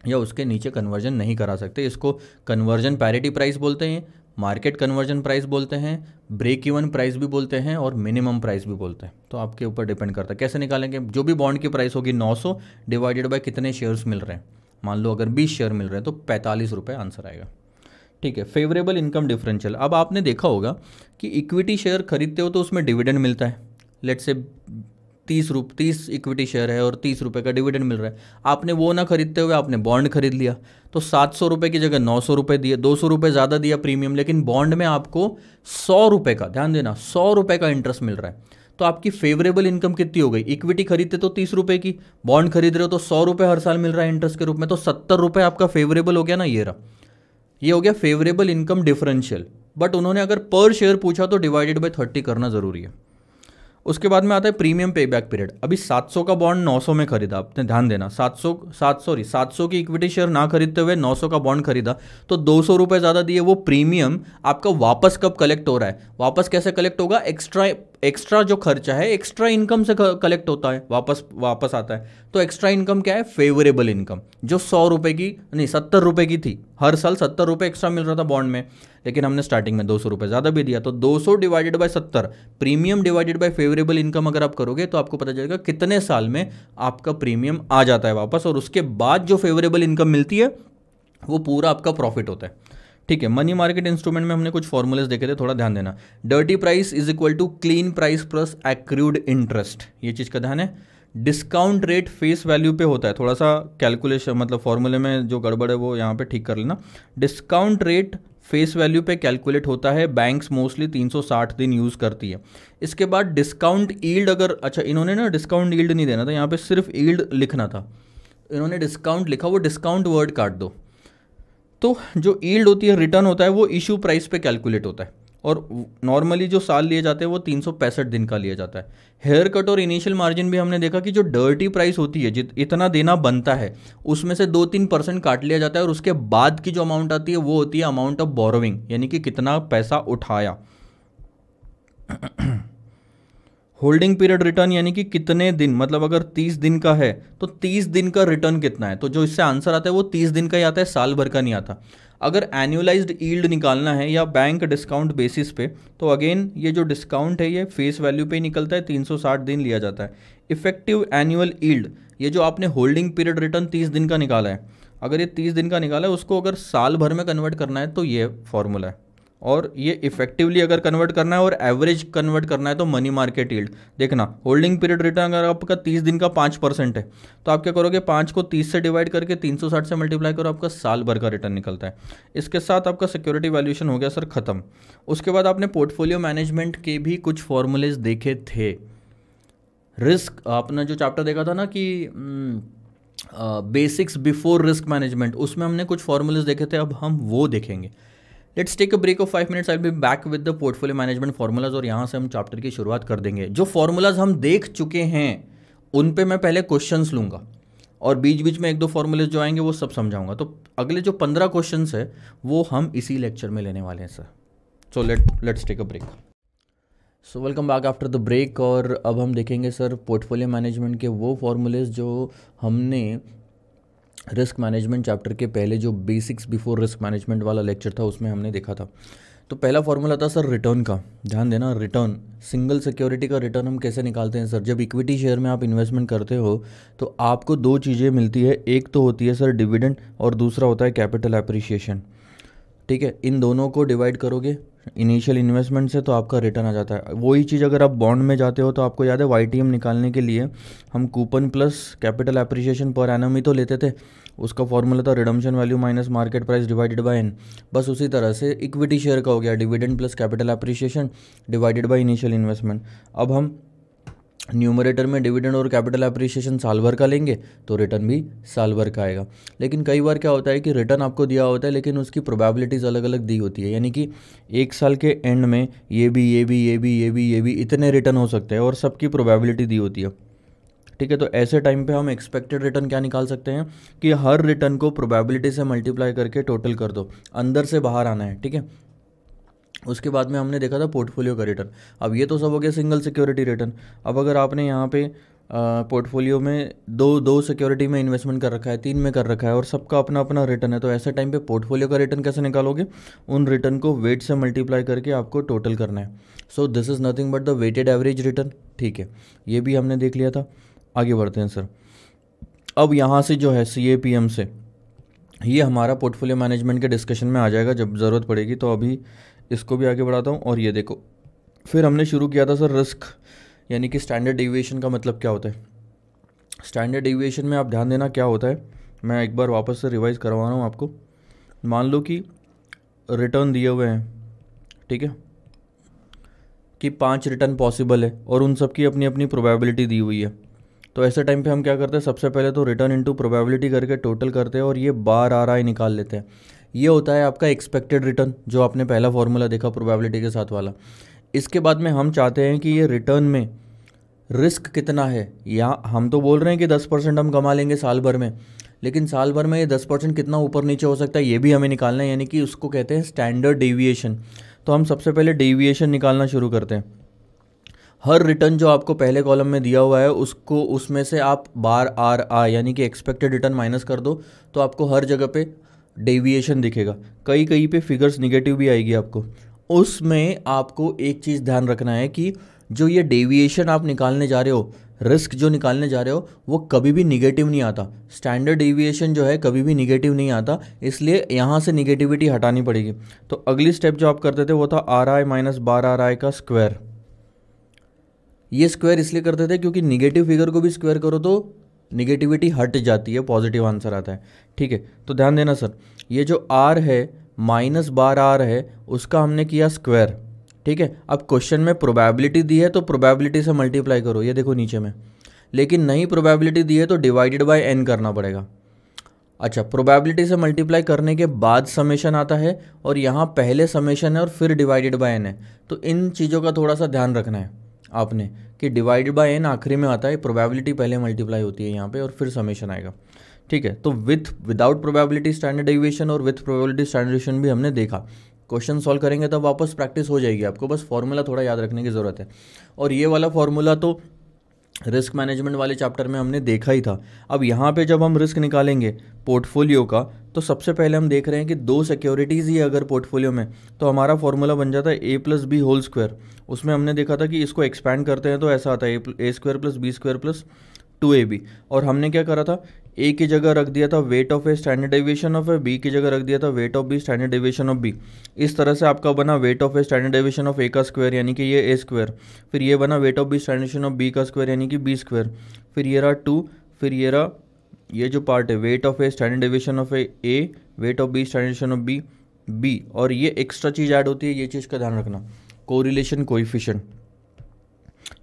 या उसके नीचे कन्वर्जन नहीं करा सकते इसको कन्वर्जन पैरिटी प्राइस बोलते हैं मार्केट कन्वर्जन प्राइस बोलते हैं ब्रेक इवन प्राइस भी बोलते हैं और मिनिमम प्राइस भी बोलते हैं तो आपके ऊपर डिपेंड करता है कैसे निकालेंगे जो भी बॉन्ड की प्राइस होगी 900 डिवाइडेड बाय कितने शेयर्स मिल रहे हैं मान लो अगर 20 शेयर मिल रहे हैं तो पैंतालीस रुपये आंसर आएगा ठीक है फेवरेबल इनकम डिफरेंशियल अब आपने देखा होगा कि इक्विटी शेयर खरीदते हो तो उसमें डिविडेंड मिलता है लेट से तीस रुप तीस इक्विटी शेयर है और तीस रुपये का डिविडेंड मिल रहा है आपने वो ना खरीदते हुए आपने बॉन्ड खरीद लिया तो सात सौ रुपये की जगह नौ सौ रुपये दिए दो सौ रुपये ज़्यादा दिया प्रीमियम लेकिन बॉन्ड में आपको सौ रुपये का ध्यान देना सौ रुपये का इंटरेस्ट मिल रहा है तो आपकी फेवरेबल इनकम कितनी हो गई इक्विटी खरीदते तो तीस रुपये की बॉन्ड खरीद रहे हो तो सौ रुपये हर साल मिल रहा है इंटरेस्ट के रूप में तो सत्तर रुपये आपका फेवरेबल हो गया ना ये रहा ये हो गया फेवरेबल इनकम डिफरेंशियल बट उन्होंने अगर पर शेयर पूछा तो डिवाइडेड बाई थर्टी करना ज़रूरी है उसके बाद में आता है प्रीमियम पे बैक पीरियड अभी 700 का बॉन्ड 900 में खरीदा आपने ध्यान देना 700 सात सॉरी 700 की इक्विटी शेयर ना खरीदते हुए 900 का बॉन्ड खरीदा तो दो सौ रुपये ज़्यादा दिए वो प्रीमियम आपका वापस कब कलेक्ट हो रहा है वापस कैसे कलेक्ट होगा एक्स्ट्रा एक्स्ट्रा जो खर्चा है एक्स्ट्रा इनकम से कलेक्ट होता है वापस वापस आता है तो एक्स्ट्रा इनकम क्या है फेवरेबल इनकम जो सौ रुपये की नहीं सत्तर रुपये की थी हर साल सत्तर रुपये एक्स्ट्रा मिल रहा था बॉन्ड में लेकिन हमने स्टार्टिंग में दो सौ रुपये ज़्यादा भी दिया तो दो सौ डिवाइडेड बाई सत्तर premium divided by favourable income अगर आप करोगे तो आपको पता चलेगा कितने साल में आपका प्रीमियम आ जाता है वापस और उसके बाद जो फेवरेबल इनकम मिलती है वो पूरा आपका प्रॉफिट होता है ठीक है मनी मार्केट इंस्ट्रूमेंट में हमने कुछ फॉर्मूलेस देखे थे थोड़ा ध्यान देना dirty price is equal to clean price plus accrued interest ये चीज़ का ध्यान है डिस्काउंट रेट फेस वैल्यू पे होता है थोड़ा सा कैलकुलेशन मतलब फॉर्मूले में जो गड़बड़ है वो यहाँ पे ठीक कर लेना डिस्काउंट रेट फेस वैल्यू पे कैलकुलेट होता है बैंक्स मोस्टली 360 दिन यूज़ करती है इसके बाद डिस्काउंट ईल्ड अगर अच्छा इन्होंने ना डिस्काउंट ईल्ड नहीं देना था यहाँ पे सिर्फ ईल्ड लिखना था इन्होंने डिस्काउंट लिखा वो डिस्काउंट वर्ड काट दो तो जो ईल्ड होती है रिटर्न होता है वो इशू प्राइस पे कैलकुलेट होता है और नॉर्मली जो साल लिए जाते हैं वो तीन सौ दिन का लिया जाता है हेयर कट और इनिशियल मार्जिन भी हमने देखा कि जो डर्टी प्राइस होती है जित इतना देना बनता है उसमें से दो तीन परसेंट काट लिया जाता है और उसके बाद की जो अमाउंट आती है वो होती है अमाउंट ऑफ बोरोविंग यानी कि कितना पैसा उठाया होल्डिंग पीरियड रिटर्न यानी कि कितने दिन मतलब अगर 30 दिन का है तो 30 दिन का रिटर्न कितना है तो जो इससे आंसर आता है वो 30 दिन का ही आता है साल भर का नहीं आता अगर एनुअलाइज्ड ईल्ड निकालना है या बैंक डिस्काउंट बेसिस पे तो अगेन ये जो डिस्काउंट है ये फेस वैल्यू पे ही निकलता है 360 दिन लिया जाता है इफेक्टिव एनुअल ईल्ड ये जो आपने होल्डिंग पीरियड रिटर्न 30 दिन का निकाला है अगर ये 30 दिन का निकाला है उसको अगर साल भर में कन्वर्ट करना है तो ये फॉर्मूला है और ये इफेक्टिवली अगर कन्वर्ट करना है और एवरेज कन्वर्ट करना है तो मनी मार्केट यील्ड देखना होल्डिंग पीरियड रिटर्न अगर आपका तीस दिन का पाँच परसेंट है तो आप क्या करोगे पाँच को तीस से डिवाइड करके तीन सौ साठ से मल्टीप्लाई करो आपका साल भर का रिटर्न निकलता है इसके साथ आपका सिक्योरिटी वैल्यूशन हो गया सर खत्म उसके बाद आपने पोर्टफोलियो मैनेजमेंट के भी कुछ फॉर्मूलेज देखे थे रिस्क आपने जो चैप्टर देखा था ना कि बेसिक्स बिफोर रिस्क मैनेजमेंट उसमें हमने कुछ फॉर्मूलेज देखे थे अब हम वो देखेंगे let's take a break of five minutes I be back with the portfolio management formulas और यहाँ से हम चैप्टर की शुरुआत कर देंगे जो फार्मूलाज हम देख चुके हैं उन पर मैं पहले क्वेश्चन लूँगा और बीच बीच में एक दो फॉर्मूलेज जो आएंगे वो सब समझाऊंगा तो अगले जो पंद्रह क्वेश्चन है वो हम इसी लेक्चर में लेने वाले हैं sir so let let's take a break so welcome back after the break और अब हम देखेंगे सर पोर्टफोलियो मैनेजमेंट के वो फॉर्मूलेज जो हमने रिस्क मैनेजमेंट चैप्टर के पहले जो बेसिक्स बिफोर रिस्क मैनेजमेंट वाला लेक्चर था उसमें हमने देखा था तो पहला फॉर्मूला था सर रिटर्न का ध्यान देना रिटर्न सिंगल सिक्योरिटी का रिटर्न हम कैसे निकालते हैं सर जब इक्विटी शेयर में आप इन्वेस्टमेंट करते हो तो आपको दो चीज़ें मिलती है एक तो होती है सर डिविडेंड और दूसरा होता है कैपिटल अप्रिशिएशन ठीक है इन दोनों को डिवाइड करोगे इनिशियल इन्वेस्टमेंट से तो आपका रिटर्न आ जाता है वही चीज़ अगर आप बॉन्ड में जाते हो तो आपको याद है वाई निकालने के लिए हम कूपन प्लस कैपिटल अप्रिशिएशन पर एनम ही तो लेते थे उसका फॉर्मूला था redemption value minus market price divided by N बस उसी तरह से इक्विटी शेयर का हो गया dividend plus capital appreciation divided by initial investment अब हम न्यूमरेटर में डिविडेंड और कैपिटल अप्रिसिएशन साल भर का लेंगे तो रिटर्न भी साल भर का आएगा लेकिन कई बार क्या होता है कि रिटर्न आपको दिया होता है लेकिन उसकी प्रोबेबिलिटीज़ अलग अलग दी होती है यानी कि एक साल के एंड में ये भी ये भी ये भी ये भी ये भी इतने रिटर्न हो सकते हैं और सबकी प्रोबेबिलिटी दी होती है ठीक है तो ऐसे टाइम पे हम एक्सपेक्टेड रिटर्न क्या निकाल सकते हैं कि हर रिटर्न को प्रोबेबिलिटी से मल्टीप्लाई करके टोटल कर दो अंदर से बाहर आना है ठीक है उसके बाद में हमने देखा था पोर्टफोलियो का रिटर्न अब ये तो सब हो गया सिंगल सिक्योरिटी रिटर्न अब अगर आपने यहाँ पे पोर्टफोलियो में दो दो सिक्योरिटी में इन्वेस्टमेंट कर रखा है तीन में कर रखा है और सबका अपना अपना रिटर्न है तो ऐसे टाइम पे पोर्टफोलियो का रिटर्न कैसे निकालोगे उन रिटर्न को वेट से मल्टीप्लाई करके आपको टोटल करना है so this is nothing but the weighted average return ठीक है ये भी हमने देख लिया था आगे बढ़ते हैं सर अब यहाँ से जो है सी से ये हमारा पोर्टफोलियो मैनेजमेंट के डिस्कशन में आ जाएगा जब ज़रूरत पड़ेगी तो अभी इसको भी आगे बढ़ाता हूँ और ये देखो फिर हमने शुरू किया था सर रिस्क यानी कि स्टैंडर्ड डिविएशन का मतलब क्या होता है स्टैंडर्ड डिविएशन में आप ध्यान देना क्या होता है मैं एक बार वापस से रिवाइज करवा रहा हूँ आपको मान लो कि रिटर्न दिए हुए हैं ठीक है कि पांच रिटर्न पॉसिबल है और उन सब की अपनी अपनी प्रोबेबिलिटी दी हुई है तो ऐसे टाइम पे हम क्या करते हैं सबसे पहले तो रिटर्न इनटू प्रोबेबिलिटी करके टोटल करते हैं और ये बार आर आई निकाल लेते हैं ये होता है आपका एक्सपेक्टेड रिटर्न जो आपने पहला फॉर्मूला देखा प्रोबेबिलिटी के साथ वाला इसके बाद में हम चाहते हैं कि ये रिटर्न में रिस्क कितना है या हम तो बोल रहे हैं कि दस परसेंट हम कमा लेंगे साल भर में लेकिन साल भर में ये दस परसेंट कितना ऊपर नीचे हो सकता है ये भी हमें निकालना है यानी कि उसको कहते हैं स्टैंडर्ड डेविएशन तो हम सबसे पहले डेविएशन निकालना शुरू करते हैं हर रिटर्न जो आपको पहले कॉलम में दिया हुआ है उसको उसमें से आप बार आर आ यानी कि एक्सपेक्टेड रिटर्न माइनस कर दो तो आपको हर जगह पे डेविएशन दिखेगा कई कई पे फिगर्स निगेटिव भी आएगी आपको उसमें आपको एक चीज़ ध्यान रखना है कि जो ये डेविएशन आप निकालने जा रहे हो रिस्क जो निकालने जा रहे हो वो कभी भी निगेटिव नहीं आता स्टैंडर्ड डेविएशन जो है कभी भी निगेटिव नहीं आता इसलिए यहाँ से निगेटिविटी हटानी पड़ेगी तो अगली स्टेप जो आप करते थे वो था R I minus bar R I का स्क्वायर ये स्क्वायर इसलिए करते थे क्योंकि निगेटिव फिगर को भी स्क्वायर करो तो निगेटिविटी हट जाती है पॉजिटिव आंसर आता है ठीक है तो ध्यान देना सर ये जो आर है माइनस बार आर है उसका हमने किया स्क्वायर ठीक है अब क्वेश्चन में प्रोबेबिलिटी दी है तो प्रोबेबिलिटी से मल्टीप्लाई करो ये देखो नीचे में लेकिन नई प्रोबेबिलिटी दी है तो डिवाइडेड बाय एन करना पड़ेगा अच्छा प्रोबेबिलिटी से मल्टीप्लाई करने के बाद समेशन आता है और यहाँ पहले समेशन है और फिर डिवाइडेड बाय एन है तो इन चीज़ों का थोड़ा सा ध्यान रखना है आपने कि डिवाइडेड बाय एन आखिरी में आता है प्रोबेबिलिटी पहले मल्टीप्लाई होती है यहाँ पे और फिर समेशन आएगा ठीक है तो with without probability standard deviation और विथ प्रोबेबिलिटी स्टैंडर्डेशन भी हमने देखा क्वेश्चन सॉल्व करेंगे तब वापस प्रैक्टिस हो जाएगी आपको बस फॉर्मूला थोड़ा याद रखने की ज़रूरत है और ये वाला फॉर्मूला तो रिस्क मैनेजमेंट वाले चैप्टर में हमने देखा ही था अब यहाँ पे जब हम रिस्क निकालेंगे पोर्टफोलियो का तो सबसे पहले हम देख रहे हैं कि दो सिक्योरिटीज़ ही अगर पोर्टफोलियो में तो हमारा फॉर्मूला बन जाता है A plus B whole square उसमें हमने देखा था कि इसको एक्सपैंड करते हैं तो ऐसा आता है A square plus B square plus two A B और हमने क्या करा था ए की जगह रख दिया था weight of A standard deviation of A B की जगह रख दिया था weight of B standard deviation of B इस तरह से आपका बना weight of A standard deviation of A का स्क्वायर यानी कि ये ए स्क्वायर फिर ये बना weight of B standard deviation of B का स्क्वायर यानी कि बी स्क्वायर फिर ये रहा टू फिर ये रहा ये जो पार्ट है weight of A standard division of A A weight of B standard division of B B और ये एक्स्ट्रा चीज़ ऐड होती है ये चीज़ का ध्यान रखना कोरिलेशन कोइफिशिएंट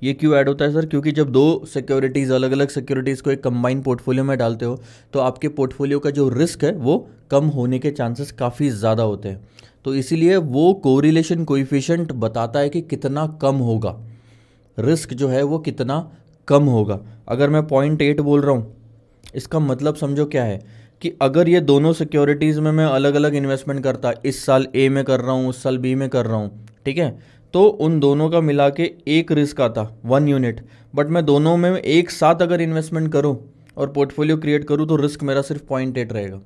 ये क्यों ऐड होता है सर क्योंकि जब दो सिक्योरिटीज़ अलग अलग सिक्योरिटीज़ को एक कंबाइंड पोर्टफोलियो में डालते हो तो आपके पोर्टफोलियो का जो रिस्क है वो कम होने के चांसेस काफ़ी ज़्यादा होते हैं तो इसीलिए वो कोरिलेशन कोइफिशियंट बताता है कि कितना कम होगा रिस्क जो है वो कितना कम होगा अगर मैं पॉइंट एट बोल रहा हूँ इसका मतलब समझो क्या है कि अगर ये दोनों सिक्योरिटीज़ में मैं अलग अलग इन्वेस्टमेंट करता इस साल ए में कर रहा हूँ उस साल बी में कर रहा हूँ ठीक है तो उन दोनों का मिला के एक रिस्क आता वन यूनिट बट मैं दोनों में एक साथ अगर इन्वेस्टमेंट करूँ और पोर्टफोलियो क्रिएट करूँ तो रिस्क मेरा सिर्फ पॉइंट एट रहेगा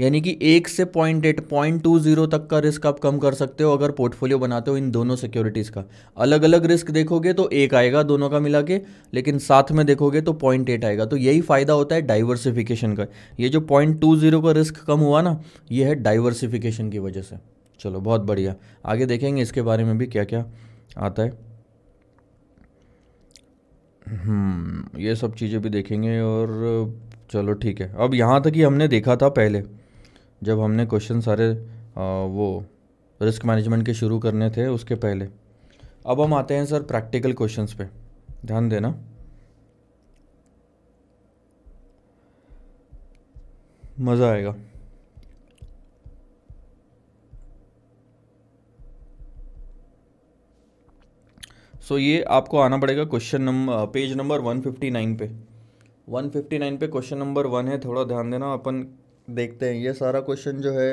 यानी कि एक से point eight point two zero तक का रिस्क आप कम कर सकते हो अगर पोर्टफोलियो बनाते हो इन दोनों सिक्योरिटीज़ का अलग अलग रिस्क देखोगे तो एक आएगा दोनों का मिला के लेकिन साथ में देखोगे तो पॉइंट एट आएगा तो यही फ़ायदा होता है डाइवर्सिफिकेशन का ये जो पॉइंट टू जीरो का रिस्क कम हुआ ना ये है डाइवर्सिफिकेशन की वजह से चलो बहुत बढ़िया आगे देखेंगे इसके बारे में भी क्या क्या आता है हम्म, ये सब चीज़ें भी देखेंगे और चलो ठीक है अब यहाँ तक ही हमने देखा था पहले जब हमने क्वेश्चन सारे आ, वो रिस्क मैनेजमेंट के शुरू करने थे उसके पहले अब हम आते हैं सर प्रैक्टिकल क्वेश्चंस पे ध्यान देना मज़ा आएगा सो so, ये आपको आना पड़ेगा क्वेश्चन नंबर पेज नंबर 159 पे 159 पे क्वेश्चन नंबर वन है थोड़ा ध्यान देना अपन देखते हैं ये सारा क्वेश्चन जो है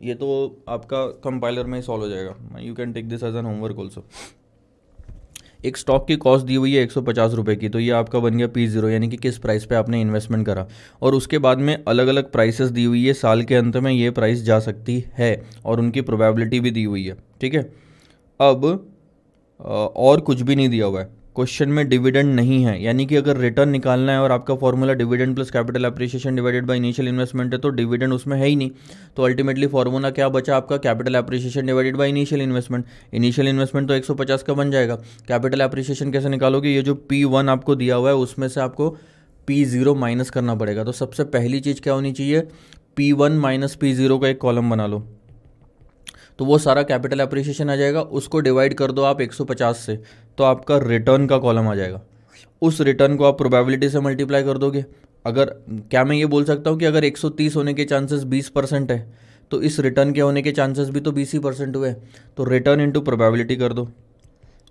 ये, तो आपका कंपाइलर में ही सॉल्व हो जाएगा you can take this as an homework also एक स्टॉक की कॉस्ट दी हुई है एक सौ की तो ये आपका बन गया पी जीरो यानी कि किस प्राइस पे आपने इन्वेस्टमेंट करा और उसके बाद में अलग अलग प्राइसेस दी हुई है साल के अंत में ये प्राइस जा सकती है और उनकी प्रोबेबिलिटी भी दी हुई है ठीक है अब और कुछ भी नहीं दिया हुआ है क्वेश्चन में डिविडेंड नहीं है यानी कि अगर रिटर्न निकालना है और आपका formula dividend plus capital appreciation divided by initial investment है तो डिविडेंड उसमें है ही नहीं तो अल्टीमेटली फॉर्मूला क्या बचा आपका capital appreciation divided by initial investment initial investment तो एक का बन जाएगा कैपिटल अप्रिशिएशन कैसे निकालोगे ये जो पी वन आपको दिया हुआ है उसमें से आपको पी जीरो माइनस करना पड़ेगा तो सबसे पहली चीज़ क्या होनी चाहिए P one minus P zero का एक कॉलम बना लो तो वो सारा कैपिटल अप्रिसिएशन आ जाएगा उसको डिवाइड कर दो आप 150 से तो आपका रिटर्न का कॉलम आ जाएगा उस रिटर्न को आप प्रोबेबिलिटी से मल्टीप्लाई कर दोगे अगर क्या मैं ये बोल सकता हूँ कि अगर 130 होने के चांसेस 20 परसेंट है तो इस रिटर्न के होने के चांसेस भी तो बीस ही परसेंट हुए तो रिटर्न इनटू प्रोबेबिलिटी कर दो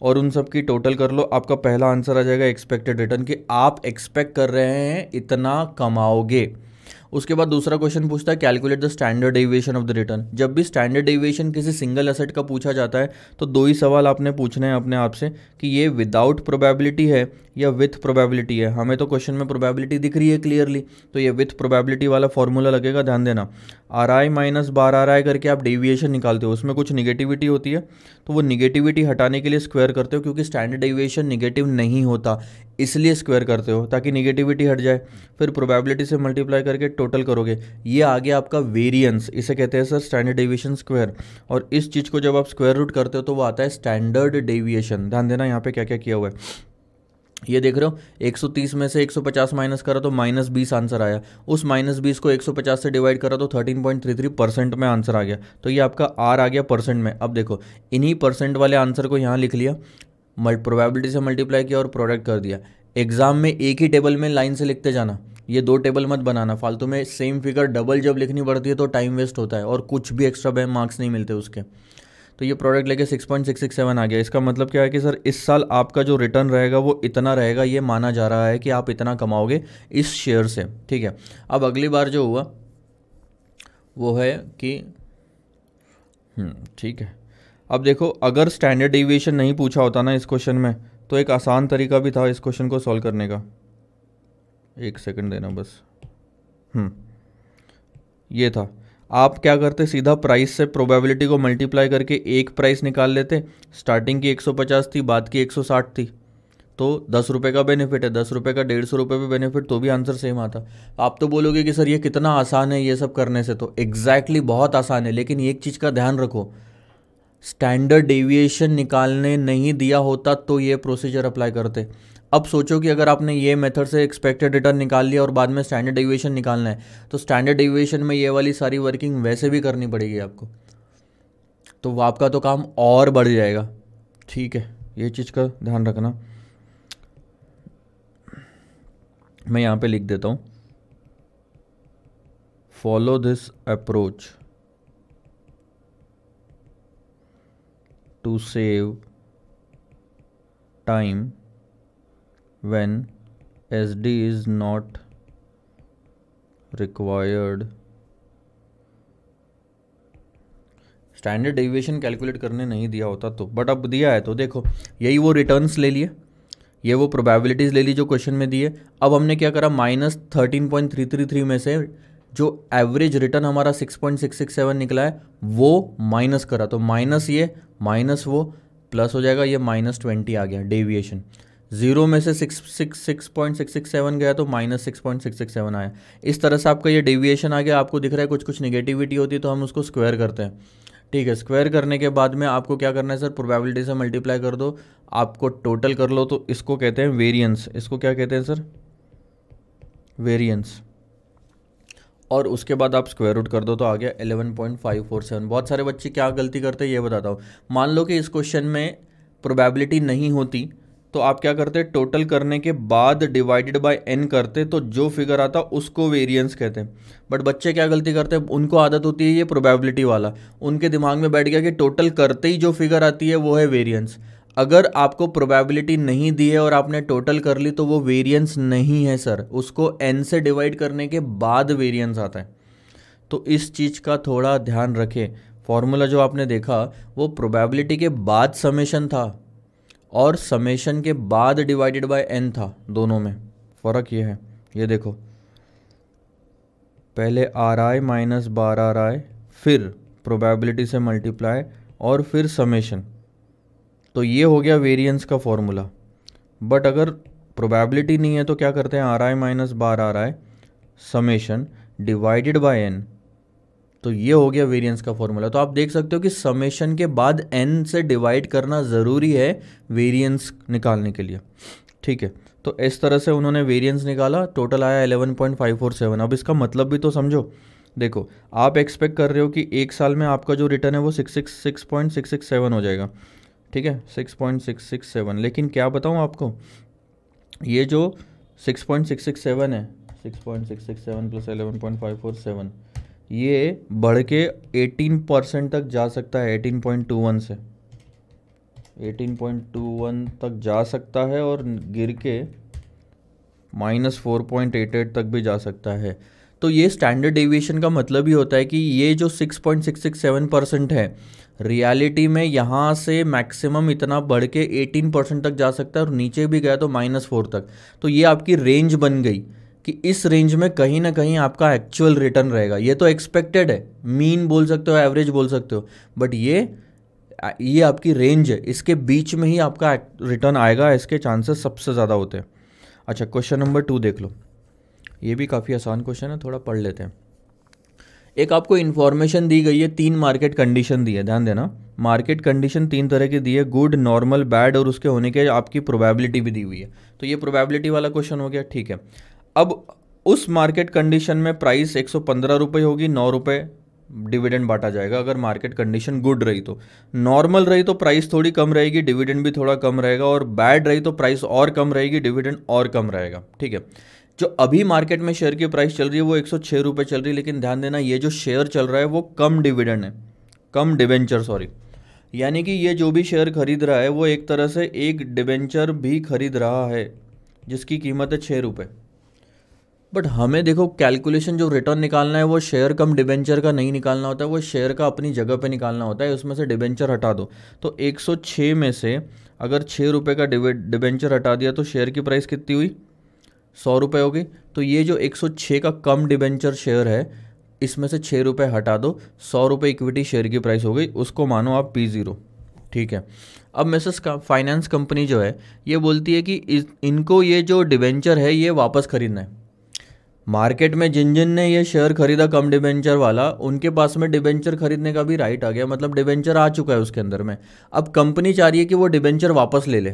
और उन सब की टोटल कर लो आपका पहला आंसर आ जाएगा एक्सपेक्टेड रिटर्न कि आप एक्सपेक्ट कर रहे हैं इतना कमाओगे उसके बाद दूसरा क्वेश्चन पूछता है calculate the standard deviation of the return जब भी स्टैंडर्ड डेविएशन किसी सिंगल असेट का पूछा जाता है तो दो ही सवाल आपने पूछने हैं अपने आप से कि ये विदाउट प्रोबेबिलिटी है या विथ प्रोबेबिलिटी है हमें तो क्वेश्चन में प्रोबेबिलिटी दिख रही है क्लियरली तो ये विथ प्रोबेबिलिटी वाला फॉर्मूला लगेगा ध्यान देना R I minus bar R I करके आप डेविएशन निकालते हो उसमें कुछ निगेटिविटी होती है तो वो निगेटिविटी हटाने के लिए स्क्वेयर करते हो क्योंकि स्टैंडर्ड डेविएशन निगेटिव नहीं होता इसलिए स्क्वेयर करते हो ताकि निगेटिविटी हट जाए फिर प्रोबेबिलिटी से मल्टीप्लाई करके टोटल करोगे ये आ गया आपका वेरियंस इसे कहते हैं सर स्टैंडर्ड डेविएशन स्क्वेयर और इस चीज़ को जब आप स्क्वायर रूट करते हो तो वो आता है स्टैंडर्ड डेविएशन ध्यान देना यहाँ पे क्या क्या किया हुआ है ये देख रहे हो 130 में से 150 माइनस करा तो माइनस बीस आंसर आया उस माइनस बीस को 150 से डिवाइड करा तो 13.33 परसेंट में आंसर आ गया तो ये आपका आर आ गया परसेंट में अब देखो इन्हीं परसेंट वाले आंसर को यहाँ लिख लिया मल्ट प्रोबेबिलिटी से मल्टीप्लाई किया और प्रोडक्ट कर दिया एग्जाम में एक ही टेबल में लाइन से लिखते जाना ये दो टेबल मत बनाना फालतू में सेम फिगर डबल जब लिखनी पड़ती है तो टाइम वेस्ट होता है और कुछ भी एक्स्ट्रा मार्क्स नहीं मिलते उसके तो ये प्रोडक्ट लेके 6.667 आ गया इसका मतलब क्या है कि सर इस साल आपका जो रिटर्न रहेगा वो इतना रहेगा ये माना जा रहा है कि आप इतना कमाओगे इस शेयर से ठीक है अब अगली बार जो हुआ वो है कि हम्म, ठीक है अब देखो अगर स्टैंडर्ड डिविएशन नहीं पूछा होता ना इस क्वेश्चन में तो एक आसान तरीका भी था इस क्वेश्चन को सॉल्व करने का एक सेकंड देना बस हम्म, ये था आप क्या करते सीधा प्राइस से प्रोबेबिलिटी को मल्टीप्लाई करके एक प्राइस निकाल लेते स्टार्टिंग की 150 थी बाद की 160 थी तो दस रुपये का बेनिफिट है दस रुपये का डेढ़ सौ रुपये भी बेनिफिट तो भी आंसर सेम आता आप तो बोलोगे कि सर ये कितना आसान है ये सब करने से तो एग्जैक्टली exactly बहुत आसान है लेकिन एक चीज़ का ध्यान रखो स्टैंडर्ड डेविएशन निकालने नहीं दिया होता तो ये प्रोसीजर अप्लाई करते अब सोचो कि अगर आपने ये मेथड से एक्सपेक्टेड रिटर्न निकाल लिया और बाद में स्टैंडर्ड एविएशन निकालना है तो स्टैंडर्ड डेविएशन में ये वाली सारी वर्किंग वैसे भी करनी पड़ेगी आपको तो आपका तो काम और बढ़ जाएगा ठीक है ये चीज़ का ध्यान रखना मैं यहाँ पे लिख देता हूँ follow this approach to save time when SD is not required standard deviation calculate करने नहीं दिया होता तो बट अब दिया है तो देखो यही वो रिटर्न्स ले लिए ये वो प्रोबेबिलिटीज़ ले ली जो क्वेश्चन में दिए अब हमने क्या करा minus thirteen point three three three में से जो एवरेज रिटर्न हमारा six point six six seven निकला है वो माइनस करा तो माइनस ये माइनस वो प्लस हो जाएगा ये माइनस ट्वेंटी आ गया डेविएशन जीरो में से six six six point six six seven गया तो minus six point six six seven आया इस तरह से आपका ये डेविएशन आ गया आपको दिख रहा है कुछ कुछ निगेटिविटी होती है तो हम उसको स्क्वायर करते हैं ठीक है स्क्वायर करने के बाद में आपको क्या करना है सर प्रोबेबिलिटी से मल्टीप्लाई कर दो आपको टोटल कर लो तो इसको कहते हैं वेरियंस इसको क्या कहते हैं सर वेरियंस और उसके बाद आप स्क्वायर रूट कर दो तो आ गया eleven point five four seven बहुत सारे बच्चे क्या गलती करते हैं ये बताता हूँ मान लो कि इस क्वेश्चन में प्रोबेबिलिटी नहीं होती तो आप क्या करते टोटल करने के बाद डिवाइडेड बाय एन करते तो जो फिगर आता उसको वेरिएंस कहते हैं बट बच्चे क्या गलती करते हैं उनको आदत होती है ये प्रोबेबिलिटी वाला उनके दिमाग में बैठ गया कि टोटल करते ही जो फिगर आती है वो है वेरिएंस अगर आपको प्रोबेबिलिटी नहीं दी है और आपने टोटल कर ली तो वो वेरियंस नहीं है सर उसको एन से डिवाइड करने के बाद वेरियंस आता है तो इस चीज़ का थोड़ा ध्यान रखें फॉर्मूला जो आपने देखा वो प्रोबेबिलिटी के बाद समेशन था और समेशन के बाद डिवाइडेड बाय एन था दोनों में फ़र्क ये है ये देखो पहले R I minus bar R I फिर प्रोबेबिलिटी से मल्टीप्लाई और फिर समेशन तो ये हो गया वेरिएंस का फॉर्मूला बट अगर प्रोबेबिलिटी नहीं है तो क्या करते हैं R I minus bar R I summation divided by N तो ये हो गया वेरिएंस का फॉर्मूला तो आप देख सकते हो कि समेशन के बाद एन से डिवाइड करना ज़रूरी है वेरिएंस निकालने के लिए ठीक है तो इस तरह से उन्होंने वेरिएंस निकाला टोटल आया 11.547 अब इसका मतलब भी तो समझो देखो आप एक्सपेक्ट कर रहे हो कि एक साल में आपका जो रिटर्न है वो six six point six six seven हो जाएगा ठीक है six point six six seven लेकिन क्या बताऊँ आपको ये जो six point six six seven है six point six six seven plus eleven point five four seven ये बढ़ के 18 परसेंट तक जा सकता है 18.21 से 18.21 तक जा सकता है और गिर के minus four point eight eight तक भी जा सकता है तो ये स्टैंडर्ड डेविएशन का मतलब ही होता है कि ये जो six point six six seven percent है रियलिटी में यहाँ से मैक्सिमम इतना बढ़ के एटीन परसेंट तक जा सकता है और नीचे भी गया तो माइनस फोर तक तो ये आपकी रेंज बन गई कि इस रेंज में कहीं ना कहीं आपका एक्चुअल रिटर्न रहेगा ये तो एक्सपेक्टेड है मीन बोल सकते हो एवरेज बोल सकते हो बट ये ये आपकी रेंज है इसके बीच में ही आपका रिटर्न आएगा इसके चांसेस सबसे ज़्यादा होते हैं अच्छा क्वेश्चन नंबर टू देख लो ये भी काफ़ी आसान क्वेश्चन है थोड़ा पढ़ लेते हैं एक आपको इन्फॉर्मेशन दी गई है तीन मार्केट कंडीशन दी है ध्यान देना मार्केट कंडीशन तीन तरह की दी है गुड नॉर्मल बैड और उसके होने के आपकी प्रोबेबिलिटी भी दी हुई है तो ये प्रोबेबिलिटी वाला क्वेश्चन हो गया ठीक है अब उस मार्केट कंडीशन में प्राइस एक सौ पंद्रह रुपये होगी नौ रुपये डिविडेंड बांटा जाएगा अगर मार्केट कंडीशन गुड रही तो नॉर्मल रही तो प्राइस थोड़ी कम रहेगी डिविडेंड भी थोड़ा कम रहेगा और बैड रही तो प्राइस और कम रहेगी डिविडेंड और कम रहेगा ठीक है जो अभी मार्केट में शेयर की प्राइस चल रही है वो एक सौ चल रही है लेकिन ध्यान देना ये जो शेयर चल रहा है वो कम डिविडेंड है कम डिवेंचर सॉरी यानी कि ये जो भी शेयर खरीद रहा है वो एक तरह से एक डिवेंचर भी खरीद रहा है जिसकी कीमत है छः रुपये बट हमें देखो कैलकुलेशन जो रिटर्न निकालना है वो शेयर कम डिबेंचर का नहीं निकालना होता है वो शेयर का अपनी जगह पे निकालना होता है उसमें से डिबेंचर हटा दो तो 106 में से अगर छः रुपये का डिबेंचर हटा दिया तो शेयर की प्राइस कितनी हुई सौ रुपये हो गई तो ये जो 106 का कम डिबेंचर शेयर है इसमें से छः रुपये हटा दो सौ रुपये इक्विटी शेयर की प्राइस हो गई उसको मानो आप पी ज़ीरो ठीक है अब मैसेस का फाइनेंस कंपनी जो है ये बोलती है कि इनको ये जो डिबेंचर है ये वापस खरीदना है मार्केट में जिन जिन ने ये शेयर खरीदा कम डिबेंचर वाला उनके पास में डिबेंचर खरीदने का भी राइट आ गया मतलब डिबेंचर आ चुका है उसके अंदर में अब कंपनी चाह रही है कि वो डिबेंचर वापस ले ले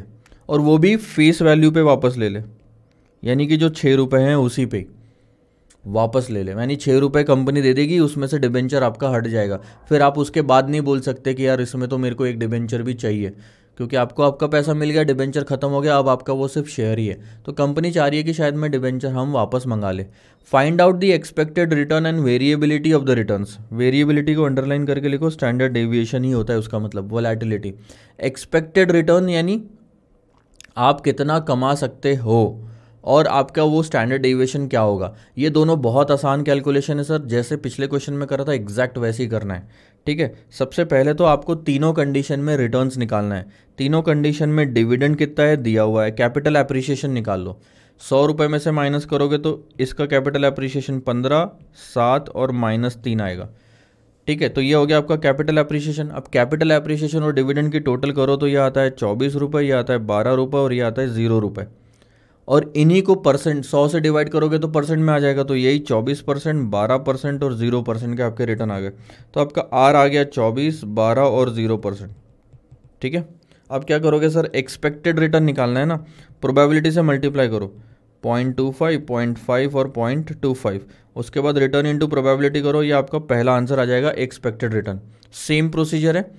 और वो भी फेस वैल्यू पे वापस ले ले यानी कि जो छः रुपये हैं उसी पे वापस ले ले यानी छः रुपये कंपनी दे देगी उसमें से डिबेंचर आपका हट जाएगा फिर आप उसके बाद नहीं बोल सकते कि यार इसमें तो मेरे को एक डिबेंचर भी चाहिए क्योंकि आपको आपका पैसा मिल गया डिबेंचर खत्म हो गया अब आपका वो सिर्फ शेयर ही है तो कंपनी चाह रही है कि शायद मैं डिबेंचर हम वापस मंगा ले find out the expected return and variability of the return variability को अंडरलाइन करके लिखो स्टैंडर्ड डेविएशन ही होता है उसका मतलब वोलेटिलिटी एक्सपेक्टेड रिटर्न यानी आप कितना कमा सकते हो और आपका वो स्टैंडर्ड डेविएशन क्या होगा ये दोनों बहुत आसान कैलकुलेशन है सर जैसे पिछले क्वेश्चन में करा था एग्जैक्ट वैसे ही करना है ठीक है सबसे पहले तो आपको तीनों कंडीशन में रिटर्न्स निकालना है तीनों कंडीशन में डिविडेंड कितना है दिया हुआ है कैपिटल एप्रिसिएशन निकाल लो सौ रुपये में से माइनस करोगे तो इसका कैपिटल एप्रिसिएशन पंद्रह सात और माइनस तीन आएगा ठीक है तो ये हो गया आपका कैपिटल एप्रिसिएशन अब कैपिटल एप्रिसिएशन और डिविडेंड की टोटल करो तो ये आता है चौबीस रुपये ये आता है बारह रुपये और ये आता है ज़ीरो रुपये और इन्हीं को परसेंट सौ से डिवाइड करोगे तो परसेंट में आ जाएगा तो यही चौबीस परसेंट बारह परसेंट और ज़ीरो परसेंट के आपके रिटर्न आ गए तो आपका आर आ गया चौबीस बारह और ज़ीरो परसेंट ठीक है अब क्या करोगे सर एक्सपेक्टेड रिटर्न निकालना है ना प्रोबेबिलिटी से मल्टीप्लाई करो point two five point five और पॉइंट टू फाइव उसके बाद रिटर्न इनटू प्रोबेबिलिटी करो ये आपका पहला आंसर आ जाएगा एक्सपेक्टेड रिटर्न सेम प्रोसीजर है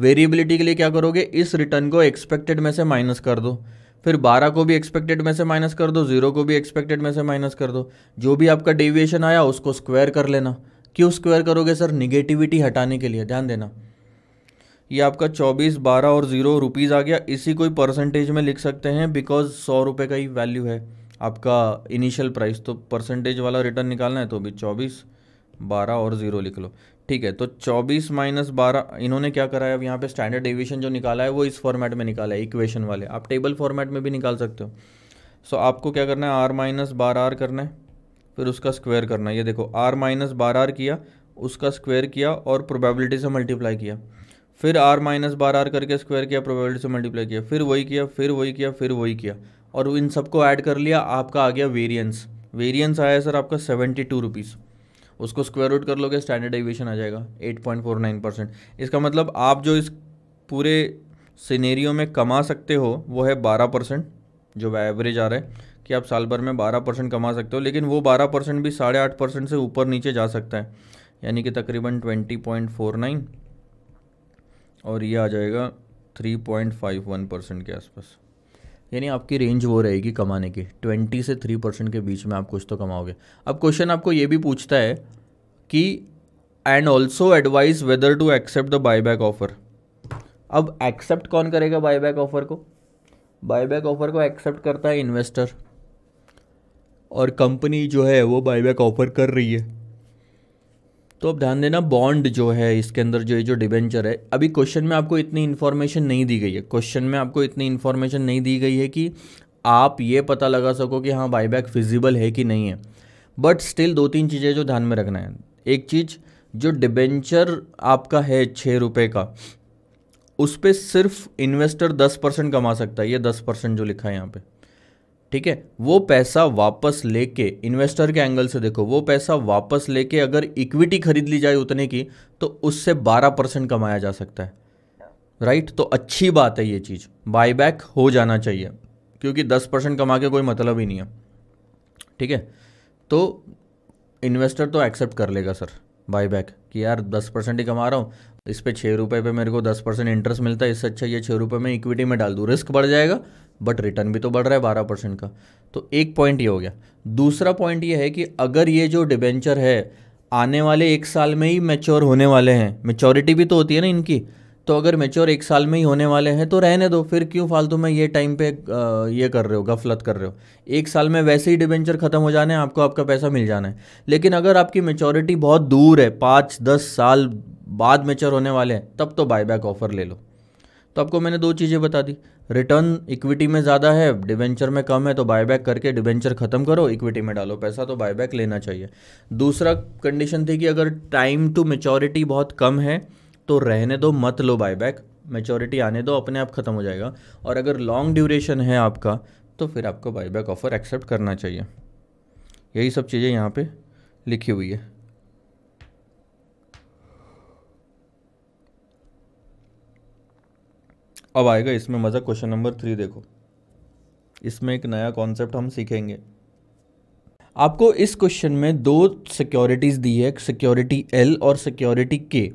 वेरिएबिलिटी के लिए क्या करोगे इस रिटर्न को एक्सपेक्टेड में से माइनस कर दो फिर 12 को भी एक्सपेक्टेड में से माइनस कर दो जीरो को भी एक्सपेक्टेड में से माइनस कर दो जो भी आपका डेविएशन आया उसको स्क्वायर कर लेना क्यों स्क्वायर करोगे सर निगेटिविटी हटाने के लिए ध्यान देना ये आपका चौबीस बारह और ज़ीरो रुपीज़ आ गया इसी कोई परसेंटेज में लिख सकते हैं बिकॉज सौ रुपये का ही वैल्यू है आपका इनिशियल प्राइस तो परसेंटेज वाला रिटर्न निकालना है तो भी चौबीस बारह और ज़ीरो लिख लो ठीक है तो 24 माइनस बारह इन्होंने क्या करा है अब यहाँ पे स्टैंडर्ड डिविशन जो निकाला है वो इस फॉर्मेट में निकाला है इक्वेशन वाले आप टेबल फॉर्मेट में भी निकाल सकते हो सो आपको क्या करना है आर माइनस बारह आर करना है फिर उसका स्क्वायर करना है ये देखो आर माइनस बारह आर किया उसका स्क्वायर किया और प्रोबेबिलिटी से मल्टीप्लाई किया फिर आर माइनस बारह आर करके स्क्वायर किया प्रोबेबिलिटी से मल्टीप्लाई किया फिर वही किया फिर वही किया फिर वही किया और इन सबको ऐड कर लिया आपका आ गया वेरियंस वेरियंस आया सर आपका सेवेंटी टू रुपीज़ उसको स्क्वायर रूट कर लोगे स्टैंडर्ड डेविएशन आ जाएगा 8.49 परसेंट इसका मतलब आप जो इस पूरे सिनेरियो में कमा सकते हो वो है 12 परसेंट जो एवरेज आ रहा है कि आप साल भर में 12 परसेंट कमा सकते हो लेकिन वो 12 परसेंट भी साढ़े आठ परसेंट से ऊपर नीचे जा सकता है यानी कि तकरीबन 20.49 और ये आ जाएगा 3.51 परसेंट के आसपास यानी आपकी रेंज वो रहेगी कमाने की ट्वेंटी से थ्री परसेंट के बीच में आप कुछ तो कमाओगे अब क्वेश्चन आपको ये भी पूछता है कि and also advise whether to accept the buy back offer अब एक्सेप्ट कौन करेगा बाई बैक ऑफर को बाई बैक ऑफर को एक्सेप्ट करता है इन्वेस्टर और कंपनी जो है वो बाई बैक ऑफर कर रही है तो अब ध्यान देना बॉन्ड जो है इसके अंदर जो ये जो डिबेंचर है अभी क्वेश्चन में आपको इतनी इन्फॉर्मेशन नहीं दी गई है क्वेश्चन में आपको इतनी इन्फॉर्मेशन नहीं दी गई है कि आप ये पता लगा सको कि हाँ बाईबैक फिजिबल है कि नहीं है बट स्टिल दो तीन चीज़ें जो ध्यान में रखना है एक चीज़ जो डिबेंचर आपका है छः रुपये का उस पर सिर्फ इन्वेस्टर दस परसेंट कमा सकता है ये दस परसेंट जो लिखा है यहाँ पे ठीक है वो पैसा वापस लेके इन्वेस्टर के एंगल से देखो वो पैसा वापस लेके अगर इक्विटी खरीद ली जाए उतने की तो उससे 12 परसेंट कमाया जा सकता है राइट तो अच्छी बात है ये चीज़ बायबैक हो जाना चाहिए क्योंकि 10 परसेंट कमा के कोई मतलब ही नहीं है ठीक है तो इन्वेस्टर तो एक्सेप्ट कर लेगा सर बायबैक कि यार दस परसेंट ही कमा रहा हूँ इस पर छः रुपये पर मेरे को दस परसेंट इंटरेस्ट मिलता है इससे अच्छा ये छः रुपये मैं इक्विटी में डाल दूँ रिस्क बढ़ जाएगा बट रिटर्न भी तो बढ़ रहा है बारह परसेंट का तो एक पॉइंट ये हो गया दूसरा पॉइंट ये है कि अगर ये जो डिबेंचर है आने वाले एक साल में ही मेच्योर होने वाले हैं मेच्योरिटी भी तो होती है ना इनकी तो अगर मेच्योर एक साल में ही होने वाले हैं तो रहने दो फिर क्यों फालतू में ये टाइम पे ये कर रहे हो गफलत कर रहे हो एक साल में वैसे ही डिबेंचर ख़त्म हो जाने आपको आपका पैसा मिल जाना है लेकिन अगर आपकी मेच्योरिटी बहुत दूर है पाँच दस साल बाद मेच्योर होने वाले हैं तब तो बायबैक ऑफ़र ले लो तो आपको मैंने दो चीज़ें बता दी रिटर्न इक्विटी में ज़्यादा है डिवेंचर में कम है तो बायबैक करके डिवेंचर ख़त्म करो इक्विटी में डालो पैसा तो बायबैक लेना चाहिए दूसरा कंडीशन थी कि अगर टाइम टू मेचोरिटी बहुत कम है तो रहने दो मत लो बायबैक मेचोरिटी आने दो अपने आप ख़त्म हो जाएगा और अगर लॉन्ग ड्यूरेशन है आपका तो फिर आपको बायबैक ऑफ़र एक्सेप्ट करना चाहिए यही सब चीज़ें यहाँ पे लिखी हुई है अब आएगा इसमें मज़ा क्वेश्चन नंबर थ्री देखो इसमें एक नया कॉन्सेप्ट हम सीखेंगे आपको इस क्वेश्चन में दो सिक्योरिटीज़ दी है सिक्योरिटी एल और सिक्योरिटी के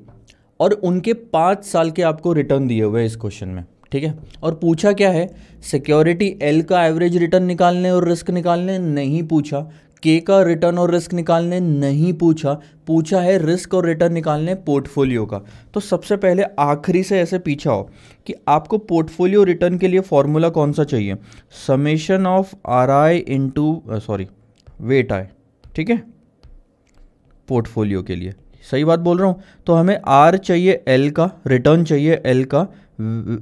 और उनके पांच साल के आपको रिटर्न दिए हुए इस क्वेश्चन में ठीक है और पूछा क्या है सिक्योरिटी एल का एवरेज रिटर्न निकालने और रिस्क निकालने नहीं पूछा के का रिटर्न और रिस्क निकालने नहीं पूछा पूछा है रिस्क और रिटर्न निकालने पोर्टफोलियो का तो सबसे पहले आखिरी से ऐसे पीछा हो कि आपको पोर्टफोलियो रिटर्न के लिए फॉर्मूला कौन सा चाहिए summation of R I into sorry weight I ठीक है पोर्टफोलियो के लिए सही बात बोल रहा हूँ तो हमें आर चाहिए एल का रिटर्न चाहिए एल का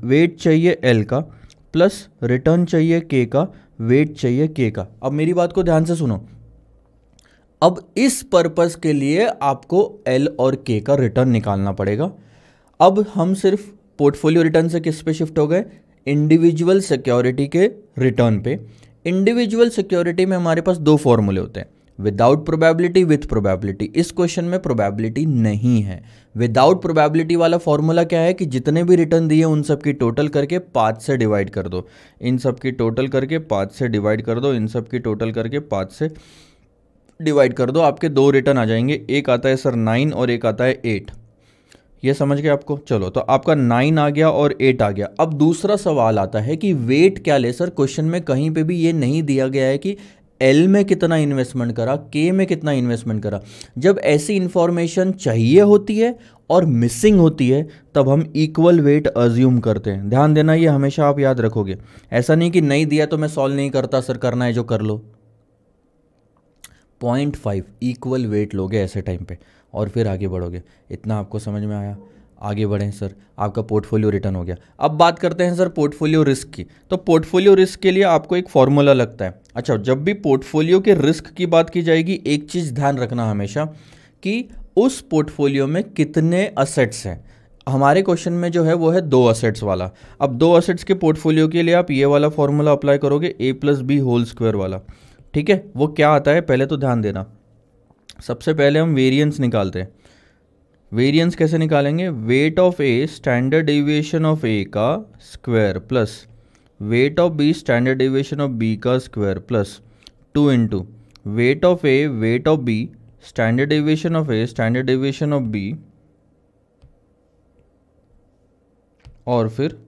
वेट चाहिए एल का प्लस रिटर्न चाहिए के का वेट चाहिए के का अब मेरी बात को ध्यान से सुनो अब इस पर्पस के लिए आपको एल और के का रिटर्न निकालना पड़ेगा अब हम सिर्फ पोर्टफोलियो रिटर्न से किस पे शिफ्ट हो गए इंडिविजुअल सिक्योरिटी के रिटर्न पे इंडिविजुअल सिक्योरिटी में हमारे पास दो फॉर्मूले होते हैं विदाउट प्रोबेबिलिटी विथ प्रोबेबिलिटी इस क्वेश्चन में प्रोबेबिलिटी नहीं है विदाउट प्रोबेबिलिटी वाला फॉर्मूला क्या है कि जितने भी रिटर्न दिए उन सब की टोटल करके पाँच से डिवाइड कर दो इन सब की टोटल करके पाँच से डिवाइड कर दो इन सब की टोटल करके पाँच से डिवाइड कर दो आपके दो रिटर्न आ जाएंगे एक आता है सर नाइन और एक आता है एट ये समझ गए आपको चलो तो आपका नाइन आ गया और एट आ गया अब दूसरा सवाल आता है कि वेट क्या ले सर क्वेश्चन में कहीं पे भी ये नहीं दिया गया है कि एल में कितना इन्वेस्टमेंट करा के में कितना इन्वेस्टमेंट करा जब ऐसी इन्फॉर्मेशन चाहिए होती है और मिसिंग होती है तब हम इक्वल वेट अज्यूम करते हैं ध्यान देना ये हमेशा आप याद रखोगे ऐसा नहीं कि नहीं दिया तो मैं सॉल्व नहीं करता सर करना है जो कर लो पॉइंट फाइव इक्वल वेट लोगे ऐसे टाइम पे और फिर आगे बढ़ोगे इतना आपको समझ में आया आगे बढ़ें सर आपका पोर्टफोलियो रिटर्न हो गया अब बात करते हैं सर पोर्टफोलियो रिस्क की तो पोर्टफोलियो रिस्क के लिए आपको एक फॉर्मूला लगता है अच्छा जब भी पोर्टफोलियो के रिस्क की बात की जाएगी एक चीज़ ध्यान रखना हमेशा कि उस पोर्टफोलियो में कितने असेट्स हैं हमारे क्वेश्चन में जो है वो है दो असेट्स वाला अब दो असेट्स के पोर्टफोलियो के लिए आप ये वाला फॉर्मूला अप्लाई करोगे A plus B whole square वाला ठीक है वो क्या आता है पहले तो ध्यान देना सबसे पहले हम वेरियंस निकालते हैं वेरियंस कैसे निकालेंगे weight of A standard deviation of A का square plus weight of B standard deviation of B का square plus two into weight of A weight of B standard deviation of A standard deviation of B और फिर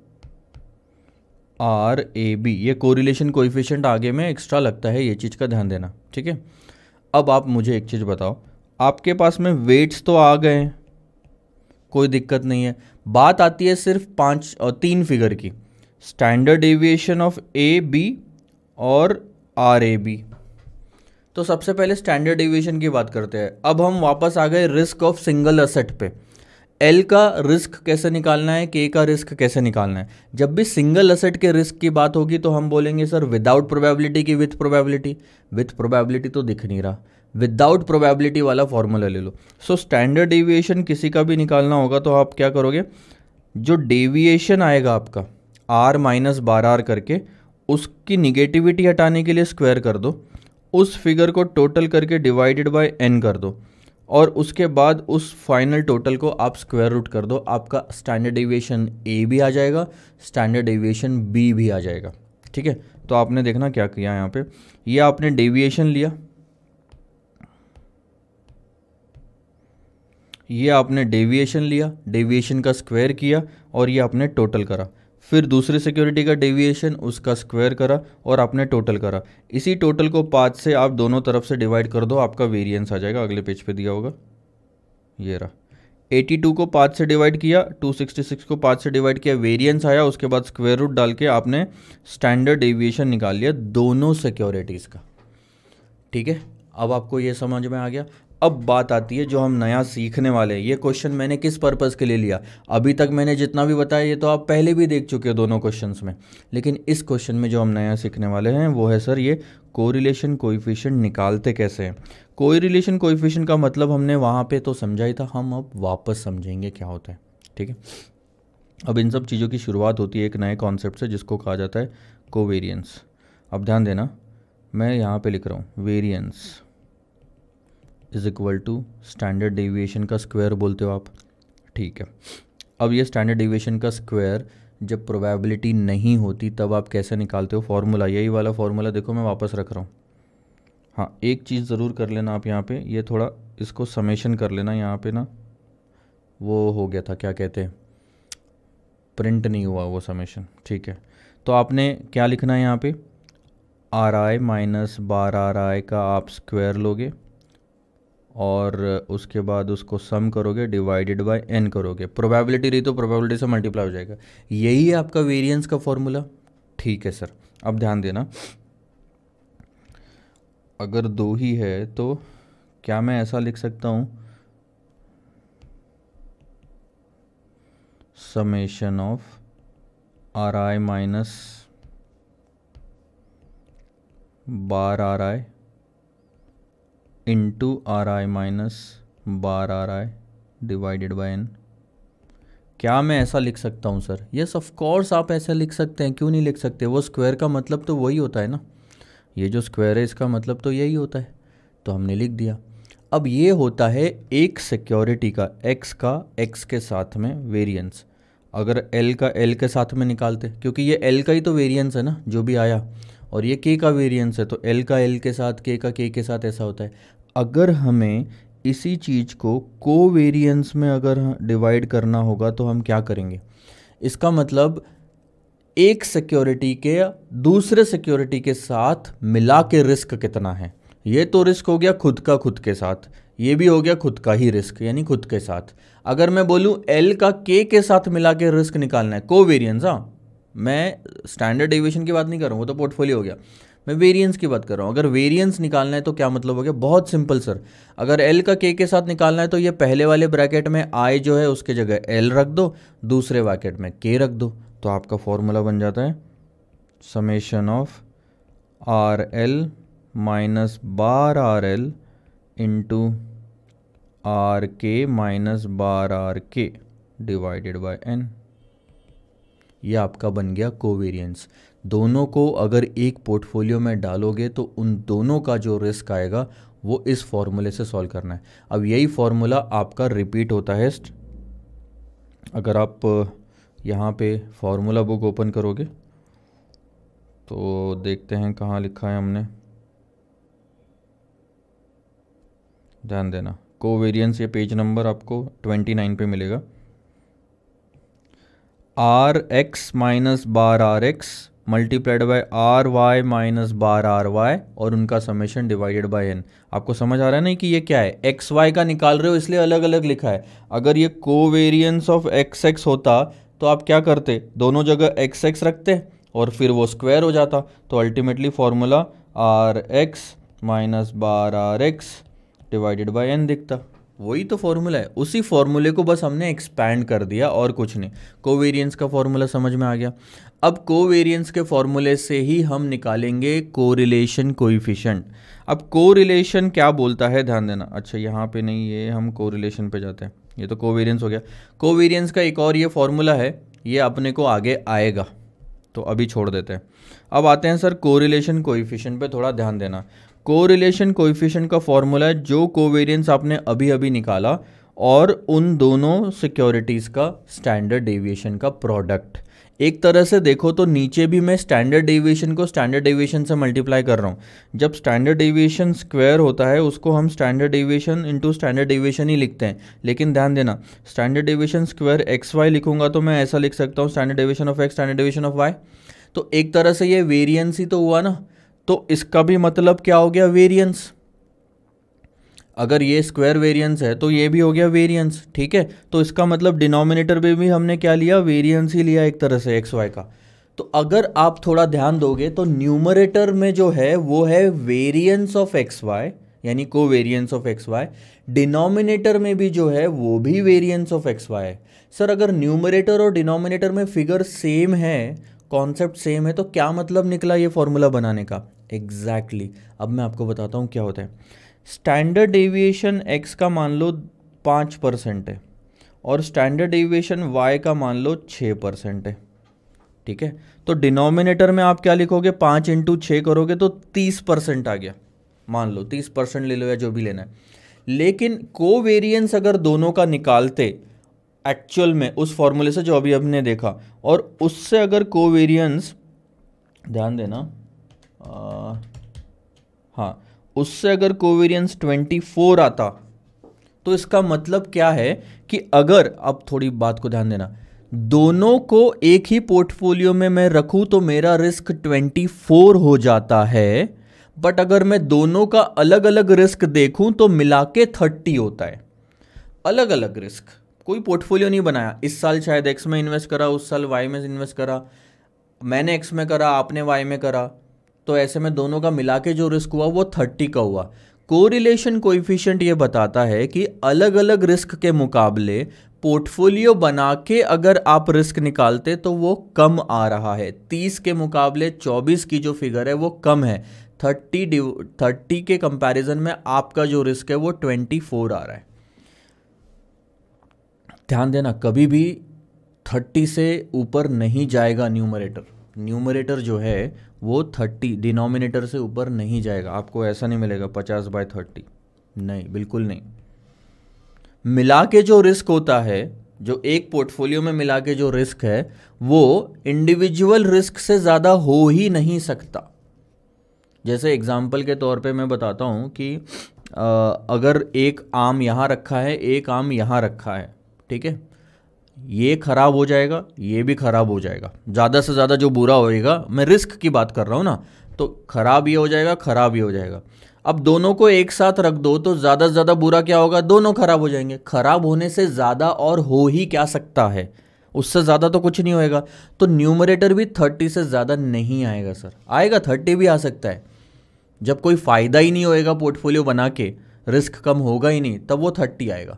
R A B ये correlation coefficient आगे में extra लगता है ये चीज़ का ध्यान देना ठीक है अब आप मुझे एक चीज़ बताओ आपके पास में वेट्स तो आ गए कोई दिक्कत नहीं है बात आती है सिर्फ पाँच और तीन फिगर की standard deviation of A B और आर ए बी तो सबसे पहले स्टैंडर्ड एविएशन की बात करते हैं अब हम वापस आ गए रिस्क ऑफ सिंगल असेट पे एल का रिस्क कैसे निकालना है के का रिस्क कैसे निकालना है जब भी सिंगल असेट के रिस्क की बात होगी तो हम बोलेंगे सर विदाउट प्रोबेबिलिटी की विथ प्रोबेबिलिटी विथ प्रोबेबिलिटी तो दिख नहीं रहा विदाउट प्रोबेबिलिटी वाला फॉर्मूला ले लो सो स्टैंडर्ड डेविएशन किसी का भी निकालना होगा तो आप क्या करोगे जो डेविएशन आएगा आपका आर माइनस बारह आर करके उसकी निगेटिविटी हटाने के लिए स्क्वायर कर दो उस फिगर को टोटल करके डिवाइडेड बाय एन कर दो और उसके बाद उस फाइनल टोटल को आप स्क्वायर रूट कर दो आपका स्टैंडर्ड एविएशन ए भी आ जाएगा स्टैंडर्ड एविएशन बी भी आ जाएगा ठीक है तो आपने देखना क्या किया यहाँ पे ये आपने डेविएशन लिया ये आपने डेविएशन लिया डेविएशन का स्क्वायर किया और ये आपने टोटल करा फिर दूसरे सिक्योरिटी का डेविएशन उसका स्क्वायर करा और आपने टोटल करा इसी टोटल को पाँच से आप दोनों तरफ से डिवाइड कर दो आपका वेरिएंस आ जाएगा अगले पेज पे दिया होगा ये रहा 82 को पाँच से डिवाइड किया 266 को पाँच से डिवाइड किया वेरिएंस आया उसके बाद स्क्वायर रूट डाल के आपने स्टैंडर्ड डेविएशन निकाल लिया दोनों सिक्योरिटीज़ का ठीक है अब आपको ये समझ में आ गया अब बात आती है जो हम नया सीखने वाले हैं ये क्वेश्चन मैंने किस पर्पज़ के लिए लिया अभी तक मैंने जितना भी बताया ये तो आप पहले भी देख चुके हो दोनों क्वेश्चन में लेकिन इस क्वेश्चन में जो हम नया सीखने वाले हैं वो है सर ये कोरिलेशन कोइफिशिएंट निकालते कैसे हैं कोई रिलेशन कोइफिशिएंट का मतलब हमने वहाँ पे तो समझा ही था हम अब वापस समझेंगे क्या होता है ठीक है अब इन सब चीज़ों की शुरुआत होती है एक नए कॉन्सेप्ट से जिसको कहा जाता है कोवेरियंस अब ध्यान देना मैं यहाँ पे लिख रहा हूँ variance is equal to standard deviation का स्क्वायर बोलते हो आप ठीक है अब ये स्टैंडर्ड डेविएशन का स्क्वायर जब प्रोबेबिलिटी नहीं होती तब आप कैसे निकालते हो फार्मूला यही वाला फार्मूला देखो मैं वापस रख रहा हूँ हाँ एक चीज़ ज़रूर कर लेना आप यहाँ पे ये यह थोड़ा इसको समेशन कर लेना यहाँ पे ना वो हो गया था क्या कहते हैं प्रिंट नहीं हुआ वो समेशन ठीक है तो आपने क्या लिखना है यहाँ पे R I minus bar R I का आप स्क्वायर लोगे और उसके बाद उसको सम करोगे डिवाइडेड बाय एन करोगे प्रोबेबिलिटी रही तो प्रोबेबिलिटी से मल्टीप्लाई हो जाएगा यही है आपका वेरिएंस का फॉर्मूला ठीक है सर अब ध्यान देना अगर दो ही है तो क्या मैं ऐसा लिख सकता हूँ summation of R I minus bar R I into R I minus bar R I divided by N क्या मैं ऐसा लिख सकता हूँ सर यस ऑफ कोर्स आप ऐसा लिख सकते हैं क्यों नहीं लिख सकते वो स्क्वायर का मतलब तो वही होता है ना ये जो स्क्वायर है इसका मतलब तो यही होता है तो हमने लिख दिया अब ये होता है एक सिक्योरिटी का एक्स का एक्स के साथ में वेरिएंस अगर एल का एल के साथ में निकालते क्योंकि ये एल का ही तो वेरिएंस है ना जो भी आया और ये के का वेरिएंस है तो एल का एल के साथ के का k के साथ ऐसा होता है अगर हमें इसी चीज़ को कोवेरियंस में अगर डिवाइड करना होगा तो हम क्या करेंगे इसका मतलब एक सिक्योरिटी के दूसरे सिक्योरिटी के साथ मिला के रिस्क कितना है ये तो रिस्क हो गया खुद का खुद के साथ ये भी हो गया खुद का ही रिस्क यानी खुद के साथ अगर मैं बोलूँ एल का के के साथ मिला के रिस्क निकालना है को वेरियंस हाँ मैं स्टैंडर्ड डिविशन की बात नहीं कर रहा हूँ वो तो पोर्टफोलियो हो गया मैं वेरियंस की बात कर रहा हूँ अगर वेरियंस निकालना है तो क्या मतलब हो गया बहुत सिंपल सर अगर एल का के के साथ निकालना है तो ये पहले वाले ब्रैकेट में आई जो है उसके जगह एल रख दो दूसरे ब्रैकेट में के रख दो तो आपका फॉर्मूला बन जाता है summation of R L minus bar R L into R K minus bar R K divided by N ये आपका बन गया कोवेरियंस दोनों को अगर एक पोर्टफोलियो में डालोगे तो उन दोनों का जो रिस्क आएगा वो इस फॉर्मूले से सॉल्व करना है अब यही फार्मूला आपका रिपीट होता है अगर आप यहाँ पे फार्मूला बुक ओपन करोगे तो देखते हैं कहाँ लिखा है हमने ध्यान देना कोवेरियंस ये पेज नंबर आपको ट्वेंटी नाइन पे मिलेगा R X minus bar R X multiplied by R Y minus bar R Y और उनका समेशन डिवाइडेड बाय एन आपको समझ आ रहा है ना कि ये क्या है एक्स वाई का निकाल रहे हो इसलिए अलग अलग लिखा है अगर ये कोवेरियंस ऑफ एक्स एक्स होता तो आप क्या करते दोनों जगह एक्स एक्स रखते और फिर वो स्क्वायर हो जाता तो ultimately formula R X minus bar R X divided by N दिखता वही तो फॉर्मूला है उसी फॉर्मूले को बस हमने एक्सपैंड कर दिया और कुछ नहीं कोवेरियंस का फॉर्मूला समझ में आ गया अब कोवेरियंस के फॉर्मूले से ही हम निकालेंगे कोरिलेशन कोइफिशिएंट अब कोरिलेशन क्या बोलता है ध्यान देना अच्छा यहाँ पे नहीं ये हम कोरिलेशन पे जाते हैं ये तो कोवेरियंस हो गया कोवेरियंस का एक और ये फॉर्मूला है ये अपने को आगे आएगा तो अभी छोड़ देते हैं अब आते हैं सर कोरिलेशन कोइफिशिएंट पे थोड़ा ध्यान देना कोरिलेशन कोइफिशिएंट का फॉर्मूला है जो कोवेरियंस आपने अभी अभी निकाला और उन दोनों सिक्योरिटीज़ का स्टैंडर्ड डेविएशन का प्रोडक्ट एक तरह से देखो तो नीचे भी मैं स्टैंडर्ड डेविएशन को स्टैंडर्ड डेविएशन से मल्टीप्लाई कर रहा हूँ जब स्टैंडर्ड डेविएशन स्क्वायर होता है उसको हम standard deviation into standard deviation ही लिखते हैं लेकिन ध्यान देना standard deviation square X Y लिखूंगा तो मैं ऐसा लिख सकता हूँ standard deviation of X standard deviation of Y तो एक तरह से ये वेरियंस ही तो हुआ ना तो इसका भी मतलब क्या हो गया वेरियंस अगर ये स्क्वायर वेरियंस है तो ये भी हो गया वेरियंस ठीक है तो इसका मतलब डिनोमिनेटर पे भी हमने क्या लिया वेरियंस ही लिया एक तरह से एक्स वाई का तो अगर आप थोड़ा ध्यान दोगे तो न्यूमरेटर में जो है वो है वेरियंस ऑफ एक्स वाई यानी को variance of X Y denominator में भी जो है वो भी वेरियंस ऑफ एक्स वाई है सर अगर न्यूमरेटर और डिनोमिनेटर में फिगर सेम है कॉन्सेप्ट सेम है तो क्या मतलब निकला ये फॉर्मूला बनाने का एग्जैक्टली exactly. अब मैं आपको बताता हूँ क्या होता है स्टैंडर्ड डेविएशन एक्स का मान लो पाँच परसेंट है और स्टैंडर्ड डेविएशन वाई का मान लो छः परसेंट है ठीक है तो डिनोमिनेटर में आप क्या लिखोगे पाँच इंटू छः करोगे तो तीस परसेंट आ गया मान लो तीस परसेंट ले लो या जो भी लेना है लेकिन कोवेरियंस अगर दोनों का निकालते एक्चुअल में उस फॉर्मूले से जो अभी हमने देखा और उससे अगर कोवेरियंस ध्यान देना आ, हाँ उससे अगर कोवेरियंस 24 आता तो इसका मतलब क्या है कि अगर अब थोड़ी बात को ध्यान देना दोनों को एक ही पोर्टफोलियो में मैं रखूं तो मेरा रिस्क 24 हो जाता है बट अगर मैं दोनों का अलग अलग रिस्क देखूं तो मिला के थर्टी होता है अलग अलग रिस्क कोई पोर्टफोलियो नहीं बनाया इस साल शायद एक्स में इन्वेस्ट करा उस साल वाई में इन्वेस्ट करा मैंने एक्स में करा आपने वाई में करा तो ऐसे में दोनों का मिला के जो रिस्क हुआ वो थर्टी का हुआ कोरिलेशन कोइफिशियंट ये बताता है कि अलग अलग रिस्क के मुकाबले पोर्टफोलियो बना के अगर आप रिस्क निकालते तो वो कम आ रहा है 30 के मुकाबले 24 की जो फिगर है वो कम है 30 30 के कंपैरिजन में आपका जो रिस्क है वो 24 आ रहा है ध्यान देना कभी भी 30 से ऊपर नहीं जाएगा न्यूमरेटर न्यूमरेटर जो है वो थर्टी डिनोमिनेटर से ऊपर नहीं जाएगा आपको ऐसा नहीं मिलेगा पचास बाय थर्टी नहीं बिल्कुल नहीं मिला के जो रिस्क होता है जो एक पोर्टफोलियो में मिला के जो रिस्क है वो इंडिविजुअल रिस्क से ज़्यादा हो ही नहीं सकता जैसे एग्जाम्पल के तौर पे मैं बताता हूँ कि आ, अगर एक आम यहाँ रखा है एक आम यहाँ रखा है ठीक है ये ख़राब हो जाएगा ये भी ख़राब हो जाएगा ज़्यादा से ज़्यादा जो बुरा होएगा मैं रिस्क की बात कर रहा हूँ ना तो ख़राब ये हो जाएगा ख़राब ये हो जाएगा अब दोनों को एक साथ रख दो तो ज़्यादा से ज़्यादा बुरा क्या होगा दोनों ख़राब हो जाएंगे ख़राब होने से ज़्यादा और हो ही क्या सकता है उससे ज़्यादा तो कुछ नहीं होएगा तो न्यूमरेटर भी थर्टी से ज़्यादा नहीं आएगा सर आएगा थर्टी भी आ सकता है जब कोई फ़ायदा ही नहीं होएगा पोर्टफोलियो बना के रिस्क कम होगा ही नहीं तब वो थर्टी आएगा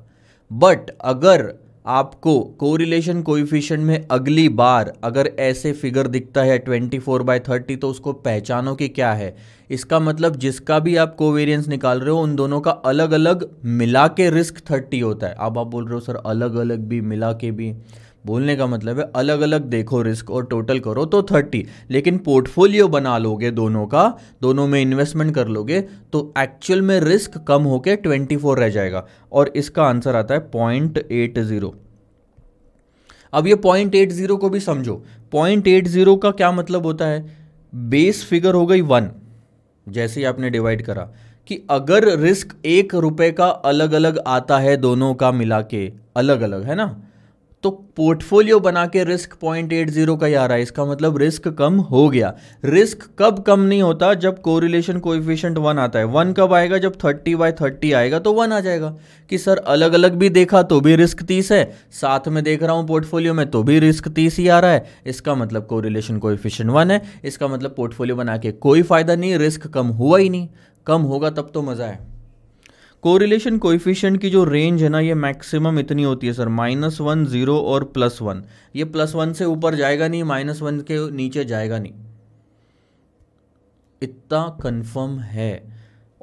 बट अगर आपको कोरिलेशन कोइफिशिएंट में अगली बार अगर ऐसे फिगर दिखता है 24 फोर बाय थर्टी तो उसको पहचानो कि क्या है इसका मतलब जिसका भी आप कोवेरियंस निकाल रहे हो उन दोनों का अलग अलग मिला के रिस्क थर्टी होता है अब आप बोल रहे हो सर अलग अलग भी मिला के भी बोलने का मतलब है अलग अलग देखो रिस्क और टोटल करो तो थर्टी लेकिन पोर्टफोलियो बना लोगे दोनों का दोनों में इन्वेस्टमेंट कर लोगे तो एक्चुअल में रिस्क कम होके ट्वेंटी फोर रह जाएगा और इसका आंसर आता है पॉइंट एट ज़ीरो अब ये पॉइंट एट ज़ीरो को भी समझो पॉइंट एट ज़ीरो का क्या मतलब होता है बेस फिगर हो गई वन जैसे ही आपने डिवाइड करा कि अगर रिस्क एक रुपए का अलग अलग आता है दोनों का मिला के अलग अलग है ना तो पोर्टफोलियो बना के रिस्क पॉइंट एट जीरो का ही आ रहा है इसका मतलब रिस्क कम हो गया रिस्क कब कम नहीं होता जब कोरिलेशन कोएफिशिएंट वन आता है वन कब आएगा जब थर्टी बाय थर्टी आएगा तो वन आ जाएगा कि सर अलग अलग भी देखा तो भी रिस्क तीस है साथ में देख रहा हूँ पोर्टफोलियो में तो भी रिस्क तीस ही आ रहा है इसका मतलब कोरिलेशन कोएफिशिएंट वन है इसका मतलब पोर्टफोलियो बना के कोई फायदा नहीं रिस्क कम हुआ ही नहीं कम होगा तब तो मज़ा है कोरिलेशन कोइफिशियंट की जो रेंज है ना ये मैक्सिमम इतनी होती है सर माइनस वन जीरो और प्लस वन ये प्लस वन से ऊपर जाएगा नहीं माइनस वन के नीचे जाएगा नहीं इतना कंफर्म है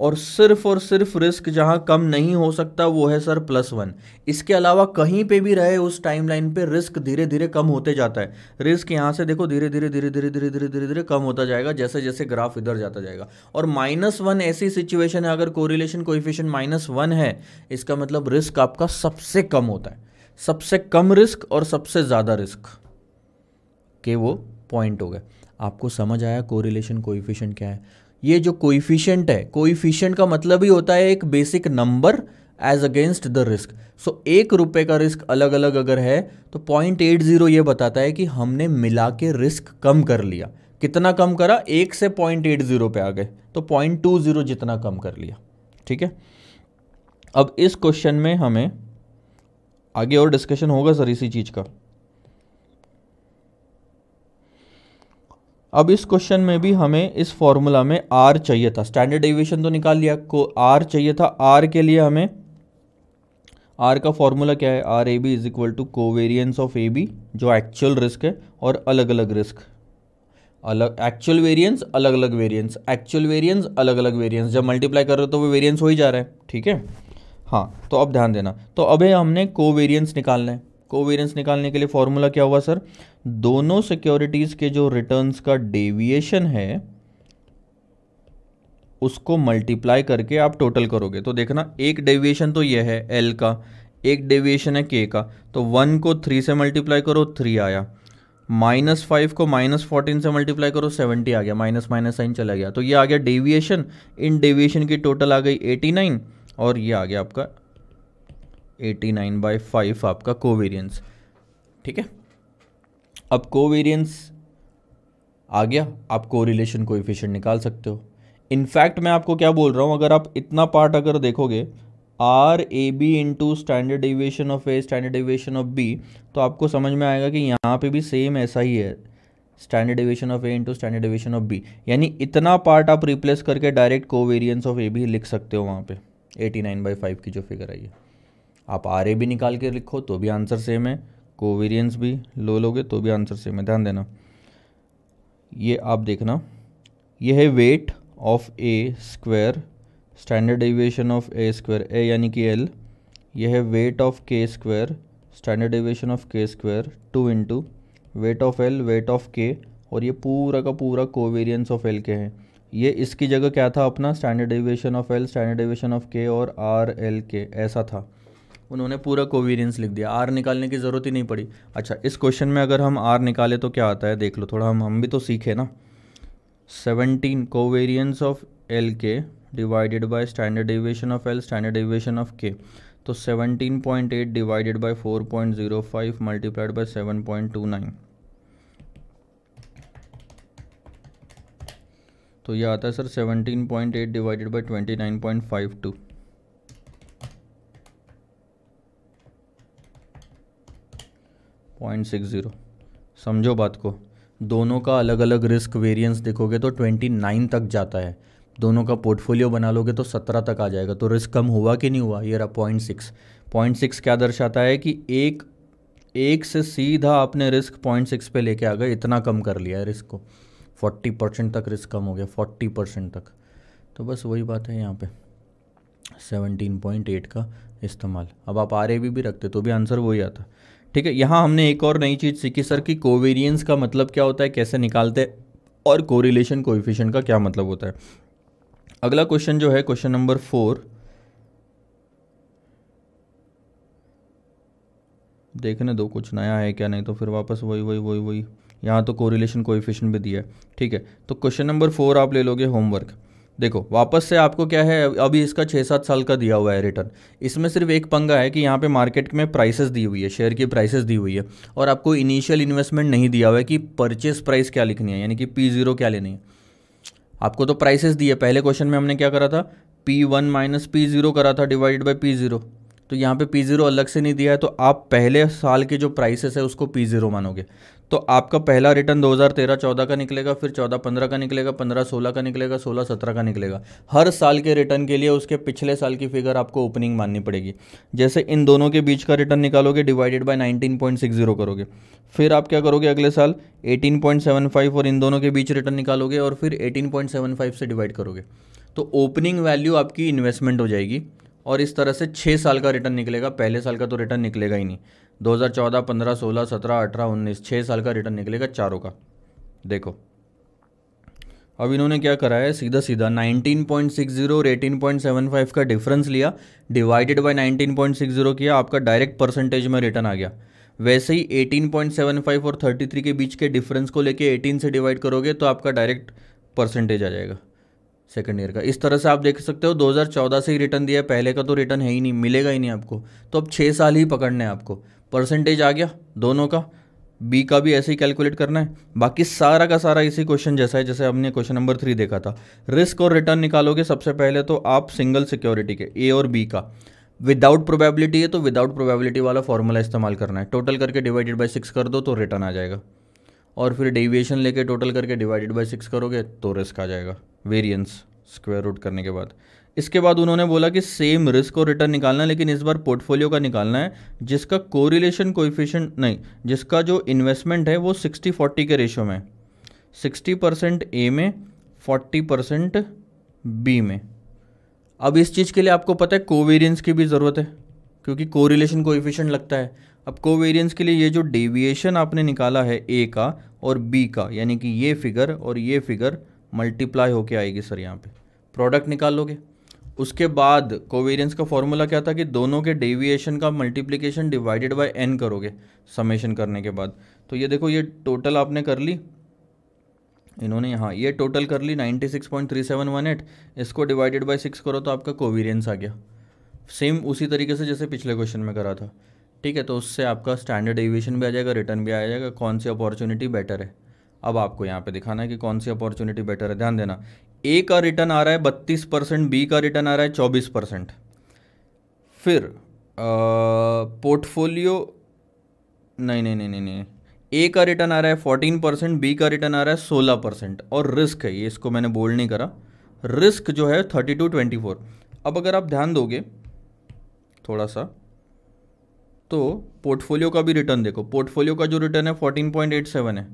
और सिर्फ और सिर्फ रिस्क जहां कम नहीं हो सकता वो है सर प्लस वन इसके अलावा कहीं पे भी रहे उस टाइमलाइन पे रिस्क धीरे धीरे कम होते जाता है रिस्क यहां से देखो धीरे धीरे धीरे धीरे धीरे धीरे धीरे धीरे कम होता जाएगा जैसे जैसे ग्राफ इधर जाता जाएगा और माइनस वन ऐसी सिचुएशन है अगर कोरिलेशन इफिशियंट माइनस वन है इसका मतलब रिस्क आपका सबसे कम होता है सबसे कम रिस्क और सबसे ज़्यादा रिस्क के वो पॉइंट हो गए आपको समझ आया कोरिलेशन कोइफिशियंट क्या है ये जो कोइफिशियंट है कोइफिशियंट का मतलब ही होता है एक basic number edge against the risk so एक रुपए का रिस्क अलग अलग अगर है तो पॉइंट एट जीरो ये बताता है कि हमने मिला के रिस्क कम कर लिया कितना कम करा एक से पॉइंट एट जीरो पे आ गए तो पॉइंट टू जीरो जितना कम कर लिया ठीक है अब इस क्वेश्चन में हमें आगे और डिस्कशन होगा सर इसी चीज़ का अब इस क्वेश्चन में भी हमें इस फॉर्मूला में आर चाहिए था स्टैंडर्ड डेविएशन तो निकाल लिया को आर चाहिए था आर के लिए हमें आर का फॉर्मूला क्या है R A B is equal to covariance of A B जो एक्चुअल रिस्क है और अलग अलग रिस्क अलग एक्चुअल वेरियंस अलग अलग वेरियंस एक्चुअल वेरियंस अलग अलग वेरियंस जब मल्टीप्लाई कर रहे हो तो वो वेरियंस हो ही जा रहा है ठीक है हाँ तो अब ध्यान देना तो अभी हमने वेरियंस निकालना है वेरियंस निकालने के लिए फॉर्मूला क्या हुआ सर दोनों सिक्योरिटीज़ के जो रिटर्न्स का डेविएशन है उसको मल्टीप्लाई करके आप टोटल करोगे तो देखना एक डेविएशन तो यह है एल का एक डेविएशन है के का तो वन को थ्री से मल्टीप्लाई करो थ्री आया माइनस फाइव को माइनस फोर्टीन से मल्टीप्लाई करो सेवेंटी आ गया माइनस माइनस साइन चला गया तो ये आ गया डेविएशन इन डेविएशन की टोटल आ गई एटी नाइन और ये आ गया आपका एटी नाइन बाई फाइव आपका कोवेरियंस ठीक है अब कोवेरियंस आ गया आप कोरिलेशन इफिशियंट निकाल सकते हो इनफैक्ट मैं आपको क्या बोल रहा हूँ अगर आप इतना पार्ट अगर देखोगे R A B into standard deviation of A standard deviation of B तो आपको समझ में आएगा कि यहाँ पे भी सेम ऐसा ही है standard deviation of A into standard deviation of B यानी इतना पार्ट आप रिप्लेस करके direct covariance of A B लिख सकते हो वहाँ पे 89 नाइन बाई फाइव की जो फिगर आई है आप आर ए बी निकाल के लिखो तो भी आंसर सेम है कोवेरियंस भी लो लोगे तो भी आंसर सेम है ध्यान देना ये आप देखना ये है weight of A square standard deviation of A square A यानी कि एल यह है weight of K square standard deviation of K square two into weight of L weight of K और ये पूरा का पूरा कोवेरियंस ऑफ एल के हैं ये इसकी जगह क्या था अपना standard deviation of L standard deviation of K और आर एल के ऐसा था उन्होंने पूरा कोवेरियंस लिख दिया आर निकालने की ज़रूरत ही नहीं पड़ी अच्छा इस क्वेश्चन में अगर हम आर निकाले तो क्या आता है देख लो थोड़ा हम हम भी तो सीखे ना seventeen covariance of L K divided by standard deviation of L standard deviation of K तो 17.8 डिवाइडेड बाय 4.05 मल्टीप्लाइड बाय 7.29 तो ये आता है sir 17.8 divided by 29.52 point six zero समझो बात को दोनों का अलग अलग रिस्क वेरिएंस देखोगे तो ट्वेंटी नाइन तक जाता है दोनों का पोर्टफोलियो बना लोगे तो सत्रह तक आ जाएगा तो रिस्क कम हुआ कि नहीं हुआ ये रहा पॉइंट सिक्स पॉइंट सिक्स क्या दर्शाता है कि एक एक से सीधा आपने रिस्क पॉइंट सिक्स पे लेके आ गए इतना कम कर लिया है रिस्क को फोर्टी परसेंट तक रिस्क कम हो गया फोर्टी परसेंट तक तो बस वही बात है यहाँ पे सेवनटीन पॉइंट एट का इस्तेमाल अब आप आर ए भी रखते तो भी आंसर वही आता ठीक है यहाँ हमने एक और नई चीज़ सीखी सर कि कोवेरियंस का मतलब क्या होता है कैसे निकालते हैं और कोरिलेशन कोफिशन का क्या मतलब होता है अगला क्वेश्चन जो है क्वेश्चन नंबर फोर देखने दो कुछ नया है क्या नहीं तो फिर वापस वही वही वही वही यहाँ तो कोरिलेशन कोएफिशिएंट भी दिया है ठीक है तो क्वेश्चन नंबर फोर आप ले लोगे होमवर्क देखो वापस से आपको क्या है अभी इसका छः सात साल का दिया हुआ है रिटर्न इसमें सिर्फ एक पंगा है कि यहाँ पे मार्केट में प्राइसेस दी हुई है शेयर की प्राइसेस दी हुई है और आपको इनिशियल इन्वेस्टमेंट नहीं दिया हुआ है कि परचेस प्राइस क्या लिखनी है यानी कि पी जीरो क्या लेनी है आपको तो प्राइसेस है पहले क्वेश्चन में हमने क्या करा था P one minus P zero करा था डिवाइडेड बाई पी जीरो तो यहाँ पे पी ज़ीरो अलग से नहीं दिया है तो आप पहले साल के जो प्राइसेस है उसको पी ज़ीरो मानोगे तो आपका पहला रिटर्न 2013-14 का निकलेगा फिर 14-15 का निकलेगा 15-16 का निकलेगा 16-17 का निकलेगा हर साल के रिटर्न के लिए उसके पिछले साल की फिगर आपको ओपनिंग माननी पड़ेगी जैसे इन दोनों के बीच का रिटर्न निकालोगे डिवाइडेड बाय 19.60 करोगे फिर आप क्या करोगे अगले साल 18.75 और इन दोनों के बीच रिटर्न निकालोगे और फिर एटीन से डिवाइड करोगे तो ओपनिंग वैल्यू आपकी इन्वेस्टमेंट हो जाएगी और इस तरह से छः साल का रिटर्न निकलेगा पहले साल का तो रिटर्न निकलेगा ही नहीं 2014, 15, 16, 17, 18, 19 छः साल का रिटर्न निकलेगा चारों का देखो अब इन्होंने क्या करा है सीधा सीधा 19.60 और 18.75 का डिफरेंस लिया डिवाइडेड बाय 19.60 किया आपका डायरेक्ट परसेंटेज में रिटर्न आ गया वैसे ही 18.75 और 33 के बीच के डिफरेंस को लेके 18 से डिवाइड करोगे तो आपका डायरेक्ट परसेंटेज आ जाएगा सेकेंड ईयर का इस तरह से आप देख सकते हो 2014 से ही रिटर्न दिया है पहले का तो रिटर्न है ही नहीं मिलेगा ही नहीं आपको तो अब छः साल ही पकड़ने हैं आपको परसेंटेज आ गया दोनों का बी का भी ऐसे ही कैलकुलेट करना है बाकी सारा का सारा इसी क्वेश्चन जैसा है जैसे हमने क्वेश्चन नंबर थ्री देखा था रिस्क और रिटर्न निकालोगे सबसे पहले तो आप सिंगल सिक्योरिटी के ए और बी का विदाउट प्रोबेबिलिटी है तो विदाउट प्रोबेबिलिटी वाला फॉर्मूला इस्तेमाल करना है टोटल करके डिवाइडेड बाई सिक्स कर दो तो रिटर्न आ जाएगा और फिर डेविएशन लेके टोटल करके डिवाइडेड बाई सिक्स करोगे तो रिस्क आ जाएगा वेरियंस स्क्वायर रूट करने के बाद इसके बाद उन्होंने बोला कि सेम रिस्क और रिटर्न निकालना है लेकिन इस बार पोर्टफोलियो का निकालना है जिसका कोरिलेशन कोइफिशिएंट नहीं जिसका जो इन्वेस्टमेंट है वो सिक्सटी फोर्टी के रेशो में सिक्सटी परसेंट ए में फोर्टी परसेंट बी में अब इस चीज़ के लिए आपको पता है कोवेरियंस की भी ज़रूरत है क्योंकि कोरिलेशन कोइफिशिएंट लगता है अब कोवेरियंस के लिए ये जो डेविएशन आपने निकाला है ए का और बी का यानी कि ये फिगर और ये फिगर मल्टीप्लाई होके आएगी सर यहाँ पे प्रोडक्ट निकाल लोगे उसके बाद कोवेरियंस का फॉर्मूला क्या था कि दोनों के डेविएशन का मल्टीप्लीकेशन डिवाइडेड बाय एन करोगे समेशन करने के बाद तो ये देखो ये टोटल आपने कर ली इन्होंने यहाँ ये टोटल कर ली 96.3718 इसको डिवाइडेड बाय सिक्स करो तो आपका कोवेरियंस आ गया सेम उसी तरीके से जैसे पिछले क्वेश्चन में करा था ठीक है तो उससे आपका स्टैंडर्ड एविएशन भी आ जाएगा रिटर्न भी आ जाएगा कौन सी अपॉर्चुनिटी बेटर है अब आपको यहाँ पे दिखाना है कि कौन सी अपॉर्चुनिटी बेटर है ध्यान देना ए का रिटर्न आ रहा है बत्तीस परसेंट बी का रिटर्न आ रहा है चौबीस परसेंट फिर पोर्टफोलियो नहीं नहीं नहीं नहीं नहीं ए का रिटर्न आ रहा है फोर्टीन परसेंट बी का रिटर्न आ रहा है सोलह परसेंट और रिस्क है ये इसको मैंने बोल्ड नहीं करा रिस्क जो है थर्टी टू ट्वेंटी फोर अब अगर आप ध्यान दोगे थोड़ा सा तो पोर्टफोलियो का भी रिटर्न देखो पोर्टफोलियो का जो रिटर्न है फोर्टीन पॉइंट एट सेवन है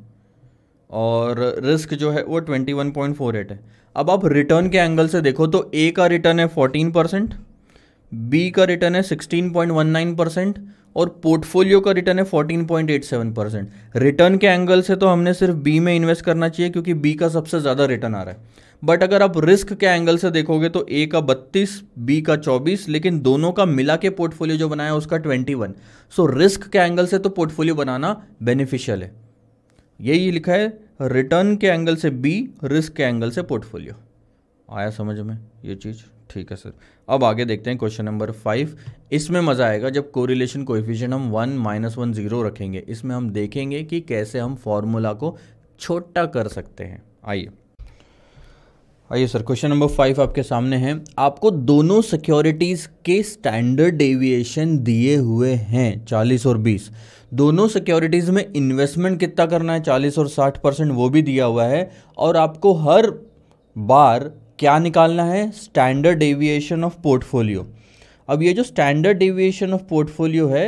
और रिस्क जो है वो 21.48 है अब आप रिटर्न के एंगल से देखो तो ए का रिटर्न है 14 परसेंट बी का रिटर्न है 16.19 परसेंट और पोर्टफोलियो का रिटर्न है 14.87 परसेंट रिटर्न के एंगल से तो हमने सिर्फ बी में इन्वेस्ट करना चाहिए क्योंकि बी का सबसे ज़्यादा रिटर्न आ रहा है बट अगर आप रिस्क के एंगल से देखोगे तो ए का 32, बी का 24, लेकिन दोनों का मिला के पोर्टफोलियो जो बनाया उसका 21। सो so, रिस्क के एंगल से तो पोर्टफोलियो बनाना बेनिफिशियल है यही लिखा है रिटर्न के एंगल से बी रिस्क के एंगल से पोर्टफोलियो आया समझ में ये चीज़ ठीक है सर अब आगे देखते हैं क्वेश्चन नंबर फाइव इसमें मज़ा आएगा जब कोरिलेशन कोएफिशिएंट हम वन माइनस वन ज़ीरो रखेंगे इसमें हम देखेंगे कि कैसे हम फॉर्मूला को छोटा कर सकते हैं आइए आइए सर क्वेश्चन नंबर फाइव आपके सामने है आपको दोनों सिक्योरिटीज़ के स्टैंडर्ड डेविएशन दिए हुए हैं 40 और 20 दोनों सिक्योरिटीज़ में इन्वेस्टमेंट कितना करना है 40 और 60 परसेंट वो भी दिया हुआ है और आपको हर बार क्या निकालना है स्टैंडर्ड डेविएशन ऑफ पोर्टफोलियो अब ये जो स्टैंडर्ड डेविएशन ऑफ पोर्टफोलियो है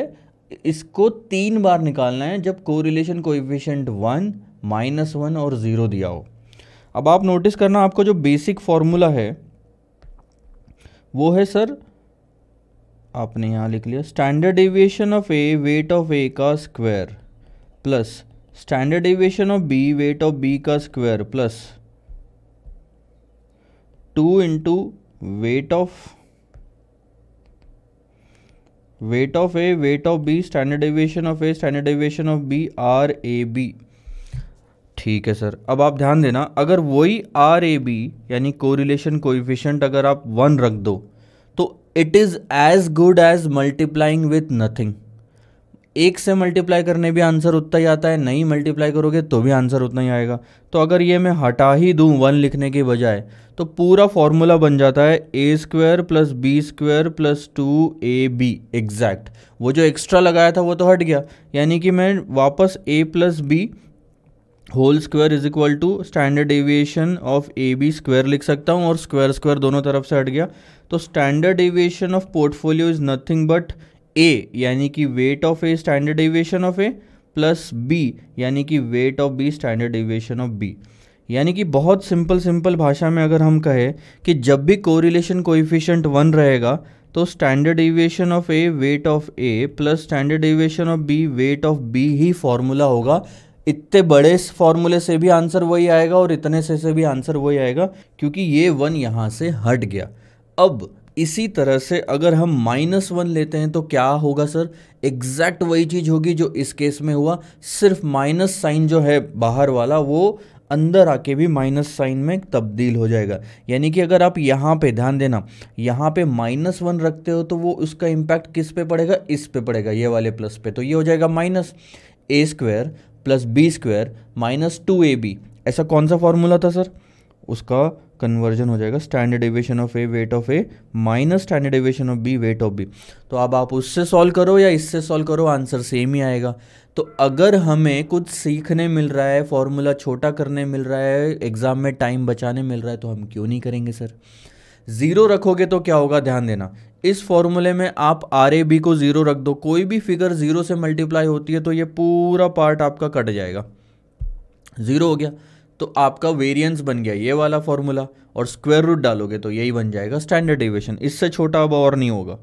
इसको तीन बार निकालना है जब correlation coefficient one minus one और ज़ीरो दिया हो अब आप नोटिस करना आपको जो बेसिक फॉर्मूला है वो है सर आपने यहाँ लिख लिया standard deviation of A weight of A का square plus standard deviation of B weight of B का square plus two into weight of weight of A weight of B standard deviation of A standard deviation of B R A B ठीक है sir अब आप ध्यान देना अगर वही R A B यानी कोरिलेशन कोइफिशियंट अगर आप वन रख दो तो it is as good as multiplying with nothing एक से मल्टीप्लाई करने भी आंसर उतना ही आता है नहीं मल्टीप्लाई करोगे तो भी आंसर उतना ही आएगा तो अगर ये मैं हटा ही दूँ वन लिखने के बजाय तो पूरा फॉर्मूला बन जाता है A square plus B square plus two A B exact वो जो एक्स्ट्रा लगाया था वो तो हट गया यानी कि मैं वापस A plus B whole square is equal to standard deviation of A B square लिख सकता हूँ और स्क्वायर स्क्वायर दोनों तरफ से हट गया तो standard deviation of portfolio is nothing but A यानी कि weight of A standard deviation of A plus B यानी कि weight of B standard deviation of B यानी कि बहुत सिंपल सिंपल भाषा में अगर हम कहें कि जब भी कोरिलेशन कोइफिशियंट वन रहेगा तो standard deviation of A weight of A plus standard deviation of B weight of B ही फॉर्मूला होगा इतने बड़े फॉर्मूले से भी आंसर वही आएगा और इतने से से भी आंसर वही आएगा क्योंकि ये वन यहाँ से हट गया अब इसी तरह से अगर हम माइनस वन लेते हैं तो क्या होगा सर एग्जैक्ट वही चीज़ होगी जो इस केस में हुआ सिर्फ माइनस साइन जो है बाहर वाला वो अंदर आके भी माइनस साइन में तब्दील हो जाएगा यानी कि अगर आप यहाँ पे ध्यान देना यहाँ पे माइनस वन रखते हो तो वो उसका इम्पैक्ट किस पे पड़ेगा इस पे पड़ेगा ये वाले प्लस पे तो ये हो जाएगा minus A square plus B square minus two A B ऐसा कौन सा फॉर्मूला था सर उसका कन्वर्जन हो जाएगा standard deviation of A weight of A minus standard deviation of B weight of B तो अब आप उससे सॉल्व करो या इससे सॉल्व करो आंसर सेम ही आएगा तो अगर हमें कुछ सीखने मिल रहा है फॉर्मूला छोटा करने मिल रहा है एग्ज़ाम में टाइम बचाने मिल रहा है तो हम क्यों नहीं करेंगे सर ज़ीरो रखोगे तो क्या होगा ध्यान देना इस फॉर्मूले में आप आर ए बी को ज़ीरो रख दो कोई भी फिगर ज़ीरो से मल्टीप्लाई होती है तो ये पूरा पार्ट आपका कट जाएगा ज़ीरो हो गया तो आपका वेरिएंस बन गया ये वाला फॉर्मूला और स्क्वायर रूट डालोगे तो यही बन जाएगा स्टैंडर्ड डिविजन इससे छोटा अब और नहीं होगा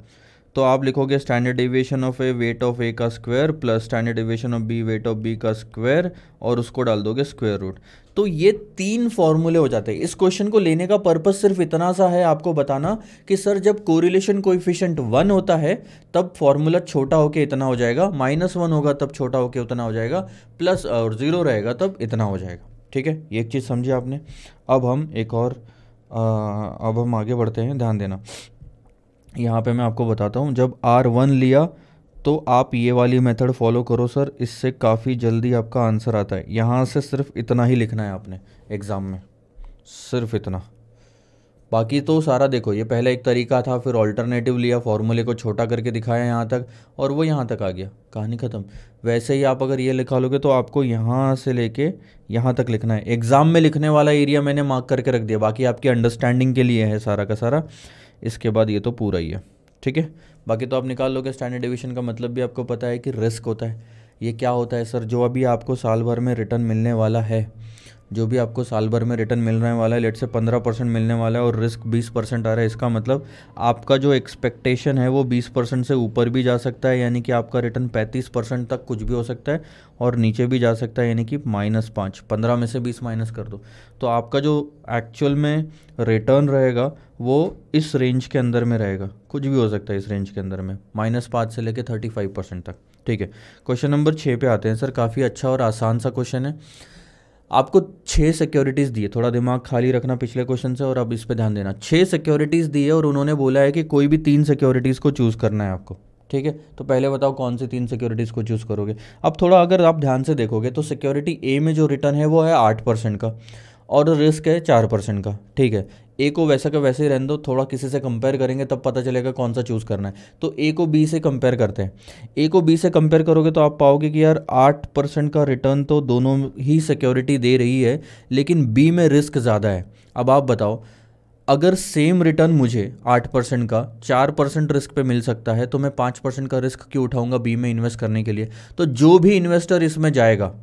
तो आप लिखोगे standard deviation of A weight of A का square plus standard deviation of B weight of B का स्क्वायर और उसको डाल दोगे स्क्वायर रूट तो ये तीन फॉर्मूले हो जाते हैं इस क्वेश्चन को लेने का पर्पस सिर्फ इतना सा है आपको बताना कि सर जब कोरिलेशन कोइफिशियंट वन होता है तब फॉर्मूला छोटा होके इतना हो जाएगा माइनस वन होगा तब छोटा होके उतना हो जाएगा प्लस और ज़ीरो रहेगा तब इतना हो जाएगा ठीक है ये एक चीज़ समझी आपने अब हम एक और आ, अब हम आगे बढ़ते हैं ध्यान देना यहाँ पे मैं आपको बताता हूँ जब आर वन लिया तो आप ये वाली मेथड फॉलो करो सर इससे काफ़ी जल्दी आपका आंसर आता है यहाँ से सिर्फ इतना ही लिखना है आपने एग्ज़ाम में सिर्फ इतना बाकी तो सारा देखो ये पहले एक तरीका था फिर ऑल्टरनेटिव लिया फॉर्मूले को छोटा करके दिखाया यहाँ तक और वो यहाँ तक आ गया कहानी ख़त्म वैसे ही आप अगर ये लिखा लोगे तो आपको यहाँ से लेके यहाँ तक लिखना है एग्ज़ाम में लिखने वाला एरिया मैंने मार्क करके रख दिया बाकी आपकी अंडरस्टैंडिंग के लिए है सारा का सारा इसके बाद ये तो पूरा ही है ठीक है बाकी तो आप निकाल लोगे स्टैंडर्ड डिविशन का मतलब भी आपको पता है कि रिस्क होता है ये क्या होता है सर जो अभी आपको साल भर में रिटर्न मिलने वाला है जो भी आपको साल भर में रिटर्न मिलने वाला है लेट से पंद्रह परसेंट मिलने वाला है और रिस्क बीस परसेंट आ रहा है इसका मतलब आपका जो एक्सपेक्टेशन है वो बीस परसेंट से ऊपर भी जा सकता है यानी कि आपका रिटर्न पैंतीस परसेंट तक कुछ भी हो सकता है और नीचे भी जा सकता है यानी कि माइनस पाँच पंद्रह में से बीस माइनस कर दो तो आपका जो एक्चुअल में रिटर्न रहेगा वो इस रेंज के अंदर में रहेगा कुछ भी हो सकता है इस रेंज के अंदर में माइनस पाँच से लेकर थर्टी फाइव परसेंट तक ठीक है क्वेश्चन नंबर छः पे आते हैं सर काफ़ी अच्छा और आसान सा क्वेश्चन है आपको छः सिक्योरिटीज़ दी है थोड़ा दिमाग खाली रखना पिछले क्वेश्चन से और अब इस पर ध्यान देना छः सिक्योरिटीज़ दी है और उन्होंने बोला है कि कोई भी तीन सिक्योरिटीज़ को चूज़ करना है आपको ठीक है तो पहले बताओ कौन सी तीन सिक्योरिटीज़ को चूज़ करोगे अब थोड़ा अगर आप ध्यान से देखोगे तो सिक्योरिटी ए में जो रिटर्न है वो है आठ परसेंट का और रिस्क है चार परसेंट का ठीक है ए को वैसा का वैसे ही रहने दो थोड़ा किसी से कंपेयर करेंगे तब पता चलेगा कौन सा चूज़ करना है तो ए को बी से कंपेयर करते हैं ए को बी से कंपेयर करोगे तो आप पाओगे कि यार आठ परसेंट का रिटर्न तो दोनों ही सिक्योरिटी दे रही है लेकिन बी में रिस्क ज़्यादा है अब आप बताओ अगर सेम रिटर्न मुझे आठ परसेंट का चार परसेंट रिस्क पे मिल सकता है तो मैं पाँच परसेंट का रिस्क क्यों उठाऊंगा बी में इन्वेस्ट करने के लिए तो जो भी इन्वेस्टर इसमें जाएगा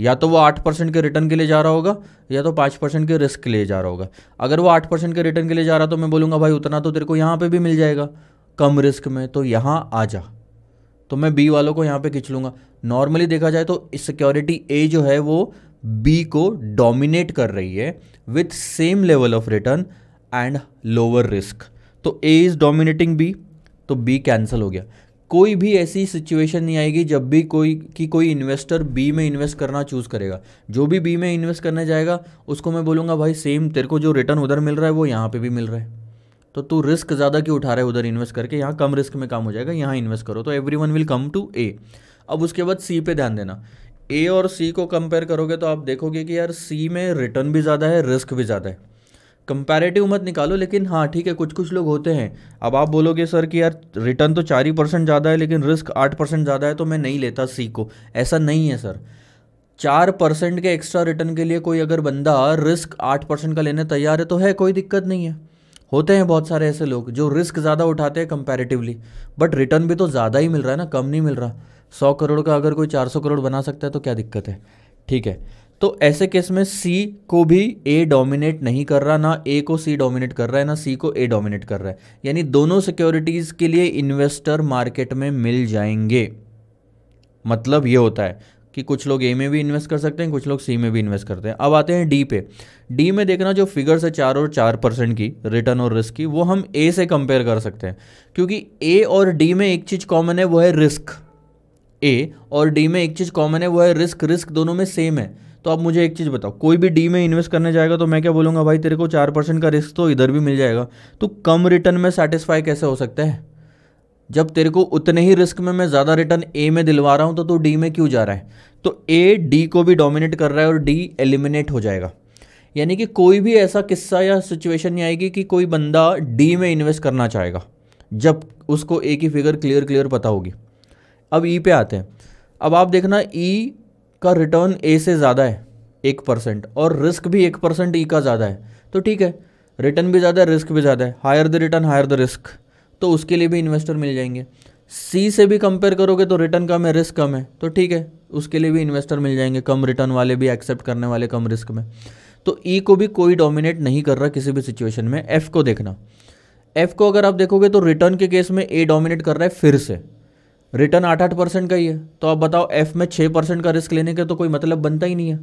या तो वो आठ परसेंट के रिटर्न के लिए जा रहा होगा या तो पाँच परसेंट के रिस्क के लिए जा रहा होगा अगर वो आठ परसेंट के रिटर्न के लिए जा रहा तो मैं बोलूँगा भाई उतना तो तेरे को यहाँ पे भी मिल जाएगा कम रिस्क में तो यहाँ आ जा तो मैं बी वालों को यहाँ पे खींच लूँगा नॉर्मली देखा जाए तो सिक्योरिटी ए जो है वो बी को डोमिनेट कर रही है with same level of return and lower risk तो ए इज़ डोमिनेटिंग बी तो बी कैंसिल हो गया कोई भी ऐसी सिचुएशन नहीं आएगी जब भी कोई कि कोई इन्वेस्टर बी में इन्वेस्ट करना चूज़ करेगा जो भी बी में इन्वेस्ट करने जाएगा उसको मैं बोलूँगा भाई सेम तेरे को जो रिटर्न उधर मिल रहा है वो यहाँ पे भी मिल रहा है तो तू रिस्क ज़्यादा क्यों उठा रहा है उधर इन्वेस्ट करके यहाँ कम रिस्क में काम हो जाएगा यहाँ इन्वेस्ट करो तो every will come to A अब उसके बाद सी पे ध्यान देना ए और सी को कंपेयर करोगे तो आप देखोगे कि यार सी में रिटर्न भी ज़्यादा है रिस्क भी ज़्यादा है कंपैरेटिव मत निकालो लेकिन हाँ ठीक है कुछ कुछ लोग होते हैं अब आप बोलोगे सर कि यार रिटर्न तो चार ही परसेंट ज़्यादा है लेकिन रिस्क आठ परसेंट ज़्यादा है तो मैं नहीं लेता सी को ऐसा नहीं है सर चार परसेंट के एक्स्ट्रा रिटर्न के लिए कोई अगर बंदा रिस्क आठ परसेंट का लेने तैयार है तो है कोई दिक्कत नहीं है होते हैं बहुत सारे ऐसे लोग जो रिस्क ज़्यादा उठाते हैं कंपैरेटिवली बट रिटर्न भी तो ज़्यादा ही मिल रहा है ना कम नहीं मिल रहा सौ करोड़ का अगर कोई चार सौ करोड़ बना सकता है तो क्या दिक्कत है ठीक है तो ऐसे केस में सी को भी ए डोमिनेट नहीं कर रहा ना ए को सी डोमिनेट कर रहा है ना सी को ए डोमिनेट कर रहा है यानी दोनों सिक्योरिटीज़ के लिए इन्वेस्टर मार्केट में मिल जाएंगे मतलब ये होता है कि कुछ लोग ए में भी इन्वेस्ट कर सकते हैं कुछ लोग सी में भी इन्वेस्ट करते हैं अब आते हैं डी पे डी में देखना जो फिगर्स है चार और चार परसेंट की रिटर्न और रिस्क की वो हम ए से कंपेयर कर सकते हैं क्योंकि ए और डी में एक चीज़ कॉमन है वो है रिस्क ए और डी में एक चीज़ कॉमन है वो है रिस्क रिस्क दोनों में सेम है तो आप मुझे एक चीज़ बताओ कोई भी डी में इन्वेस्ट करने जाएगा तो मैं क्या बोलूँगा भाई तेरे को चार परसेंट का रिस्क तो इधर भी मिल जाएगा तो कम रिटर्न में सेटिस्फाई कैसे हो सकता है जब तेरे को उतने ही रिस्क में मैं ज़्यादा रिटर्न ए में दिलवा रहा हूँ तो तू डी में क्यों जा रहा है तो ए डी को भी डोमिनेट कर रहा है और डी एलिमिनेट हो जाएगा यानी कि कोई भी ऐसा किस्सा या सिचुएशन नहीं आएगी कि कोई बंदा डी में इन्वेस्ट करना चाहेगा जब उसको ए की फिगर क्लियर क्लियर पता होगी अब ई e पे आते हैं अब आप देखना ई e का रिटर्न ए से ज़्यादा है एक परसेंट और रिस्क भी एक परसेंट ई e का ज़्यादा है तो ठीक है रिटर्न भी ज़्यादा है रिस्क भी ज़्यादा है higher the return higher the risk तो उसके लिए भी इन्वेस्टर मिल जाएंगे सी से भी कंपेयर करोगे तो रिटर्न कम है रिस्क कम है तो ठीक है उसके लिए भी इन्वेस्टर मिल जाएंगे कम रिटर्न वाले भी एक्सेप्ट करने वाले कम रिस्क में तो ई e को भी कोई डोमिनेट नहीं कर रहा किसी भी सिचुएशन में एफ को देखना एफ को अगर आप देखोगे तो रिटर्न के केस में ए डोमिनेट कर रहा है फिर से रिटर्न आठ आठ परसेंट का ही है तो आप बताओ एफ में छः परसेंट का रिस्क लेने का तो कोई मतलब बनता ही नहीं है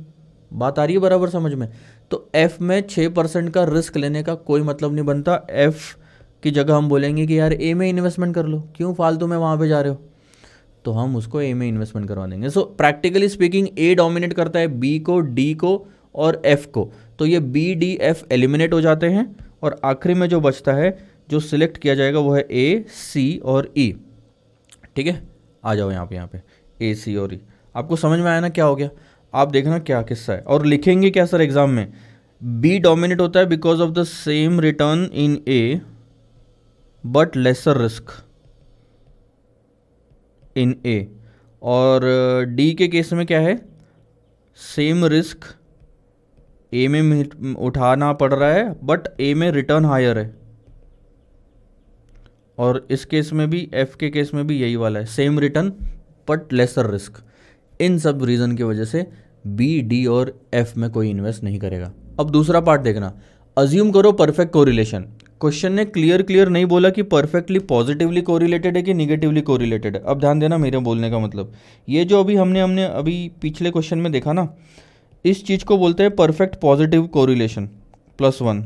बात आ रही है बराबर समझ में तो एफ में छः परसेंट का रिस्क लेने का कोई मतलब नहीं बनता एफ की जगह हम बोलेंगे कि यार ए में इन्वेस्टमेंट कर लो क्यों फालतू में वहाँ पर जा रहे हो तो हम उसको ए में इन्वेस्टमेंट करवा देंगे so practically speaking A dominate करता है बी को डी को और एफ को तो ये बी डी एफ एलिमिनेट हो जाते हैं और आखिरी में जो बचता है जो सिलेक्ट किया जाएगा वो है ए सी और ई e. ठीक है आ जाओ यहाँ पे यहाँ पे ए सी और ई e। आपको समझ में आया ना क्या हो गया आप देखना क्या किस्सा है और लिखेंगे क्या सर एग्जाम में बी डोमिनेट होता है because of the same return in A but lesser risk in A और डी uh, के केस में क्या है सेम रिस्क ए में उठाना पड़ रहा है बट ए में रिटर्न हायर है और इस केस में भी एफ के केस में भी यही वाला है same return but lesser risk इन सब रीज़न की वजह से बी डी और एफ में कोई इन्वेस्ट नहीं करेगा अब दूसरा पार्ट देखना अज्यूम करो परफेक्ट कोरिलेशन क्वेश्चन ने क्लियर क्लियर नहीं बोला कि परफेक्टली पॉजिटिवली कोरिलेटेड है कि निगेटिवली कोरिलेटेड है अब ध्यान देना मेरे बोलने का मतलब ये जो अभी हमने हमने अभी पिछले क्वेश्चन में देखा ना इस चीज़ को बोलते हैं perfect positive correlation plus one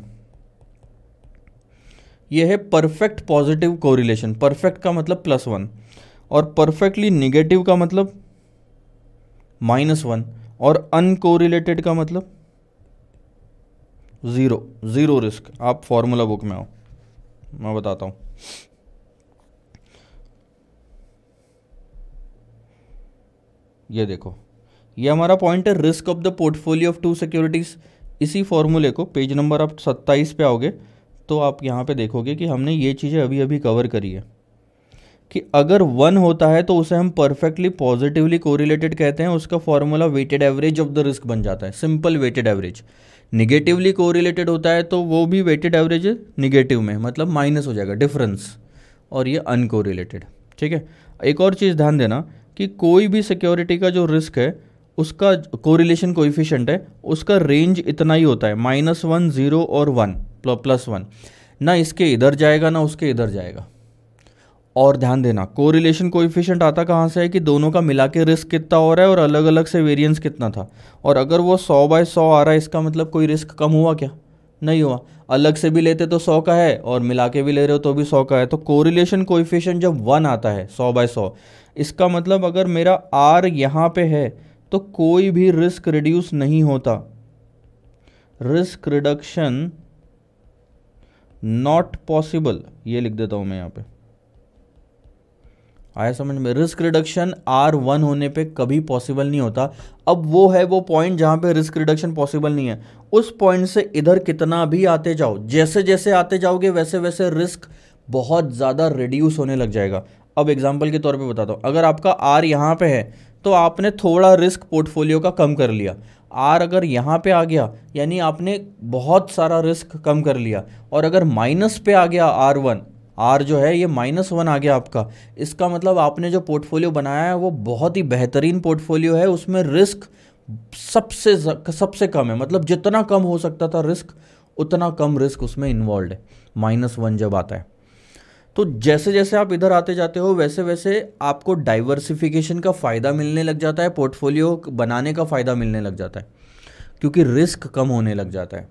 ये है परफेक्ट पॉजिटिव कोरिलेशन परफेक्ट का मतलब प्लस वन और परफेक्टली निगेटिव का मतलब माइनस वन और अनकोरिलेटेड का मतलब ज़ीरो ज़ीरो रिस्क आप फॉर्मूला बुक में आओ मैं बताता हूं ये देखो ये हमारा पॉइंट है risk of the portfolio of two securities इसी फॉर्मूले को पेज नंबर आप सत्ताईस पे आओगे तो आप यहाँ पे देखोगे कि हमने ये चीज़ें अभी अभी कवर करी है कि अगर वन होता है तो उसे हम परफेक्टली पॉजिटिवली कोरिलेटेड कहते हैं उसका formula weighted average of the risk बन जाता है simple weighted average negatively correlated होता है तो वो भी वेटेड एवरेज निगेटिव में मतलब माइनस हो जाएगा डिफरेंस और ये अनकोरिलेटेड ठीक है एक और चीज़ ध्यान देना कि कोई भी सिक्योरिटी का जो रिस्क है उसका कोरिलेशन कोइफिशेंट है उसका रेंज इतना ही होता है माइनस वन ज़ीरो और वन प्लस वन ना इसके इधर जाएगा ना उसके इधर जाएगा और ध्यान देना कोरिलेशन कोइफिशिएंट आता कहाँ से है कि दोनों का मिला के रिस्क कितना हो रहा है और अलग अलग से वेरिएंस कितना था और अगर वो सौ बाय सौ आ रहा है इसका मतलब कोई रिस्क कम हुआ क्या नहीं हुआ अलग से भी लेते तो सौ का है और मिला के भी ले रहे हो तो भी सौ का है तो कोरिलेशन कोइफिशियंट जब वन आता है सौ बाय सौ इसका मतलब अगर मेरा आर यहाँ पर है तो कोई भी रिस्क रिड्यूस नहीं होता रिस्क रिडक्शन नॉट पॉसिबल ये लिख देता हूं मैं यहां पे आया समझ में रिस्क रिडक्शन आर वन होने पे कभी पॉसिबल नहीं होता अब वो है वो पॉइंट जहां पे रिस्क रिडक्शन पॉसिबल नहीं है उस पॉइंट से इधर कितना भी आते जाओ जैसे जैसे आते जाओगे वैसे वैसे रिस्क बहुत ज़्यादा रिड्यूस होने लग जाएगा अब एग्जाम्पल के तौर पर बताता हूं अगर आपका आर यहां पर है तो आपने थोड़ा रिस्क पोर्टफोलियो का कम कर लिया आर अगर यहाँ पे आ गया यानी आपने बहुत सारा रिस्क कम कर लिया और अगर माइनस पे आ गया आर वन आर जो है ये माइनस वन आ गया आपका इसका मतलब आपने जो पोर्टफोलियो बनाया है वो बहुत ही बेहतरीन पोर्टफोलियो है उसमें रिस्क सबसे सबसे कम है मतलब जितना कम हो सकता था रिस्क उतना कम रिस्क उसमें इन्वॉल्व है माइनस वन जब आता है तो जैसे जैसे आप इधर आते जाते हो वैसे वैसे आपको डाइवर्सिफिकेशन का फ़ायदा मिलने लग जाता है पोर्टफोलियो बनाने का फ़ायदा मिलने लग जाता है क्योंकि रिस्क कम होने लग जाता है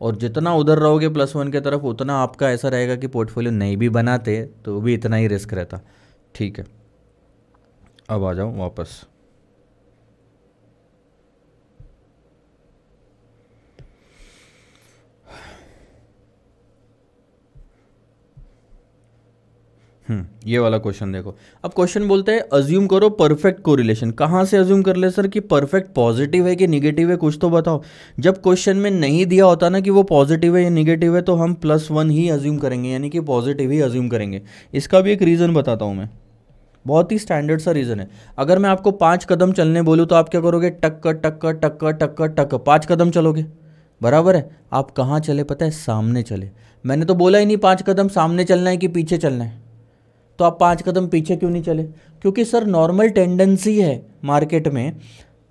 और जितना उधर रहोगे प्लस वन की तरफ उतना आपका ऐसा रहेगा कि पोर्टफोलियो नहीं भी बनाते तो भी इतना ही रिस्क रहता ठीक है अब आ जाओ वापस हम्म, ये वाला क्वेश्चन देखो अब क्वेश्चन बोलते हैं अज्यूम करो परफेक्ट कोरिलेशन कहाँ से अज्यूम कर ले सर कि परफेक्ट पॉजिटिव है कि निगेटिव है कुछ तो बताओ जब क्वेश्चन में नहीं दिया होता ना कि वो पॉजिटिव है या निगेटिव है तो हम प्लस वन ही अज्यूम करेंगे यानी कि पॉजिटिव ही अज्यूम करेंगे इसका भी एक रीज़न बताता हूँ मैं बहुत ही स्टैंडर्ड सा रीज़न है अगर मैं आपको पाँच कदम चलने बोलूँ तो आप क्या करोगे टक टक टक टक टक पाँच कदम चलोगे बराबर है आप कहाँ चले पता है सामने चले मैंने तो बोला ही नहीं पाँच कदम सामने चलना है कि पीछे चलना है तो आप पाँच कदम पीछे क्यों नहीं चले क्योंकि सर नॉर्मल टेंडेंसी है मार्केट में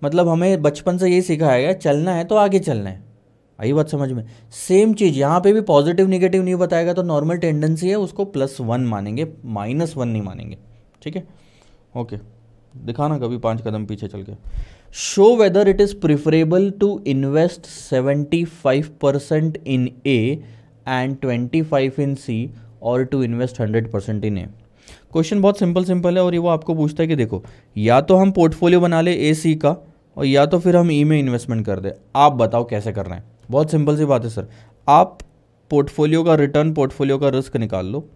मतलब हमें बचपन से यही सिखाया गया चलना है तो आगे चलना है आई बात समझ में सेम चीज़ यहाँ पे भी पॉजिटिव निगेटिव नहीं बताएगा तो नॉर्मल टेंडेंसी है उसको प्लस वन मानेंगे माइनस वन नहीं मानेंगे ठीक है ओके दिखाना कभी पाँच कदम पीछे चल के show whether it is preferable to invest seventy five percent in A and twenty five in C और to invest hundred percent in A question बहुत सिंपल सिंपल है और ये वो आपको पूछता है कि देखो या तो हम पोर्टफोलियो बना ले ए सी का और या तो फिर हम ई e में इन्वेस्टमेंट कर दें आप बताओ कैसे करना है बहुत सिंपल सी बात है सर आप पोर्टफोलियो का रिटर्न पोर्टफोलियो का रिस्क निकाल लो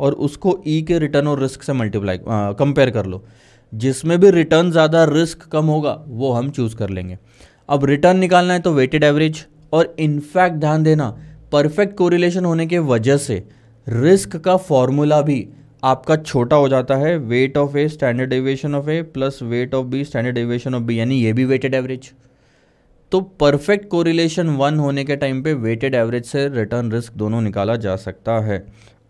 और उसको ई e के रिटर्न और रिस्क से मल्टीप्लाई कंपेयर कर लो जिसमें भी रिटर्न ज़्यादा रिस्क कम होगा वो हम चूज़ कर लेंगे अब रिटर्न निकालना है तो वेटेड एवरेज और इनफैक्ट ध्यान देना परफेक्ट कोरिलेशन होने के वजह से रिस्क का फॉर्मूला भी आपका छोटा हो जाता है weight of A standard deviation of A plus weight of B standard deviation of B यानी ये भी वेटेड एवरेज तो परफेक्ट कोरिलेशन वन होने के टाइम पे वेटेड एवरेज से रिटर्न रिस्क दोनों निकाला जा सकता है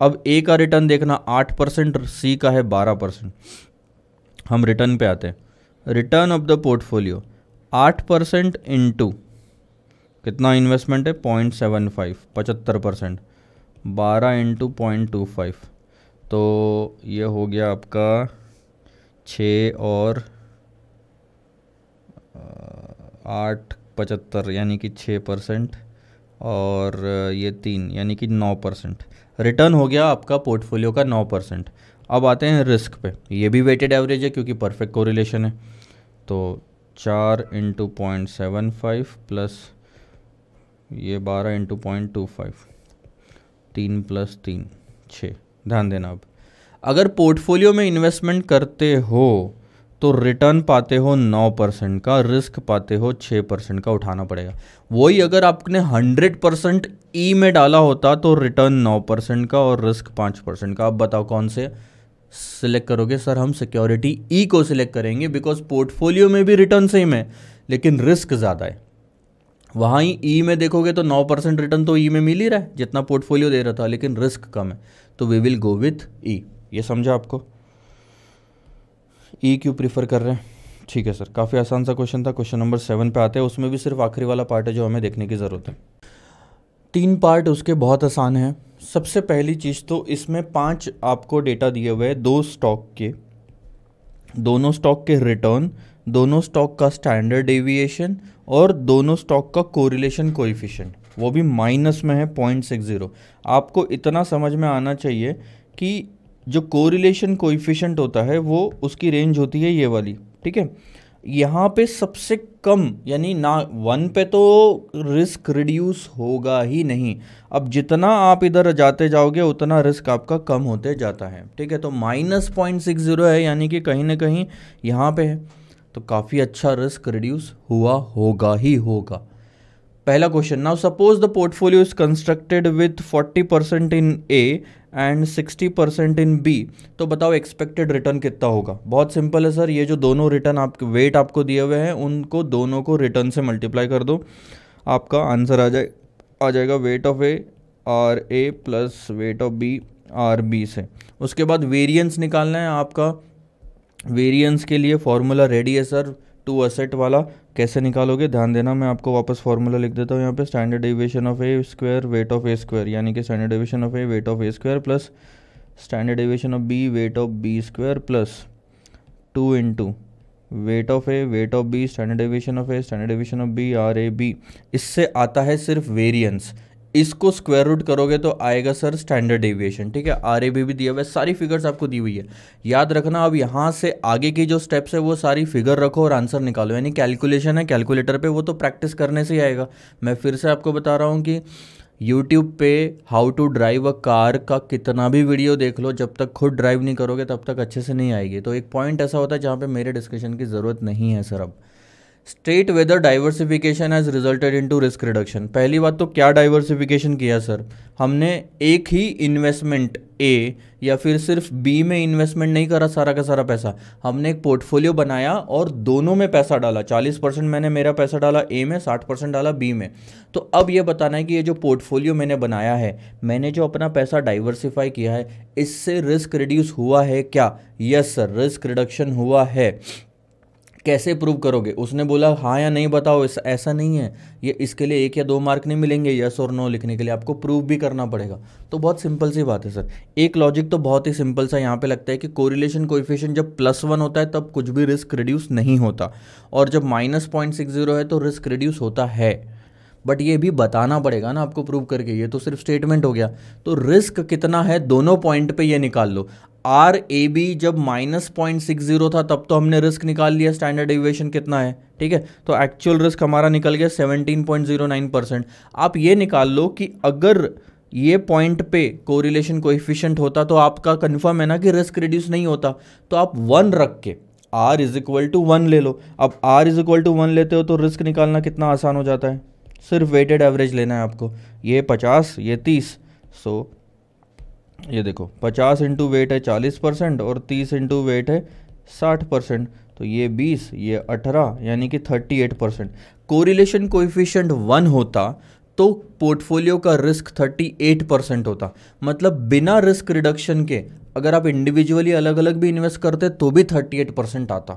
अब ए का रिटर्न देखना आठ परसेंट सी का है बारह परसेंट हम रिटर्न पे आते हैं रिटर्न ऑफ द पोर्टफोलियो आठ परसेंट इंटू कितना इन्वेस्टमेंट है पॉइंट सेवन फाइव पचहत्तर परसेंट बारह इंटू पॉइंट टू फाइव तो ये हो गया आपका छ और आठ पचहत्तर यानी कि छः परसेंट और ये तीन यानी कि नौ परसेंट रिटर्न हो गया आपका पोर्टफोलियो का नौ परसेंट अब आते हैं रिस्क पे ये भी वेटेड एवरेज है क्योंकि परफेक्ट कोरिलेशन है तो चार into point seven five plus ये बारह इंटू पॉइंट टू फाइव तीन प्लस तीन छः ध्यान देना अब अगर पोर्टफोलियो में इन्वेस्टमेंट करते हो तो रिटर्न पाते हो नौ परसेंट का रिस्क पाते हो 6 परसेंट का उठाना पड़ेगा वही अगर आपने हंड्रेड परसेंट ई में डाला होता तो रिटर्न नौ परसेंट का और रिस्क 5 परसेंट का आप बताओ कौन से सिलेक्ट करोगे सर हम सिक्योरिटी ई को सिलेक्ट करेंगे बिकॉज पोर्टफोलियो में भी रिटर्न सेम है लेकिन रिस्क ज़्यादा है वहाँ ही ई में देखोगे तो नौ परसेंट रिटर्न तो ई में मिल ही रहा है जितना पोर्टफोलियो दे रहा था लेकिन रिस्क कम है तो we will go with E ये समझा आपको ई e क्यों प्रीफर कर रहे हैं ठीक है सर काफ़ी आसान सा क्वेश्चन था क्वेश्चन नंबर सेवन पे आते हैं उसमें भी सिर्फ आखिरी वाला पार्ट है जो हमें देखने की ज़रूरत है तीन पार्ट उसके बहुत आसान हैं सबसे पहली चीज़ तो इसमें पांच आपको डेटा दिए हुए दो स्टॉक के दोनों स्टॉक के रिटर्न दोनों स्टॉक का स्टैंडर्ड डेविएशन और दोनों स्टॉक का कोरिलेशन कोइफिशेंट वो भी माइनस में है पॉइंट सिक्स ज़ीरो आपको इतना समझ में आना चाहिए कि जो कोरिलेशन कोइफिशेंट होता है वो उसकी रेंज होती है ये वाली ठीक है यहाँ पे सबसे कम यानी ना वन पे तो रिस्क रिड्यूस होगा ही नहीं अब जितना आप इधर जाते जाओगे उतना रिस्क आपका कम होते जाता है ठीक है तो माइनस पॉइंट सिक्स ज़ीरो है यानी कि कहीं ना कहीं यहाँ पे है तो काफ़ी अच्छा रिस्क रिड्यूस हुआ होगा ही होगा पहला question now suppose the portfolio is constructed with 40 percent in A and 60 percent in B तो बताओ एक्सपेक्टेड रिटर्न कितना होगा बहुत सिंपल है सर ये जो दोनों रिटर्न आपके वेट आपको दिए हुए हैं उनको दोनों को रिटर्न से मल्टीप्लाई कर दो आपका आंसर आ जाए आ जाएगा weight of A R A plus weight of B R B से उसके बाद वेरियंस निकालना है आपका वेरियंस के लिए फॉर्मूला रेडी है सर टू असेट वाला कैसे निकालोगे ध्यान देना मैं आपको वापस फॉर्मूला लिख देता हूँ यहाँ पे standard deviation of A square weight of A square यानी कि standard deviation of A weight of A square plus standard deviation of B weight of B square plus two into weight of A weight of B standard deviation of A standard deviation of B R A B इससे आता है सिर्फ variance इसको square root करोगे तो आएगा sir standard deviation ठीक है आर भी दिया हुआ है सारी फिगर्स आपको दी हुई है याद रखना अब यहाँ से आगे की जो स्टेप्स है वो सारी फिगर रखो और आंसर निकालो यानी कैलकुलेशन है कैलकुलेटर पे वो तो प्रैक्टिस करने से ही आएगा मैं फिर से आपको बता रहा हूँ कि यूट्यूब पे how to drive a car का कितना भी वीडियो देख लो जब तक खुद ड्राइव नहीं करोगे तब तक अच्छे से नहीं आएगी तो एक पॉइंट ऐसा होता है जहाँ पर मेरे डिस्कशन की ज़रूरत नहीं है सर अब state whether diversification has resulted into risk reduction पहली बात तो क्या डाइवर्सिफिकेशन किया सर हमने एक ही इन्वेस्टमेंट ए या फिर सिर्फ बी में इन्वेस्टमेंट नहीं करा सारा का सारा पैसा हमने एक पोर्टफोलियो बनाया और दोनों में पैसा डाला 40 परसेंट मैंने मेरा पैसा डाला ए में 60 परसेंट डाला बी में तो अब ये बताना है कि ये जो पोर्टफोलियो मैंने बनाया है मैंने जो अपना पैसा डाइवर्सिफाई किया है इससे रिस्क रिड्यूस हुआ है क्या यस सर रिस्क रिडक्शन हुआ है कैसे प्रूव करोगे उसने बोला हाँ या नहीं बताओ ऐसा नहीं है ये इसके लिए एक या दो मार्क नहीं मिलेंगे यस और नो लिखने के लिए आपको प्रूव भी करना पड़ेगा तो बहुत सिंपल सी बात है सर एक लॉजिक तो बहुत ही सिंपल सा यहाँ पे लगता है कि कोरिलेशन कोइफिशियंट जब प्लस वन होता है तब कुछ भी रिस्क रिड्यूस नहीं होता और जब माइनस पॉइंट सिक्स जीरो है तो रिस्क रिड्यूस होता है बट ये भी बताना पड़ेगा ना आपको प्रूव करके ये तो सिर्फ स्टेटमेंट हो गया तो रिस्क कितना है दोनों पॉइंट पे ये निकाल लो आर ए बी जब माइनस पॉइंट सिक्स जीरो था तब तो हमने रिस्क निकाल लिया स्टैंडर्ड एविएशन कितना है ठीक है तो एक्चुअल रिस्क हमारा निकल गया seventeen point zero nine percent आप ये निकाल लो कि अगर ये पॉइंट पे कोरिलेशन कोफिशियंट होता तो आपका कन्फर्म है ना कि रिस्क रिड्यूस नहीं होता तो आप वन रख के R is equal to one ले लो अब R is equal to one लेते हो तो रिस्क निकालना कितना आसान हो जाता है सिर्फ वेटेड एवरेज लेना है आपको ये पचास ये तीस सो ये देखो पचास इंटू वेट है चालीस परसेंट और तीस इंटू वेट है साठ परसेंट तो ये बीस ये अठारह यानी कि thirty eight percent correlation coefficient one होता तो पोर्टफोलियो का रिस्क 38 परसेंट होता मतलब बिना रिस्क रिडक्शन के अगर आप इंडिविजुअली अलग अलग भी इन्वेस्ट करते तो भी 38 परसेंट आता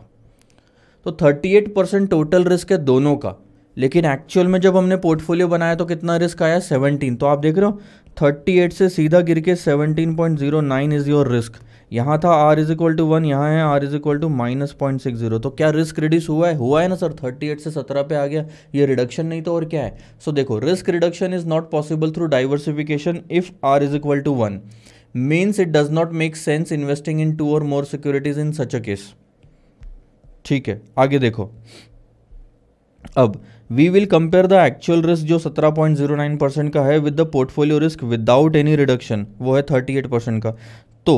तो 38 परसेंट टोटल रिस्क है दोनों का लेकिन एक्चुअल में जब हमने पोर्टफोलियो बनाया तो कितना रिस्क आया 17 तो आप देख रहे हो 38 से सीधा गिर के 17.09 इज योर रिस्क यहाँ था R is equal to one यहाँ है R is equal to minus point six zero तो क्या रिस्क रिड्यूस हुआ है हुआ है ना सर 38 से सत्रह पे आ गया ये रिडक्शन नहीं तो और क्या है सो so, देखो risk reduction is not possible through diversification if R is equal to one means it does not make sense investing in two और more securities in such a case ठीक है आगे देखो अब we will compare the actual risk जो 17.09 percent का है with the portfolio risk without any reduction वो है 38 परसेंट का तो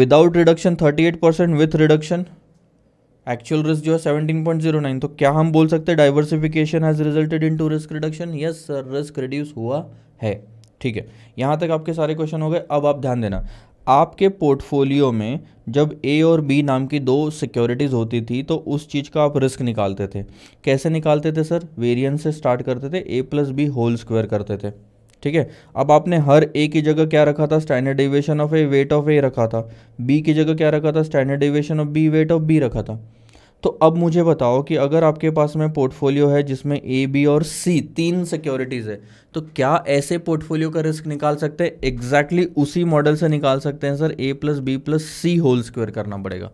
without reduction 38 percent with reduction actual risk जो है 17.09 तो क्या हम बोल सकते हैं diversification has resulted into risk reduction yes sir risk reduce हुआ है ठीक है यहाँ तक आपके सारे क्वेश्चन हो गए अब आप ध्यान देना आपके पोर्टफोलियो में जब ए और बी नाम की दो सिक्योरिटीज़ होती थी तो उस चीज़ का आप रिस्क निकालते थे कैसे निकालते थे सर वेरिएंस से स्टार्ट करते थे A plus B whole square करते थे ठीक है अब आपने हर ए की जगह क्या रखा था standard deviation of A weight of A रखा था बी की जगह क्या रखा था standard deviation of B weight of B रखा था तो अब मुझे बताओ कि अगर आपके पास में पोर्टफोलियो है जिसमें ए बी और सी तीन सिक्योरिटीज़ है तो क्या ऐसे पोर्टफोलियो का रिस्क निकाल सकते हैं एग्जैक्टली exactly उसी मॉडल से निकाल सकते हैं sir A plus B plus C whole square करना पड़ेगा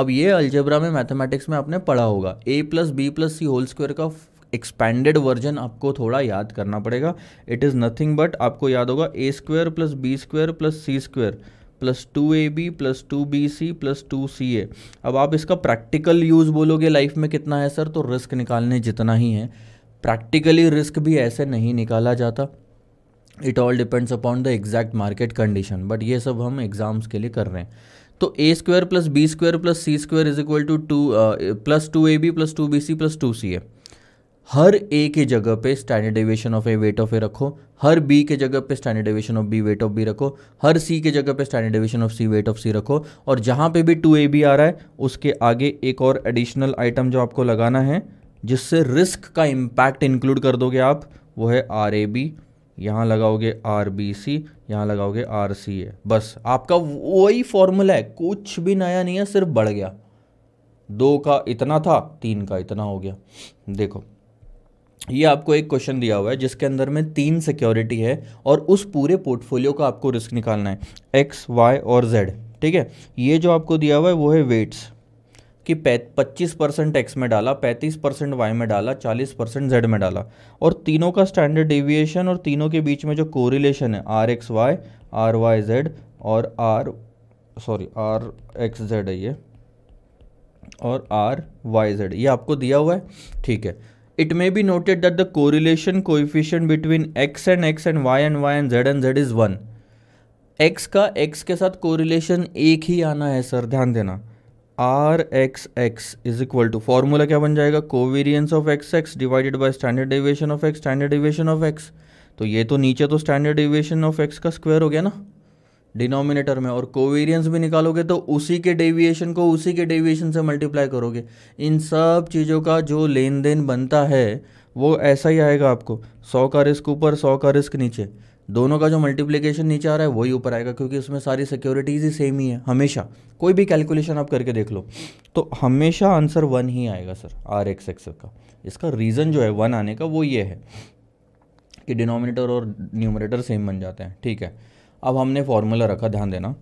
अब ये अल्जेब्रा में मैथमेटिक्स में आपने पढ़ा होगा A plus B plus C whole square का एक्सपैंडेड वर्जन आपको थोड़ा याद करना पड़ेगा इट इज़ नथिंग बट आपको याद होगा A square plus B square plus C square plus two A B plus two B C plus two C A अब आप इसका प्रैक्टिकल यूज़ बोलोगे लाइफ में कितना है सर तो रिस्क निकालने जितना ही है प्रैक्टिकली रिस्क भी ऐसे नहीं निकाला जाता it all depends upon the exact market condition but ये सब हम एग्जाम्स के लिए कर रहे हैं तो A square plus B square plus C square is equal to two plus two A B plus two B C plus two C A हर ए के जगह पे standard deviation of A weight of A रखो हर B के जगह पे standard deviation of B weight of B रखो हर सी के जगह पे standard deviation of C weight of C रखो और जहाँ पे भी टू ए बी आ रहा है उसके आगे एक और एडिशनल आइटम जो आपको लगाना है जिससे रिस्क का इम्पैक्ट इंक्लूड कर दोगे आप वो है आर ए बी यहाँ लगाओगे आर बी सी यहाँ लगाओगे आर सी ए बस आपका वही फॉर्मूला है कुछ भी नया नहीं है सिर्फ बढ़ गया दो का इतना था तीन का इतना हो गया देखो ये आपको एक क्वेश्चन दिया हुआ है जिसके अंदर में तीन सिक्योरिटी है और उस पूरे पोर्टफोलियो का आपको रिस्क निकालना है एक्स वाई और जेड ठीक है ये जो आपको दिया हुआ है वो है वेट्स कि पच्चीस परसेंट एक्स में डाला पैंतीस परसेंट वाई में डाला चालीस परसेंट जेड में डाला और तीनों का स्टैंडर्ड डेविएशन और तीनों के बीच में जो कोरिलेशन है R X Y R Y Z और R sorry R X Z है ये और आर वाई जेड ये आपको दिया हुआ है ठीक है it may be noted that the correlation coefficient between X and X and Y and Y and Z and Z is one X का एक्स के साथ कोरिलेशन एक ही आना है सर ध्यान देना R X X is equal to formula क्या बन जाएगा covariance of X X divided by standard deviation of X standard deviation of X तो ये तो नीचे तो स्टैंडर्ड डिवेशन ऑफ एक्स का स्क्वायर हो गया ना डिनोमिनेटर में और कोवेरियंस भी निकालोगे तो उसी के डेविएशन को उसी के डेविएशन से मल्टीप्लाई करोगे इन सब चीज़ों का जो लेन देन बनता है वो ऐसा ही आएगा आपको सौ का रिस्क ऊपर सौ का रिस्क नीचे दोनों का जो मल्टीप्लिकेशन नीचे आ रहा है वही ऊपर आएगा क्योंकि उसमें सारी सिक्योरिटीज़ ही सेम ही है हमेशा कोई भी कैलकुलेशन आप करके देख लो तो हमेशा आंसर वन ही आएगा सर आर एक्स एक्स का इसका रीज़न जो है वन आने का वो ये है कि डिनोमिनेटर और न्यूमरेटर सेम बन जाते हैं ठीक है अब हमने फॉर्मूला रखा ध्यान देना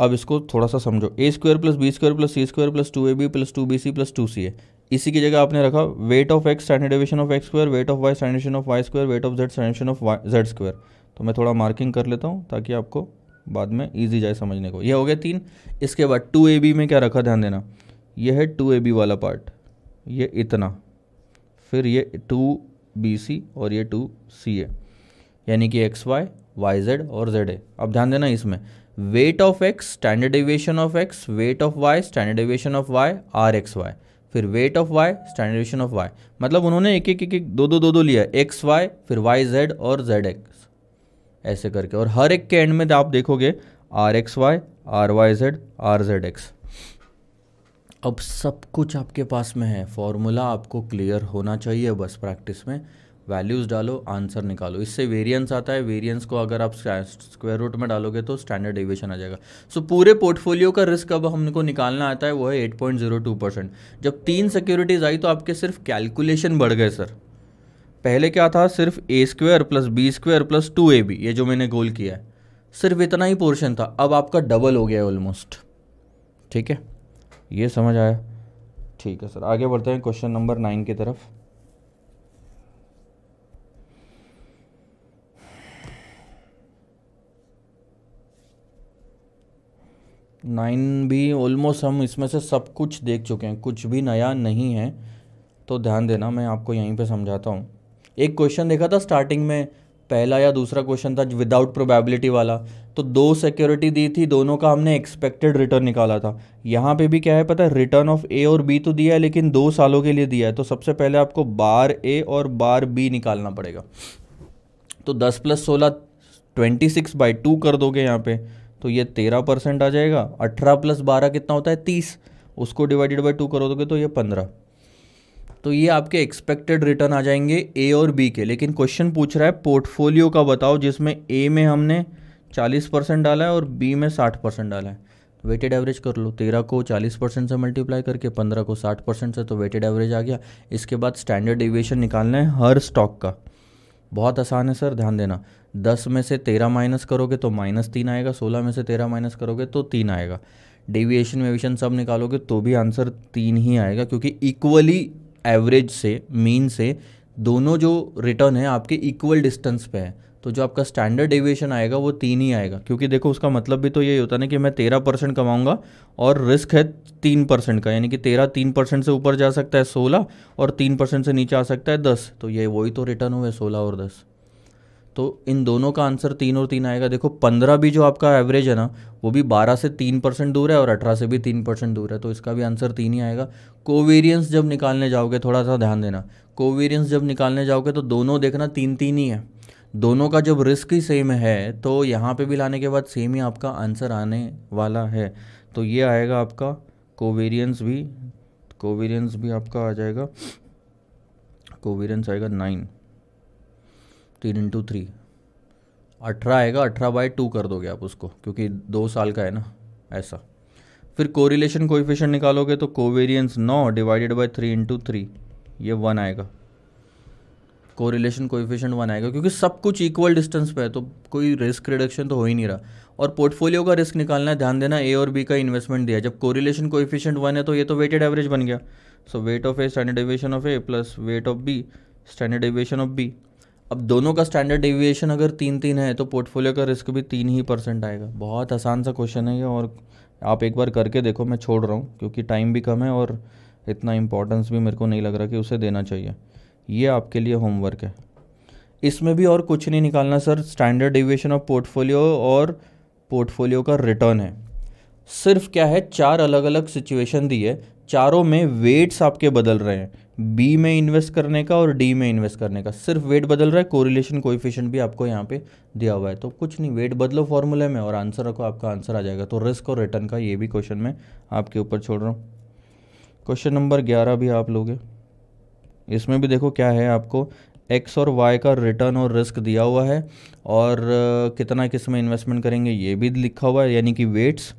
अब इसको थोड़ा सा समझो A square plus B square plus C square plus two A B plus two B C plus two C A इसी की जगह आपने रखा weight of X standard of X square weight of Y standard deviation of Y square weight of Z standard deviation of Y Z square तो मैं थोड़ा marking कर लेता हूँ ताकि आपको बाद में ईजी जाए समझने को यह हो गया तीन इसके बाद टू ए बी में क्या रखा ध्यान देना यह है टू ए बी वाला पार्ट ये इतना फिर ये टू बी सी और ये टू सी ए यानी कि एक्स वाई वाई जेड और जेड ए अब ध्यान देना इसमें weight of X standard deviation of X weight of Y standard deviation of Y R X Y फिर weight of Y standard standard deviation of Y मतलब उन्होंने एक एक एक एक दो दो दो दो लिया एक्स वाई फिर वाई जेड और जेड एक्स ऐसे करके और हर एक के एंड में आप देखोगे R X Y R Y Z R Z X अब सब कुछ आपके पास में है फॉर्मूला आपको क्लियर होना चाहिए बस प्रैक्टिस में वैल्यूज़ डालो आंसर निकालो इससे वेरिएंस आता है वेरिएंस को अगर आप स्क्वायर रूट में डालोगे तो स्टैंडर्ड डिविशन आ जाएगा सो so, पूरे पोर्टफोलियो का रिस्क अब हमको निकालना आता है वो है eight point zero two percent जब तीन सिक्योरिटीज़ आई तो आपके सिर्फ कैलकुलेशन बढ़ गए सर पहले क्या था सिर्फ A square plus B square plus two A B ये जो मैंने गोल किया है सिर्फ इतना ही पोर्शन था अब आपका डबल हो गया है ऑलमोस्ट ठीक है ये समझ आया ठीक है सर आगे बढ़ते हैं क्वेश्चन नंबर नाइन की तरफ नाइन भी ऑलमोस्ट हम इसमें से सब कुछ देख चुके हैं कुछ भी नया नहीं है तो ध्यान देना मैं आपको यहीं पे समझाता हूँ एक क्वेश्चन देखा था स्टार्टिंग में पहला या दूसरा क्वेश्चन था विदाउट प्रोबेबिलिटी वाला तो दो सिक्योरिटी दी थी दोनों का हमने एक्सपेक्टेड रिटर्न निकाला था यहाँ पे भी क्या है पता है रिटर्न ऑफ ए और बी तो दिया है लेकिन दो सालों के लिए दिया है तो सबसे पहले आपको बार ए और बार बी निकालना पड़ेगा तो दस प्लस सोलह ट्वेंटी सिक्स बाई टू कर दोगे यहाँ पे तो ये तेरह परसेंट आ जाएगा अठारह प्लस बारह कितना होता है तीस उसको डिवाइडेड बाई टू करो दोगे तो ये पंद्रह तो ये आपके एक्सपेक्टेड रिटर्न आ जाएंगे ए और बी के लेकिन क्वेश्चन पूछ रहा है पोर्टफोलियो का बताओ जिसमें ए में हमने चालीस परसेंट डाला है और बी में साठ परसेंट डाला है वेटेड एवरेज कर लो तेरह को चालीस परसेंट से मल्टीप्लाई करके पंद्रह को साठ परसेंट से तो वेटेड एवरेज आ गया इसके बाद स्टैंडर्ड डिविएशन निकालना है हर स्टॉक का बहुत आसान है सर ध्यान देना दस में से तेरह माइनस करोगे तो माइनस तीन आएगा सोलह में से तेरह माइनस करोगे तो तीन आएगा डेविएशन वेविएशन सब निकालोगे तो भी आंसर तीन ही आएगा क्योंकि इक्वली एवरेज से मीन से दोनों जो रिटर्न है आपके इक्वल डिस्टेंस पे है तो जो आपका स्टैंडर्ड डेविएशन आएगा वो तीन ही आएगा क्योंकि देखो उसका मतलब भी तो यही होता ना कि मैं तेरह परसेंट कमाऊँगा और रिस्क है तीन परसेंट का यानी कि तेरह तीन परसेंट से ऊपर जा सकता है सोलह और तीन परसेंट से नीचे आ सकता है दस तो ये वही तो रिटर्न हुए सोलह और दस तो इन दोनों का आंसर तीन और तीन आएगा देखो पंद्रह भी जो आपका एवरेज है ना वो भी बारह से तीन परसेंट दूर है और अठारह से भी तीन परसेंट दूर है तो इसका भी आंसर तीन ही आएगा कोवेरियंस जब निकालने जाओगे थोड़ा सा ध्यान देना कोवेरियंस जब निकालने जाओगे तो दोनों देखना तीन तीन ही है दोनों का जब रिस्क ही सेम है तो यहाँ पर भी लाने के बाद सेम ही आपका आंसर आने वाला है तो ये आएगा आपका कोवेरियंस भी कोवेरियंस भी आपका आ जाएगा कोवेरियंस आएगा नाइन तीन इंटू थ्री अठारह आएगा अठारह बाई टू कर दोगे आप उसको क्योंकि दो साल का है ना ऐसा फिर कोरिलेशन कोइफिशिएंट निकालोगे तो कोवेरियंस नौ divided by three into three ये वन आएगा कोरिलेशन कोइफिशिएंट वन आएगा क्योंकि सब कुछ इक्वल डिस्टेंस पे है तो कोई रिस्क रिडक्शन तो हो ही नहीं रहा और पोर्टफोलियो का रिस्क निकालना है ध्यान देना ए और बी का इन्वेस्टमेंट दिया जब कोरिलेशन कोइफिशिएंट वन है तो ये तो वेटेड एवरेज बन गया so weight of A standard of A plus weight of B standard of B अब दोनों का स्टैंडर्ड डेविएशन अगर तीन तीन है तो पोर्टफोलियो का रिस्क भी तीन ही परसेंट आएगा बहुत आसान सा क्वेश्चन है ये और आप एक बार करके देखो मैं छोड़ रहा हूँ क्योंकि टाइम भी कम है और इतना इम्पोर्टेंस भी मेरे को नहीं लग रहा कि उसे देना चाहिए ये आपके लिए होमवर्क है इसमें भी और कुछ नहीं निकालना sir standard deviation of portfolio और पोर्टफोलियो का रिटर्न है सिर्फ क्या है चार अलग अलग सिचुएशन दी है चारों में वेट्स आपके बदल रहे हैं बी में इन्वेस्ट करने का और डी में इन्वेस्ट करने का सिर्फ वेट बदल रहा है कोरिलेशन कोइफिशिएंट भी आपको यहाँ पे दिया हुआ है तो कुछ नहीं वेट बदलो फॉर्मूले में और आंसर रखो आपका आंसर आ जाएगा तो रिस्क और रिटर्न का ये भी क्वेश्चन मैं आपके ऊपर छोड़ रहा हूँ क्वेश्चन नंबर ग्यारह भी आप लोगे इसमें भी देखो क्या है आपको एक्स और वाई का रिटर्न और रिस्क दिया हुआ है और कितना किस में इन्वेस्टमेंट करेंगे ये भी लिखा हुआ है यानी कि weights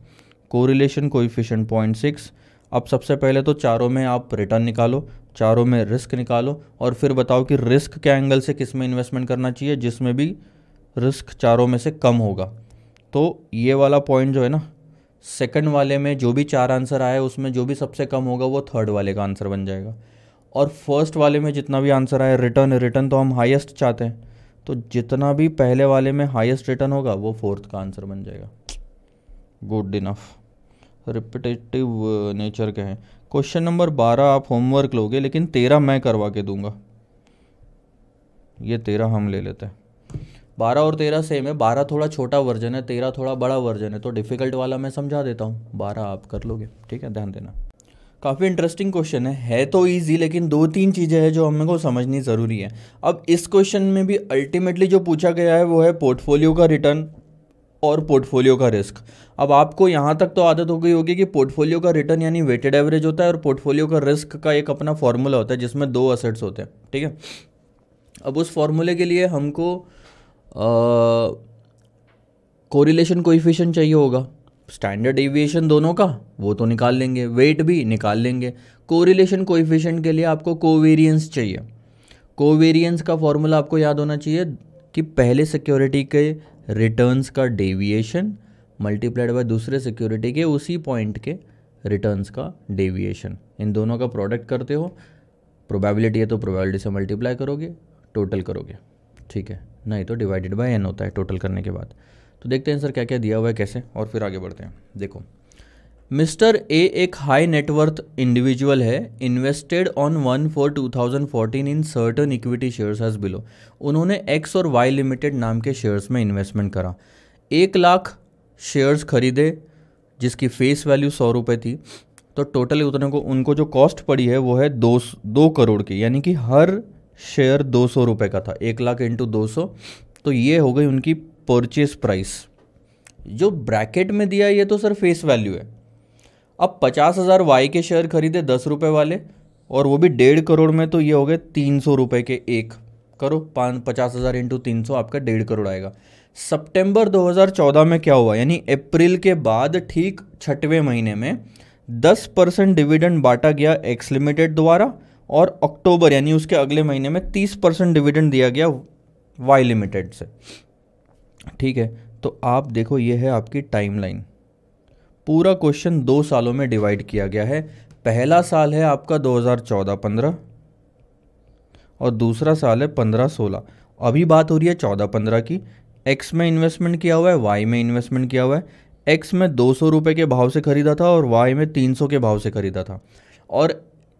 correlation coefficient point six अब सबसे पहले तो चारों में आप रिटर्न निकालो चारों में रिस्क निकालो और फिर बताओ कि रिस्क के एंगल से किस में इन्वेस्टमेंट करना चाहिए जिसमें भी रिस्क चारों में से कम होगा तो ये वाला पॉइंट जो है ना सेकंड वाले में जो भी चार आंसर आए उसमें जो भी सबसे कम होगा वो थर्ड वाले का आंसर बन जाएगा और फर्स्ट वाले में जितना भी आंसर आए रिटर्न रिटर्न तो हम हाईएस्ट चाहते हैं तो जितना भी पहले वाले में हाईएस्ट रिटर्न होगा वो फोर्थ का आंसर बन जाएगा गुड इनफ रिपीटेटिव नेचर के हैं क्वेश्चन नंबर बारह आप होमवर्क लोगे लेकिन तेरह मैं करवा के दूंगा ये तेरह हम ले लेते हैं बारह और तेरह सेम है बारह थोड़ा छोटा वर्जन है तेरह थोड़ा बड़ा वर्जन है तो डिफ़िकल्ट वाला मैं समझा देता हूँ बारह आप कर लोगे ठीक है ध्यान देना काफ़ी इंटरेस्टिंग क्वेश्चन है है तो ईजी लेकिन दो तीन चीज़ें हैं जो हमें को समझनी ज़रूरी है अब इस क्वेश्चन में भी अल्टीमेटली जो पूछा गया है वो है पोर्टफोलियो का रिटर्न और पोर्टफोलियो का रिस्क अब आपको यहाँ तक तो आदत हो गई होगी कि पोर्टफोलियो का रिटर्न यानी वेटेड एवरेज होता है और पोर्टफोलियो का रिस्क का एक अपना फॉर्मूला होता है जिसमें दो असेट्स होते हैं ठीक है अब उस फॉर्मूले के लिए हमको कोरिलेशन कोइफिशन चाहिए होगा स्टैंडर्ड एविएशन दोनों का वो तो निकाल लेंगे वेट भी निकाल लेंगे कोरिलेशन कोइफिशियंट के लिए आपको कोवेरियंस चाहिए कोवेरियंस का फॉर्मूला आपको याद होना चाहिए कि पहले सिक्योरिटी के रिटर्न्स का डेविएशन मल्टीप्लाइड बाय दूसरे सिक्योरिटी के उसी पॉइंट के रिटर्न्स का डेविएशन इन दोनों का प्रोडक्ट करते हो प्रोबेबिलिटी है तो प्रोबेबिलिटी से मल्टीप्लाई करोगे टोटल करोगे ठीक है नहीं तो डिवाइडेड बाय एन होता है टोटल करने के बाद तो देखते हैं सर क्या क्या दिया हुआ है कैसे और फिर आगे बढ़ते हैं देखो मिस्टर ए एक हाई नेटवर्थ इंडिविजुअल है invested on one four two thousand fourteen in certain equity shares as below उन्होंने एक्स और वाई लिमिटेड नाम के शेयर्स में इन्वेस्टमेंट करा एक लाख शेयर्स खरीदे जिसकी फेस वैल्यू सौ रुपये थी तो टोटल उतने को उनको जो कॉस्ट पड़ी है वो है दो दो करोड़ की यानी कि हर शेयर दो सौ रुपये का था एक लाख इंटू दो सौ तो ये हो गई उनकी परचेज प्राइस जो ब्रैकेट में दिया ये तो सर फेस वैल्यू है अब पचास हज़ार वाई के शेयर खरीदे दस रुपये वाले और वो भी डेढ़ करोड़ में तो ये हो गए तीन सौ रुपये के एक करो पाँच पचास हज़ार इंटू तीन सौ आपका डेढ़ करोड़ आएगा सितंबर 2014 में क्या हुआ यानी अप्रैल के बाद ठीक छठवें महीने में 10 परसेंट डिविडेंड बांटा गया एक्स लिमिटेड द्वारा और अक्टूबर यानी उसके अगले महीने में 30 परसेंट डिविडेंड दिया गया वाई लिमिटेड से ठीक है तो आप देखो ये है आपकी टाइमलाइन पूरा क्वेश्चन दो सालों में डिवाइड किया गया है पहला साल है आपका 2014-15 और दूसरा साल है 15-16 अभी बात हो रही है 14-15 की एक्स में इन्वेस्टमेंट किया हुआ है वाई में इन्वेस्टमेंट किया हुआ है एक्स में दो सौ रुपये के भाव से ख़रीदा था और वाई में तीन सौ के भाव से ख़रीदा था और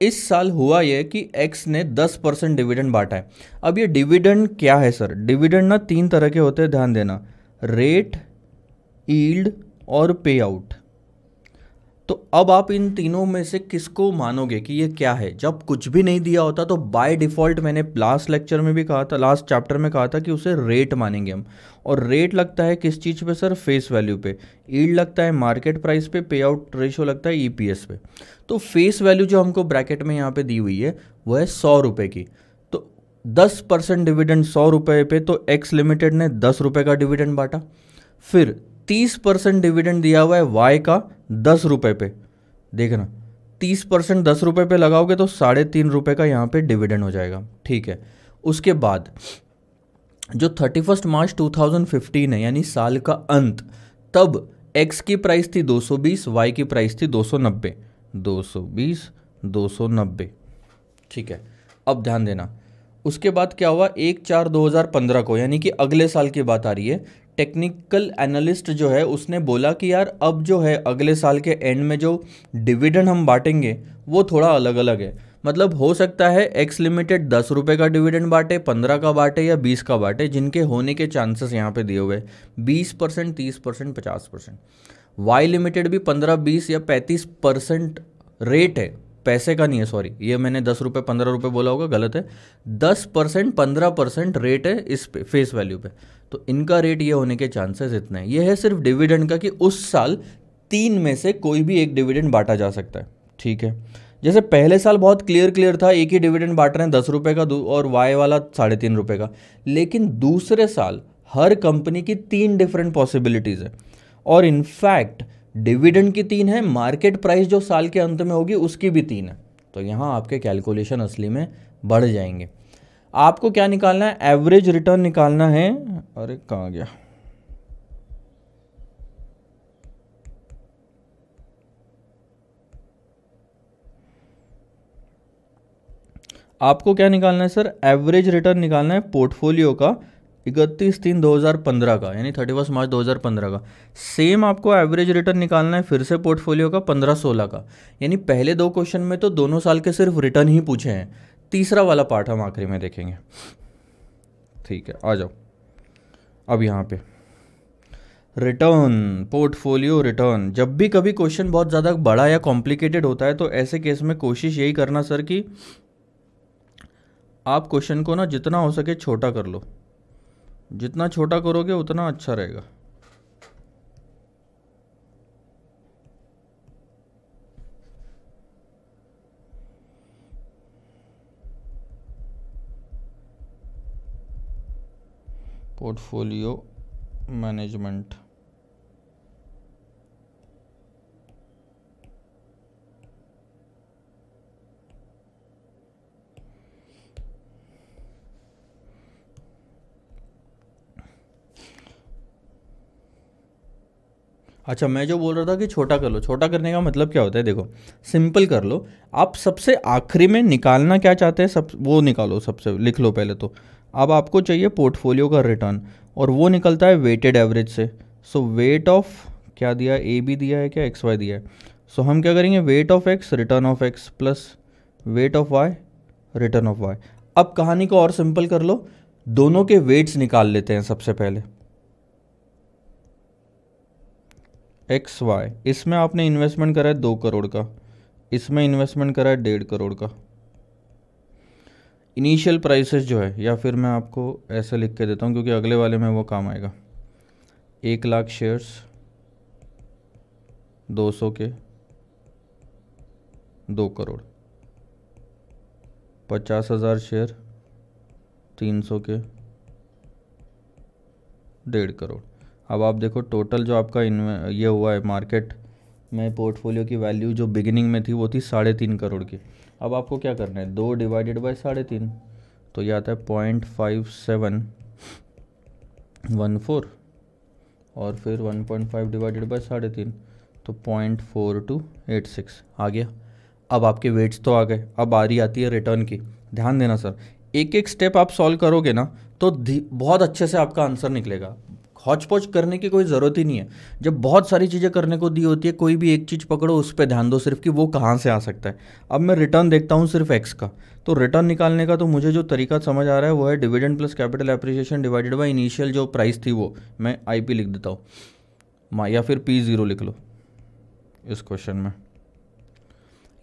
इस साल हुआ यह कि एक्स ने दस परसेंट डिविडेंड बांटा है अब ये डिविडेंड क्या है सर डिविडेंड ना तीन तरह के होते हैं ध्यान देना रेट ईल्ड और पे आउट तो अब आप इन तीनों में से किसको मानोगे कि ये क्या है जब कुछ भी नहीं दिया होता तो बाय डिफ़ॉल्ट मैंने लास्ट लेक्चर में भी कहा था लास्ट चैप्टर में कहा था कि उसे रेट मानेंगे हम और रेट लगता है किस चीज़ पे सर फेस वैल्यू पे ईल्ड लगता है मार्केट प्राइस पे पे आउट रेशो लगता है ईपीएस e पे तो फेस वैल्यू जो हमको ब्रैकेट में यहाँ पर दी हुई है वह है सौ रुपये की तो दस परसेंट डिविडेंड सौ रुपये पे तो एक्स लिमिटेड ने दस रुपये का डिविडेंड बांटा फिर तीस परसेंट डिविडेंड दिया हुआ है वाई का दस रुपए पे देखना तीस परसेंट दस रुपए पे लगाओगे तो साढ़े तीन रुपए का यहाँ पे डिविडेंड हो जाएगा ठीक है उसके बाद जो thirty first March two thousand fifteen है यानी साल का अंत तब एक्स की प्राइस थी दो सौ बीस वाई की प्राइस थी दो सौ नब्बे दो सौ बीस दो सौ नब्बे ठीक है अब ध्यान देना उसके बाद क्या हुआ एक चार दो हज़ार पंद्रह को यानी कि अगले साल की बात आ रही है टेक्निकल एनालिस्ट जो है उसने बोला कि यार अब जो है अगले साल के एंड में जो डिविडेंड हम बांटेंगे वो थोड़ा अलग अलग है मतलब हो सकता है एक्स लिमिटेड दस रुपये का डिविडेंड बांटे पंद्रह का बांटे या बीस का बांटे जिनके होने के चांसेस यहाँ पे दिए हुए बीस परसेंट तीस परसेंट पचास परसेंट वाई लिमिटेड भी पंद्रह बीस या पैंतीस परसेंट रेट है पैसे का नहीं है सॉरी ये मैंने दस रुपये पंद्रह रुपये बोला होगा गलत है दस परसेंट पंद्रह परसेंट रेट है इस पे फेस वैल्यू पे तो इनका रेट ये होने के चांसेस इतने हैं ये है सिर्फ डिविडेंड का कि उस साल तीन में से कोई भी एक डिविडेंड बांटा जा सकता है ठीक है जैसे पहले साल बहुत क्लियर क्लियर था एक ही डिविडेंड बांट रहे हैं दस रुपये का और वाई वाला साढ़े तीन रुपये का लेकिन दूसरे साल हर कंपनी की तीन डिफरेंट पॉसिबिलिटीज़ है और इनफैक्ट डिविडेंड की तीन है मार्केट प्राइस जो साल के अंत में होगी उसकी भी तीन है तो यहाँ आपके कैलकुलेशन असली में बढ़ जाएंगे आपको क्या निकालना है एवरेज रिटर्न निकालना है अरे कहाँ गया आपको क्या निकालना है सर एवरेज रिटर्न निकालना है पोर्टफोलियो का इकतीस तीन 2015 का यानी थर्टी फर्स्ट मार्च 2015 का सेम आपको एवरेज रिटर्न निकालना है फिर से पोर्टफोलियो का 15-16 का यानी पहले दो क्वेश्चन में तो दोनों साल के सिर्फ रिटर्न ही पूछे हैं तीसरा वाला पार्ट हम आखिरी में देखेंगे ठीक है आ जाओ अब यहाँ पे रिटर्न पोर्टफोलियो रिटर्न जब भी कभी क्वेश्चन बहुत ज़्यादा बड़ा या कॉम्प्लिकेटेड होता है तो ऐसे केस में कोशिश यही करना सर कि आप क्वेश्चन को ना जितना हो सके छोटा कर लो जितना छोटा करोगे उतना अच्छा रहेगा पोर्टफोलियो मैनेजमेंट अच्छा मैं जो बोल रहा था कि छोटा कर लो छोटा करने का मतलब क्या होता है देखो सिंपल कर लो आप सबसे आखिरी में निकालना क्या चाहते हैं सब वो निकालो सबसे लिख लो पहले तो अब आपको चाहिए पोर्टफोलियो का रिटर्न और वो निकलता है वेटेड एवरेज से सो वेट ऑफ क्या दिया ए बी दिया है क्या एक्स वाई दिया है सो so, हम क्या करेंगे weight of X return of X plus weight of Y return of Y अब कहानी को और सिंपल कर लो दोनों के वेट्स निकाल लेते हैं सबसे पहले एक्स वाई इसमें आपने इन्वेस्टमेंट करा है दो करोड़ का इसमें इन्वेस्टमेंट करा है डेढ़ करोड़ का इनिशियल प्राइसेस जो है या फिर मैं आपको ऐसे लिख के देता हूँ क्योंकि अगले वाले में वो काम आएगा एक लाख शेयर्स दो सौ के दो करोड़ पचास हज़ार शेयर तीन सौ के डेढ़ करोड़ अब आप देखो टोटल जो आपका ये हुआ है मार्केट में पोर्टफोलियो की वैल्यू जो बिगिनिंग में थी वो थी साढ़े तीन करोड़ की अब आपको क्या करना है दो डिवाइडेड बाय साढ़े तीन तो ये आता है point five seven one four और फिर one point five divided by साढ़े तीन तो point four two eight six आ गया अब आपके वेट्स तो आ गए अब बारी आती है रिटर्न की ध्यान देना सर एक एक स्टेप आप सॉल्व करोगे ना तो बहुत अच्छे से आपका आंसर निकलेगा हॉचपॉच पौच करने की कोई ज़रूरत ही नहीं है जब बहुत सारी चीज़ें करने को दी होती है कोई भी एक चीज़ पकड़ो उस पर ध्यान दो सिर्फ कि वो कहाँ से आ सकता है अब मैं रिटर्न देखता हूँ सिर्फ एक्स का तो रिटर्न निकालने का तो मुझे जो तरीका समझ आ रहा है वो है dividend plus capital appreciation divided by initial जो प्राइस थी वो मैं आई लिख देता हूँ या फिर पी ज़ीरो लिख लो इस क्वेश्चन में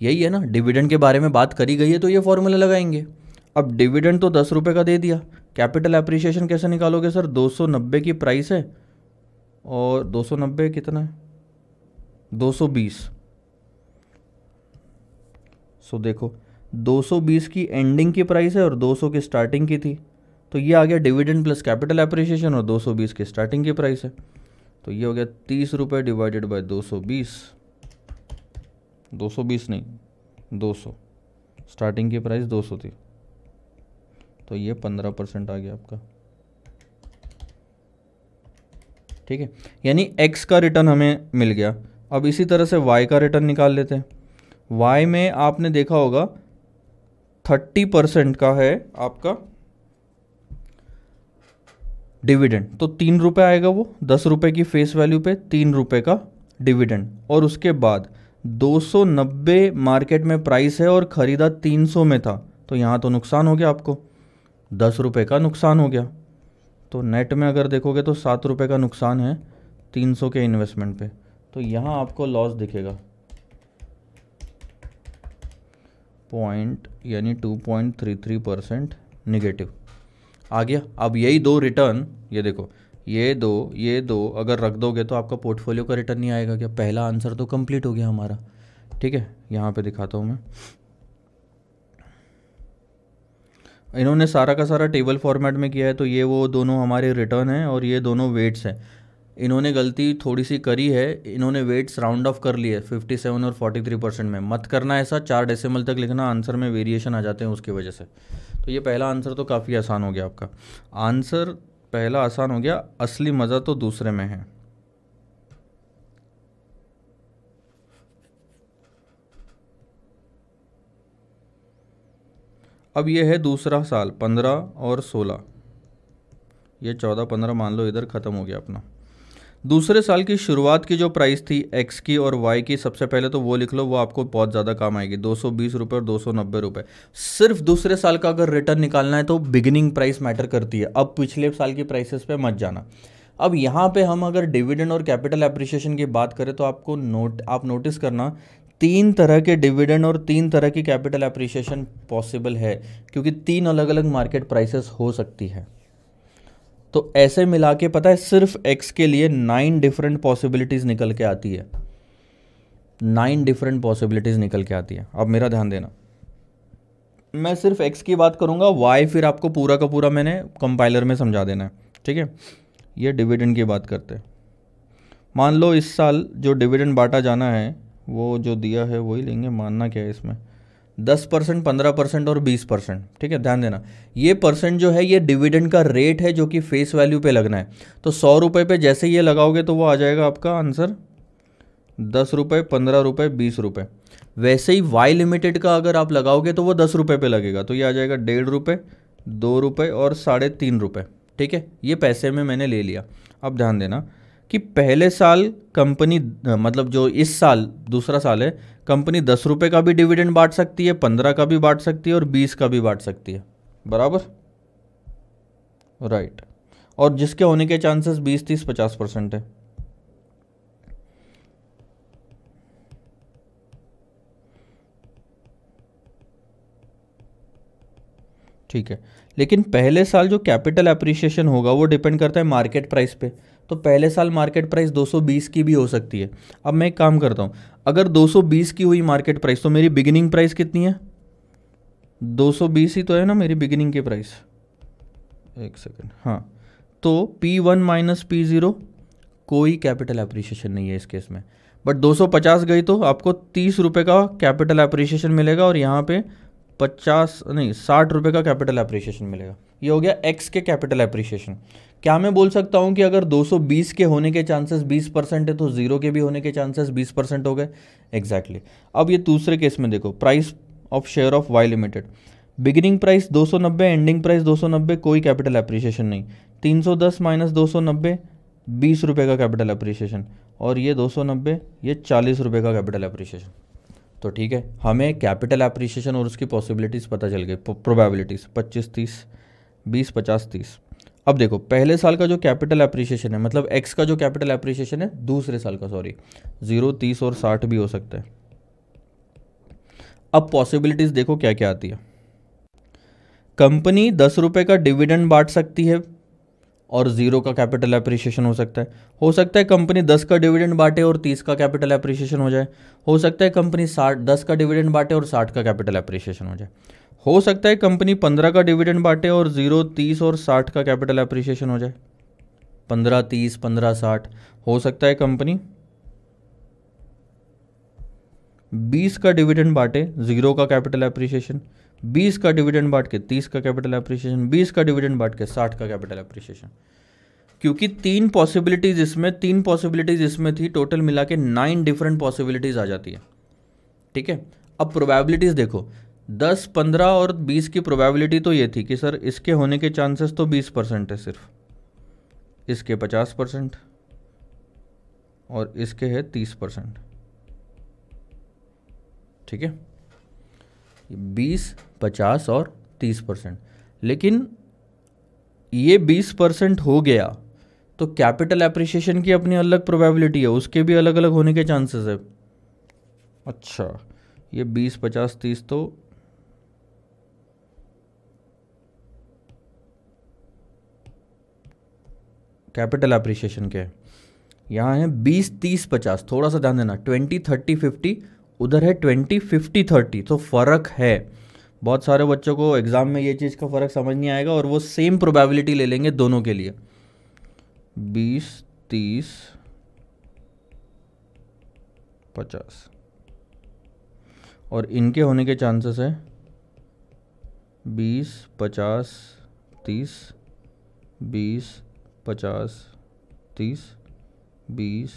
यही है ना डिविडेंड के बारे में बात करी गई है तो ये फॉर्मूला लगाएंगे अब डिविडेंड तो दस रुपये का दे दिया कैपिटल अप्रिशिएशन कैसे निकालोगे सर 290 की प्राइस है और 290 कितना है 220 सो देखो 220 की एंडिंग की प्राइस है और 200 की स्टार्टिंग की थी तो ये आ गया डिविडेंड प्लस कैपिटल अप्रिशिएशन और 220 की स्टार्टिंग की प्राइस है तो ये हो गया तीस रुपये डिवाइडेड बाई दो सौ नहीं 200 स्टार्टिंग की प्राइस 200 थी तो ये पंद्रह परसेंट आ गया आपका ठीक है यानी एक्स का रिटर्न हमें मिल गया अब इसी तरह से वाई का रिटर्न निकाल लेते हैं वाई में आपने देखा होगा थर्टी परसेंट का है आपका डिविडेंड तो तीन रुपये आएगा वो दस रुपये की फेस वैल्यू पे तीन रुपये का डिविडेंड और उसके बाद 290 मार्केट में प्राइस है और ख़रीदा 300 में था तो यहाँ तो नुकसान हो गया आपको दस रुपये का नुकसान हो गया तो नेट में अगर देखोगे तो सात रुपये का नुकसान है तीन सौ के इन्वेस्टमेंट पे तो यहाँ आपको लॉस दिखेगा पॉइंट यानी two point three three percent negative आ गया अब यही दो रिटर्न ये देखो ये दो ये दो अगर रख दोगे तो आपका पोर्टफोलियो का रिटर्न नहीं आएगा क्या पहला आंसर तो कंप्लीट हो गया हमारा ठीक है यहाँ पे दिखाता हूँ मैं इन्होंने सारा का सारा टेबल फॉर्मेट में किया है तो ये वो दोनों हमारे रिटर्न हैं और ये दोनों वेट्स हैं इन्होंने गलती थोड़ी सी करी है इन्होंने वेट्स राउंड ऑफ कर लिए 57 और 43 परसेंट में मत करना ऐसा चार डेसिमल तक लिखना आंसर में वेरिएशन आ जाते हैं उसकी वजह से तो ये पहला आंसर तो काफ़ी आसान हो गया आपका आंसर पहला आसान हो गया असली मज़ा तो दूसरे में है अब ये है दूसरा साल पंद्रह और सोलह ये चौदह पंद्रह मान लो इधर ख़त्म हो गया अपना दूसरे साल की शुरुआत की जो प्राइस थी एक्स की और वाई की सबसे पहले तो वो लिख लो वो आपको बहुत ज़्यादा काम आएगी दो सौ बीस रुपये और दो सौ नब्बे रुपये सिर्फ दूसरे साल का अगर रिटर्न निकालना है तो बिगिनिंग प्राइस मैटर करती है अब पिछले साल की प्राइसेस पे मत जाना अब यहाँ पे हम अगर डिविडेंड और कैपिटल अप्रिशिएशन की बात करें तो आपको नोट आप नोटिस करना तीन तरह के डिविडेंड और तीन तरह की कैपिटल अप्रिशिएशन पॉसिबल है क्योंकि तीन अलग अलग मार्केट प्राइसेस हो सकती है तो ऐसे मिला के पता है सिर्फ एक्स के लिए नाइन डिफरेंट पॉसिबिलिटीज़ निकल के आती है नाइन डिफरेंट पॉसिबिलिटीज़ निकल के आती है अब मेरा ध्यान देना मैं सिर्फ एक्स की बात करूँगा वाई फिर आपको पूरा का पूरा मैंने कंपाइलर में समझा देना है ठीक है ये डिविडेंड की बात करते हैं मान लो इस साल जो डिविडेंड बांटा जाना है वो जो दिया है वही लेंगे मानना क्या है इसमें दस परसेंट पंद्रह परसेंट और बीस परसेंट ठीक है ध्यान देना ये परसेंट जो है ये डिविडेंड का रेट है जो कि फेस वैल्यू पे लगना है तो सौ रुपये पे जैसे ये लगाओगे तो वो आ जाएगा आपका आंसर दस रुपये पंद्रह रुपये बीस रुपये वैसे ही वाई लिमिटेड का अगर आप लगाओगे तो वो दस रुपये पे लगेगा तो ये आ जाएगा डेढ़ रुपये दो रुपये और साढ़े तीन रुपये ठीक है ये पैसे में मैंने ले लिया अब ध्यान देना कि पहले साल कंपनी मतलब जो इस साल दूसरा साल है कंपनी दस रुपये का भी डिविडेंड बांट सकती है पंद्रह का भी बांट सकती है और बीस का भी बांट सकती है बराबर राइट और जिसके होने के चांसेस बीस तीस पचास परसेंट है ठीक है लेकिन पहले साल जो कैपिटल अप्रिशिएशन होगा वो डिपेंड करता है मार्केट प्राइस पे तो पहले साल मार्केट प्राइस 220 की भी हो सकती है अब मैं एक काम करता हूँ अगर 220 की हुई मार्केट प्राइस तो मेरी बिगिनिंग प्राइस कितनी है 220 ही तो है ना मेरी बिगिनिंग की प्राइस एक सेकेंड हाँ तो P1 one minus P zero कोई कैपिटल अप्रिशिएशन नहीं है इस केस में बट 250 गई तो आपको तीस रुपये का कैपिटल अप्रिशिएशन मिलेगा और यहाँ पे पचास नहीं साठ रुपये का कैपिटल अप्रिशिएशन मिलेगा ये हो गया एक्स के कैपिटल अप्रिशिएशन क्या मैं बोल सकता हूँ कि अगर 220 के होने के चांसेस 20 परसेंट है तो ज़ीरो के भी होने के चांसेस 20 परसेंट हो गए एग्जैक्टली अब ये दूसरे केस में देखो price of share of Y limited beginning price 290 ending price 290 कोई कैपिटल अप्रिशिएशन नहीं 310 माइनस दो बीस रुपये का कैपिटल अप्रिशिएशन और ये दो ये चालीस रुपये का कैपिटल अप्रिशिएशन तो ठीक है हमें कैपिटल अप्रिशिएशन और उसकी पॉसिबिलिटीज़ पता चल गई प्रोबेबिलिटीज़ पच्चीस तीस बीस पचास तीस अब देखो पहले साल का जो कैपिटल एप्रिसिएशन है मतलब एक्स का जो कैपिटल एप्रिसिएशन है दूसरे साल का सॉरी जीरो तीस और साठ भी हो सकता है अब पॉसिबिलिटीज देखो क्या क्या आती है कंपनी दस रुपए का डिविडेंड बांट सकती है और जीरो का कैपिटल एप्रिसिएशन हो सकता है हो सकता है कंपनी दस का डिविडेंड बांटे और तीस का कैपिटल एप्रिसिएशन हो जाए हो सकता है कंपनी साठ दस का डिविडेंड बांटे और साठ का कैपिटल एप्रिसिएशन हो जाए हो सकता है कंपनी पंद्रह का डिविडेंड बांटे और ज़ीरो तीस और साठ का कैपिटल अप्रिशिएशन हो जाए पंद्रह तीस पंद्रह साठ हो सकता है कंपनी बीस का डिविडेंड बांटे जीरो का कैपिटल अप्रिशिएशन बीस का डिविडेंड बांट के तीस का कैपिटल अप्रिशिएशन बीस का डिविडेंड बांट के साठ का कैपिटल अप्रिशिएशन क्योंकि तीन पॉसिबिलिटीज इसमें तीन पॉसिबिलिटीज इसमें थी टोटल मिला के नाइन डिफरेंट पॉसिबिलिटीज आ जाती है ठीक है अब प्रोबेबिलिटीज देखो दस पंद्रह और बीस की प्रोबेबिलिटी तो ये थी कि सर इसके होने के चांसेस तो बीस परसेंट है सिर्फ इसके पचास परसेंट और इसके है तीस परसेंट ठीक है बीस पचास और तीस परसेंट लेकिन ये बीस परसेंट हो गया तो कैपिटल एप्रिशिएशन की अपनी अलग प्रोबेबिलिटी है उसके भी अलग अलग होने के चांसेस है अच्छा ये बीस पचास तीस तो कैपिटल अप्रिशिएशन के यहाँ है बीस तीस पचास थोड़ा सा ध्यान देना ट्वेंटी थर्टी फिफ्टी उधर है ट्वेंटी फिफ्टी थर्टी तो फ़र्क है बहुत सारे बच्चों को एग्ज़ाम में ये चीज़ का फ़र्क समझ नहीं आएगा और वो सेम प्रोबेबिलिटी ले लेंगे दोनों के लिए बीस तीस पचास और इनके होने के चांसेस है बीस पचास तीस बीस पचास तीस बीस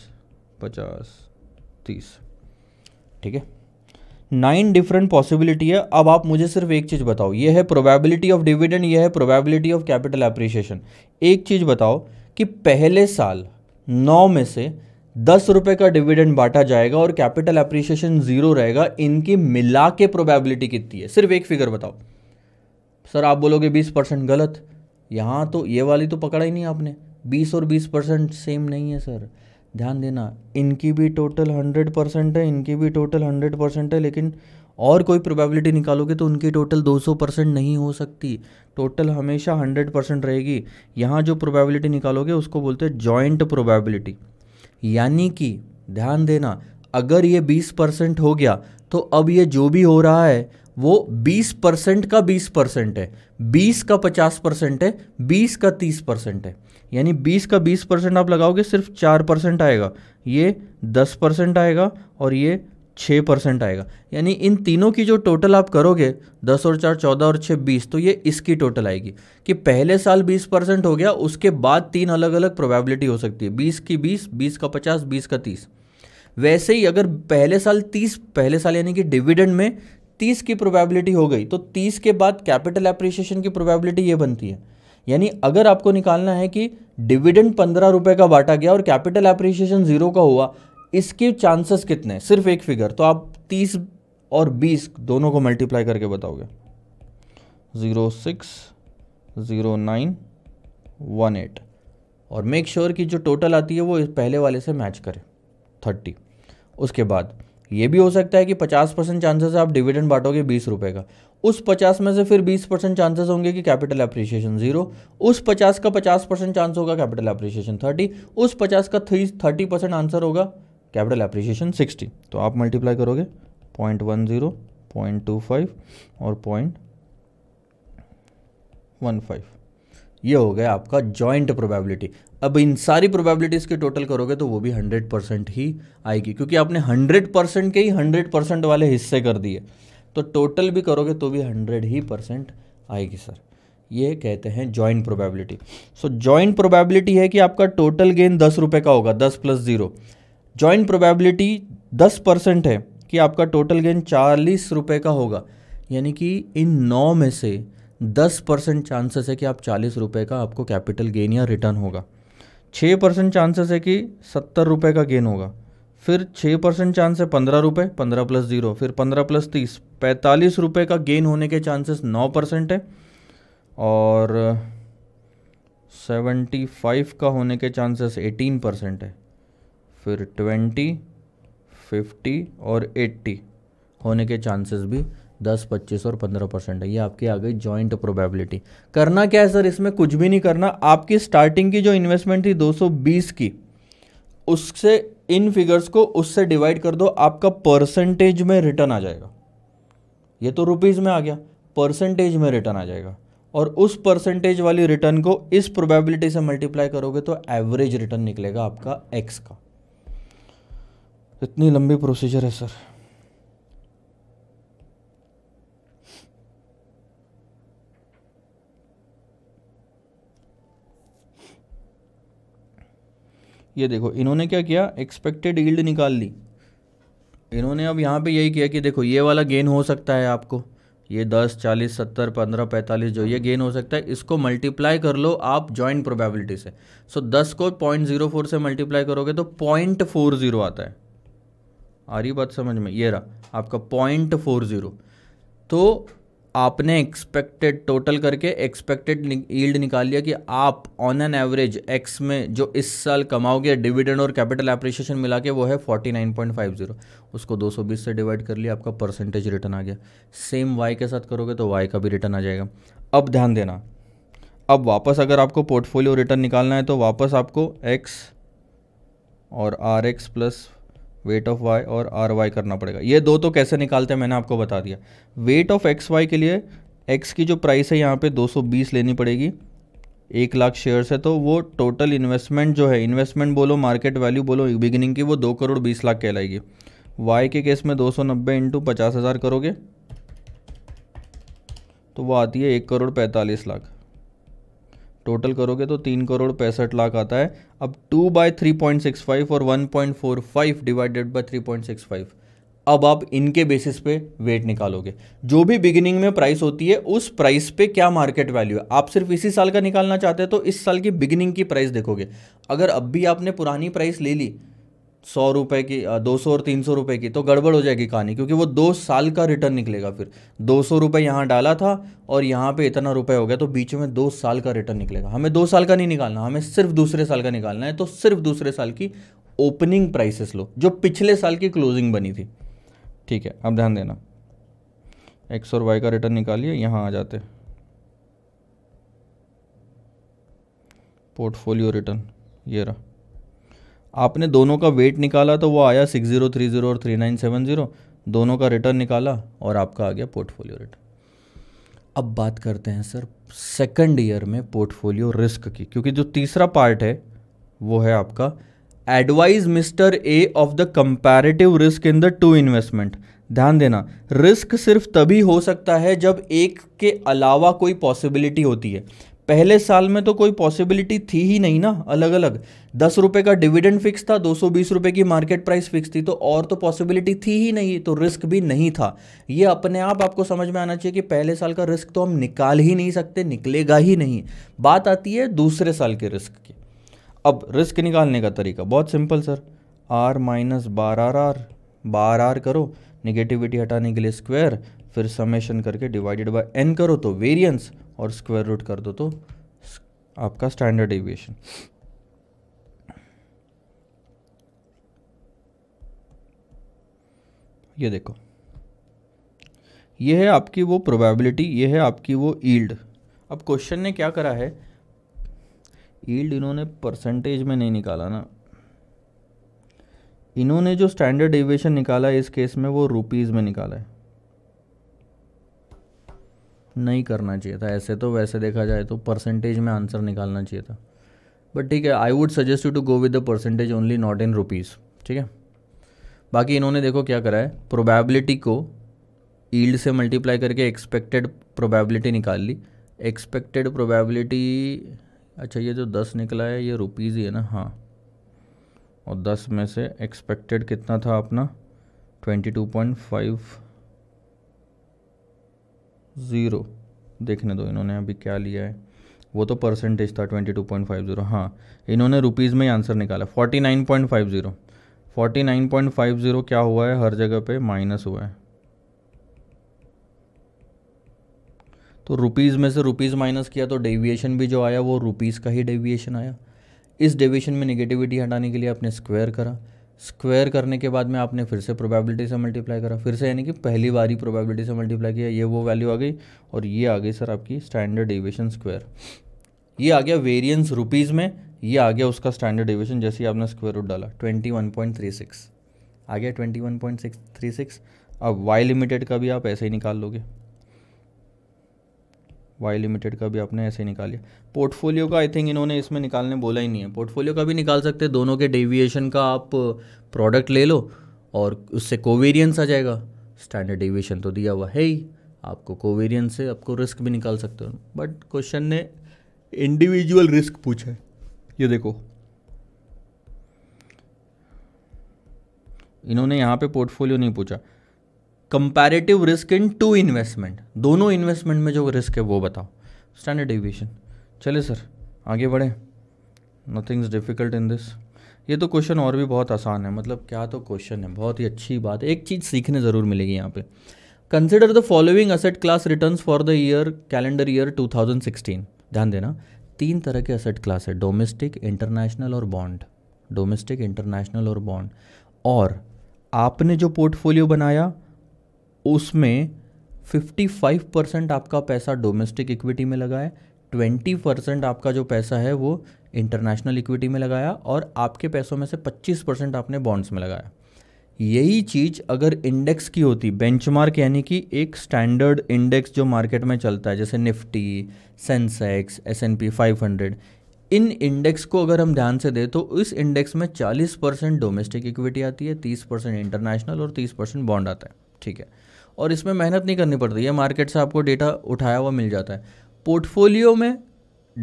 पचास तीस ठीक है नाइन डिफरेंट पॉसिबिलिटी है अब आप मुझे सिर्फ एक चीज़ बताओ ये है प्रोबेबिलिटी ऑफ डिविडेंड ये है प्रोबेबिलिटी ऑफ कैपिटल अप्रिशिएशन एक चीज़ बताओ कि पहले साल नौ में से दस रुपये का डिविडेंड बांटा जाएगा और कैपिटल अप्रिशिएशन जीरो रहेगा इनकी मिला के प्रोबेबिलिटी कितनी है सिर्फ एक फिगर बताओ सर आप बोलोगे बीस परसेंट गलत यहाँ तो ये वाली तो पकड़ा ही नहीं आपने बीस और बीस परसेंट सेम नहीं है सर ध्यान देना इनकी भी टोटल हंड्रेड परसेंट है इनकी भी टोटल हंड्रेड परसेंट है लेकिन और कोई प्रोबेबिलिटी निकालोगे तो उनकी टोटल दो सौ परसेंट नहीं हो सकती टोटल हमेशा हंड्रेड परसेंट रहेगी यहाँ जो प्रोबेबिलिटी निकालोगे उसको बोलते हैं जॉइंट प्रोबेबिलिटी यानी कि ध्यान देना अगर ये बीस परसेंट हो गया तो अब ये जो भी हो रहा है वो 20 परसेंट का 20 परसेंट है 20 का 50 परसेंट है 20 का 30 परसेंट है यानी 20 का 20 परसेंट आप लगाओगे सिर्फ 4 परसेंट आएगा ये 10 परसेंट आएगा और ये 6 परसेंट आएगा यानी इन तीनों की जो टोटल आप करोगे 10 और 4 14 और 6 20 तो ये इसकी टोटल आएगी कि पहले साल 20 परसेंट हो गया उसके बाद तीन अलग अलग प्रोबेबिलिटी हो सकती है 20 की 20 20 का 50 20 का 30 वैसे ही अगर पहले साल 30 पहले साल यानी कि डिविडेंड में तीस की प्रोबेबिलिटी हो गई तो तीस के बाद कैपिटल अप्रिशिएशन की प्रोबेबिलिटी ये बनती है यानी अगर आपको निकालना है कि डिविडेंड पंद्रह रुपये का बांटा गया और कैपिटल अप्रिशिएशन जीरो का हुआ इसके चांसेस कितने सिर्फ एक फिगर तो आप तीस और बीस दोनों को मल्टीप्लाई करके बताओगे zero six zero nine one eight और मेक श्योर sure कि जो टोटल आती है वो पहले वाले से मैच करे थर्टी उसके बाद ये भी हो सकता है कि 50 परसेंट चांसेस आप डिविडेंड बांटोगे बीस रुपये का उस 50 में से फिर 20 परसेंट चांसेस होंगे कि कैपिटल अप्रिशिएशन जीरो उस 50 का 50 परसेंट चांस होगा कैपिटल अप्रिशिएशन 30 उस 50 का थ्री थर्टी परसेंट आंसर होगा कैपिटल अप्रिशिएशन 60 तो आप मल्टीप्लाई करोगे point one zero point two five और पॉइंट वन फाइव ये हो गया आपका जॉइंट प्रोबेबिलिटी अब इन सारी प्रोबेबिलिटीज़ के टोटल करोगे तो वो भी हंड्रेड परसेंट ही आएगी क्योंकि आपने हंड्रेड परसेंट के ही हंड्रेड परसेंट वाले हिस्से कर दिए तो टोटल भी करोगे तो भी हंड्रेड ही परसेंट आएगी सर ये कहते हैं joint probability so joint probability है कि आपका टोटल गेन दस रुपये का होगा दस प्लस ज़ीरो जॉइंट प्रोबेबिलिटी दस परसेंट है कि आपका टोटल गेन चालीस रुपये का होगा यानी कि इन नौ में से दस परसेंट चांसेस है कि आप चालीस रुपये का आपको कैपिटल गेन या रिटर्न होगा छः परसेंट चांसेस है कि सत्तर रुपये का गेन होगा फिर छः परसेंट चांस है पंद्रह रुपये पंद्रह प्लस ज़ीरो फिर पंद्रह प्लस तीस पैंतालीस रुपये का गेन होने के चांसेस नौ परसेंट है और सेवेंटी फाइव का होने के चांसेस एटीन परसेंट है फिर ट्वेंटी फिफ्टी और एट्टी होने के चांसेस भी दस पच्चीस और पंद्रह परसेंट है ये आपकी आ गई जॉइंट प्रोबेबिलिटी करना क्या है सर इसमें कुछ भी नहीं करना आपकी स्टार्टिंग की जो इन्वेस्टमेंट थी 220 की उससे इन फिगर्स को उससे डिवाइड कर दो आपका परसेंटेज में रिटर्न आ जाएगा ये तो रुपीज़ में आ गया परसेंटेज में रिटर्न आ जाएगा और उस परसेंटेज वाली रिटर्न को इस प्रोबेबिलिटी से मल्टीप्लाई करोगे तो एवरेज रिटर्न निकलेगा आपका एक्स का इतनी लंबी प्रोसीजर है सर ये देखो इन्होंने क्या किया एक्सपेक्टेड ईल्ड निकाल ली इन्होंने अब यहाँ पे यही किया कि देखो ये वाला गेन हो सकता है आपको ये दस चालीस सत्तर पंद्रह पैंतालीस जो ये गेन हो सकता है इसको मल्टीप्लाई कर लो आप जॉइंट प्रोबेबिलिटी से सो so, दस को पॉइंट जीरो फोर से मल्टीप्लाई करोगे तो पॉइंट फोर जीरो आता है आ रही बात समझ में ये रहा आपका पॉइंट फोर जीरो तो आपने एक्सपेक्टेड टोटल करके एक्सपेक्टेड ईल्ड निकाल लिया कि आप ऑन एन एवरेज एक्स में जो इस साल कमाओगे डिविडेंड और कैपिटल एप्रिसिएशन मिला के वो है 49.50 उसको 220 से डिवाइड कर लिया आपका परसेंटेज रिटर्न आ गया सेम वाई के साथ करोगे तो वाई का भी रिटर्न आ जाएगा अब ध्यान देना अब वापस अगर आपको पोर्टफोलियो रिटर्न निकालना है तो वापस आपको एक्स और R X plus weight of Y और आर वाई करना पड़ेगा ये दो तो कैसे निकालते हैं मैंने आपको बता दिया वेट ऑफ एक्स वाई के लिए एक्स की जो प्राइस है यहाँ पे 220 लेनी पड़ेगी एक लाख शेयर्स है तो वो टोटल इन्वेस्टमेंट जो है इन्वेस्टमेंट बोलो मार्केट वैल्यू बोलो बिगिनिंग की वो दो करोड़ बीस लाख कहलाएगी वाई के केस में दो सौ नब्बे इंटू पचास हज़ार करोगे तो वो आती है एक करोड़ पैंतालीस लाख टोटल करोगे तो तीन करोड़ पैंसठ लाख आता है अब two by three point six five और one point four five divided by three point six five अब आप इनके बेसिस पे वेट निकालोगे जो भी बिगिनिंग में प्राइस होती है उस प्राइस पे क्या मार्केट वैल्यू है आप सिर्फ इसी साल का निकालना चाहते हैं तो इस साल की बिगिनिंग की प्राइस देखोगे अगर अब भी आपने पुरानी प्राइस ले ली सौ रुपए की दो सौ और तीन सौ रुपए की तो गड़बड़ हो जाएगी कहानी क्योंकि वो दो साल का रिटर्न निकलेगा फिर दो सौ रुपए यहाँ डाला था और यहाँ पे इतना रुपए हो गया तो बीच में दो साल का रिटर्न निकलेगा हमें दो साल का नहीं निकालना हमें सिर्फ दूसरे साल का निकालना है तो सिर्फ दूसरे साल की ओपनिंग प्राइसेस लो जो पिछले साल की क्लोजिंग बनी थी ठीक है अब ध्यान देना एक्स और वाई का रिटर्न निकालिए यहाँ आ जाते पोर्टफोलियो रिटर्न ये रहा आपने दोनों का वेट निकाला तो वो आया सिक्स ज़ीरो थ्री ज़ीरो और थ्री नाइन सेवन ज़ीरो दोनों का रिटर्न निकाला और आपका आ गया पोर्टफोलियो रिटर्न अब बात करते हैं सर सेकंड ईयर में पोर्टफोलियो रिस्क की क्योंकि जो तीसरा पार्ट है वो है आपका advise mister A of the comparative risk in the two investment ध्यान देना रिस्क सिर्फ तभी हो सकता है जब एक के अलावा कोई पॉसिबिलिटी होती है पहले साल में तो कोई पॉसिबिलिटी थी ही नहीं ना अलग अलग दस रुपये का डिविडेंड फिक्स था दो सौ बीस रुपये की मार्केट प्राइस फिक्स थी तो और तो पॉसिबिलिटी थी ही नहीं तो रिस्क भी नहीं था ये अपने आप आपको समझ में आना चाहिए कि पहले साल का रिस्क तो हम निकाल ही नहीं सकते निकलेगा ही नहीं बात आती है दूसरे साल के रिस्क की अब रिस्क निकालने का तरीका बहुत simple sir R minus bar R R bar R करो निगेटिविटी हटाने के लिए स्क्वायर फिर समेशन करके डिवाइडेड बाय एन करो तो वेरियंस और स्क्वायर रूट कर दो तो आपका स्टैंडर्ड एविएशन ये देखो ये है आपकी वो प्रोबेबिलिटी ये है आपकी वो ईल्ड अब क्वेश्चन ने क्या करा है ईल्ड इन्होंने परसेंटेज में नहीं निकाला ना इन्होंने जो स्टैंडर्ड डेविएशन निकाला है इस केस में वो रुपीज़ में निकाला है नहीं करना चाहिए था ऐसे तो वैसे देखा जाए तो परसेंटेज में आंसर निकालना चाहिए था बट ठीक है I would suggest you to go with the percentage only not in rupees ठीक है बाकी इन्होंने देखो क्या करा है प्रोबेबिलिटी को ईल्ड से मल्टीप्लाई करके एक्सपेक्टेड प्रोबेबिलिटी निकाल ली एक्सपेक्टेड प्रोबेबिलिटी अच्छा ये जो दस निकला है ये रुपीज़ ही है ना हाँ और दस में से एक्सपेक्टेड कितना था अपना twenty two point five zero देखने दो इन्होंने अभी क्या लिया है वो तो परसेंटेज था twenty two point five zero हाँ इन्होंने रुपीज़ में ही आंसर निकाला forty nine point five zero forty nine point five zero क्या हुआ है हर जगह पे माइनस हुआ है तो रुपीज़ में से रुपीज़ माइनस किया तो डेविएशन भी जो आया वो रुपीज़ का ही डेविएशन आया इस डेविएशन में निगेटिविटी हटाने के लिए आपने स्क्वायर करा स्क्वायर करने के बाद में आपने फिर से प्रोबेबिलिटी से मल्टीप्लाई करा फिर से यानी कि पहली बार ही प्रोबेबिलिटी से मल्टीप्लाई किया ये वो वैल्यू आ गई और ये आ गई सर आपकी स्टैंडर्ड डिविएशन स्क्वायर ये आ गया वेरियंस रुपीज़ में ये आ गया उसका स्टैंडर्ड डिविशन जैसे ही आपने स्क्वायर रूट डाला twenty one point three six आ गया twenty one point six three six अब वाई लिमिटेड का भी आप ऐसे ही निकाल लोगे वाई लिमिटेड का भी आपने ऐसे ही निकाल लिया पोर्टफोलियो का आई थिंक इन्होंने इसमें निकालने बोला ही नहीं है पोर्टफोलियो का भी निकाल सकते हैं दोनों के डेविएशन का आप प्रोडक्ट ले लो और उससे कोवेरियंस आ जाएगा स्टैंडर्ड डेविएशन तो दिया हुआ है ही आपको कोवेरियंस से आपको रिस्क भी निकाल सकते हो बट क्वेश्चन ने इंडिविजुअल रिस्क पूछा है ये देखो इन्होंने यहाँ पे पोर्टफोलियो नहीं पूछा comparative risk in two investment दोनों इन्वेस्टमेंट में जो रिस्क है वो बताओ स्टैंडर्ड डिविएशन चले सर आगे बढ़े nothing is difficult in this ये तो क्वेश्चन और भी बहुत आसान है मतलब क्या तो क्वेश्चन है बहुत ही अच्छी बात है एक चीज़ सीखने ज़रूर मिलेगी यहाँ पे consider the following asset class return for the year calendar year 2016 ध्यान देना तीन तरह के असेट क्लास है डोमेस्टिक इंटरनेशनल और बॉन्ड डोमेस्टिक इंटरनेशनल और बॉन्ड और आपने जो पोर्टफोलियो बनाया उसमें 55 परसेंट आपका पैसा डोमेस्टिक इक्विटी में लगा है 20 परसेंट आपका जो पैसा है वो इंटरनेशनल इक्विटी में लगाया और आपके पैसों में से 25 परसेंट आपने बॉन्ड्स में लगाया यही चीज़ अगर इंडेक्स की होती बेंचमार्क यानी कि एक स्टैंडर्ड इंडेक्स जो मार्केट में चलता है जैसे Nifty Sensex S and P five hundred इन इंडेक्स को अगर हम ध्यान से दें तो इस इंडेक्स में 40 परसेंट डोमेस्टिक इक्विटी आती है 30 परसेंट इंटरनेशनल और 30 परसेंट बॉन्ड आता है ठीक है और इसमें मेहनत नहीं करनी पड़ती है मार्केट से आपको डेटा उठाया हुआ मिल जाता है पोर्टफोलियो में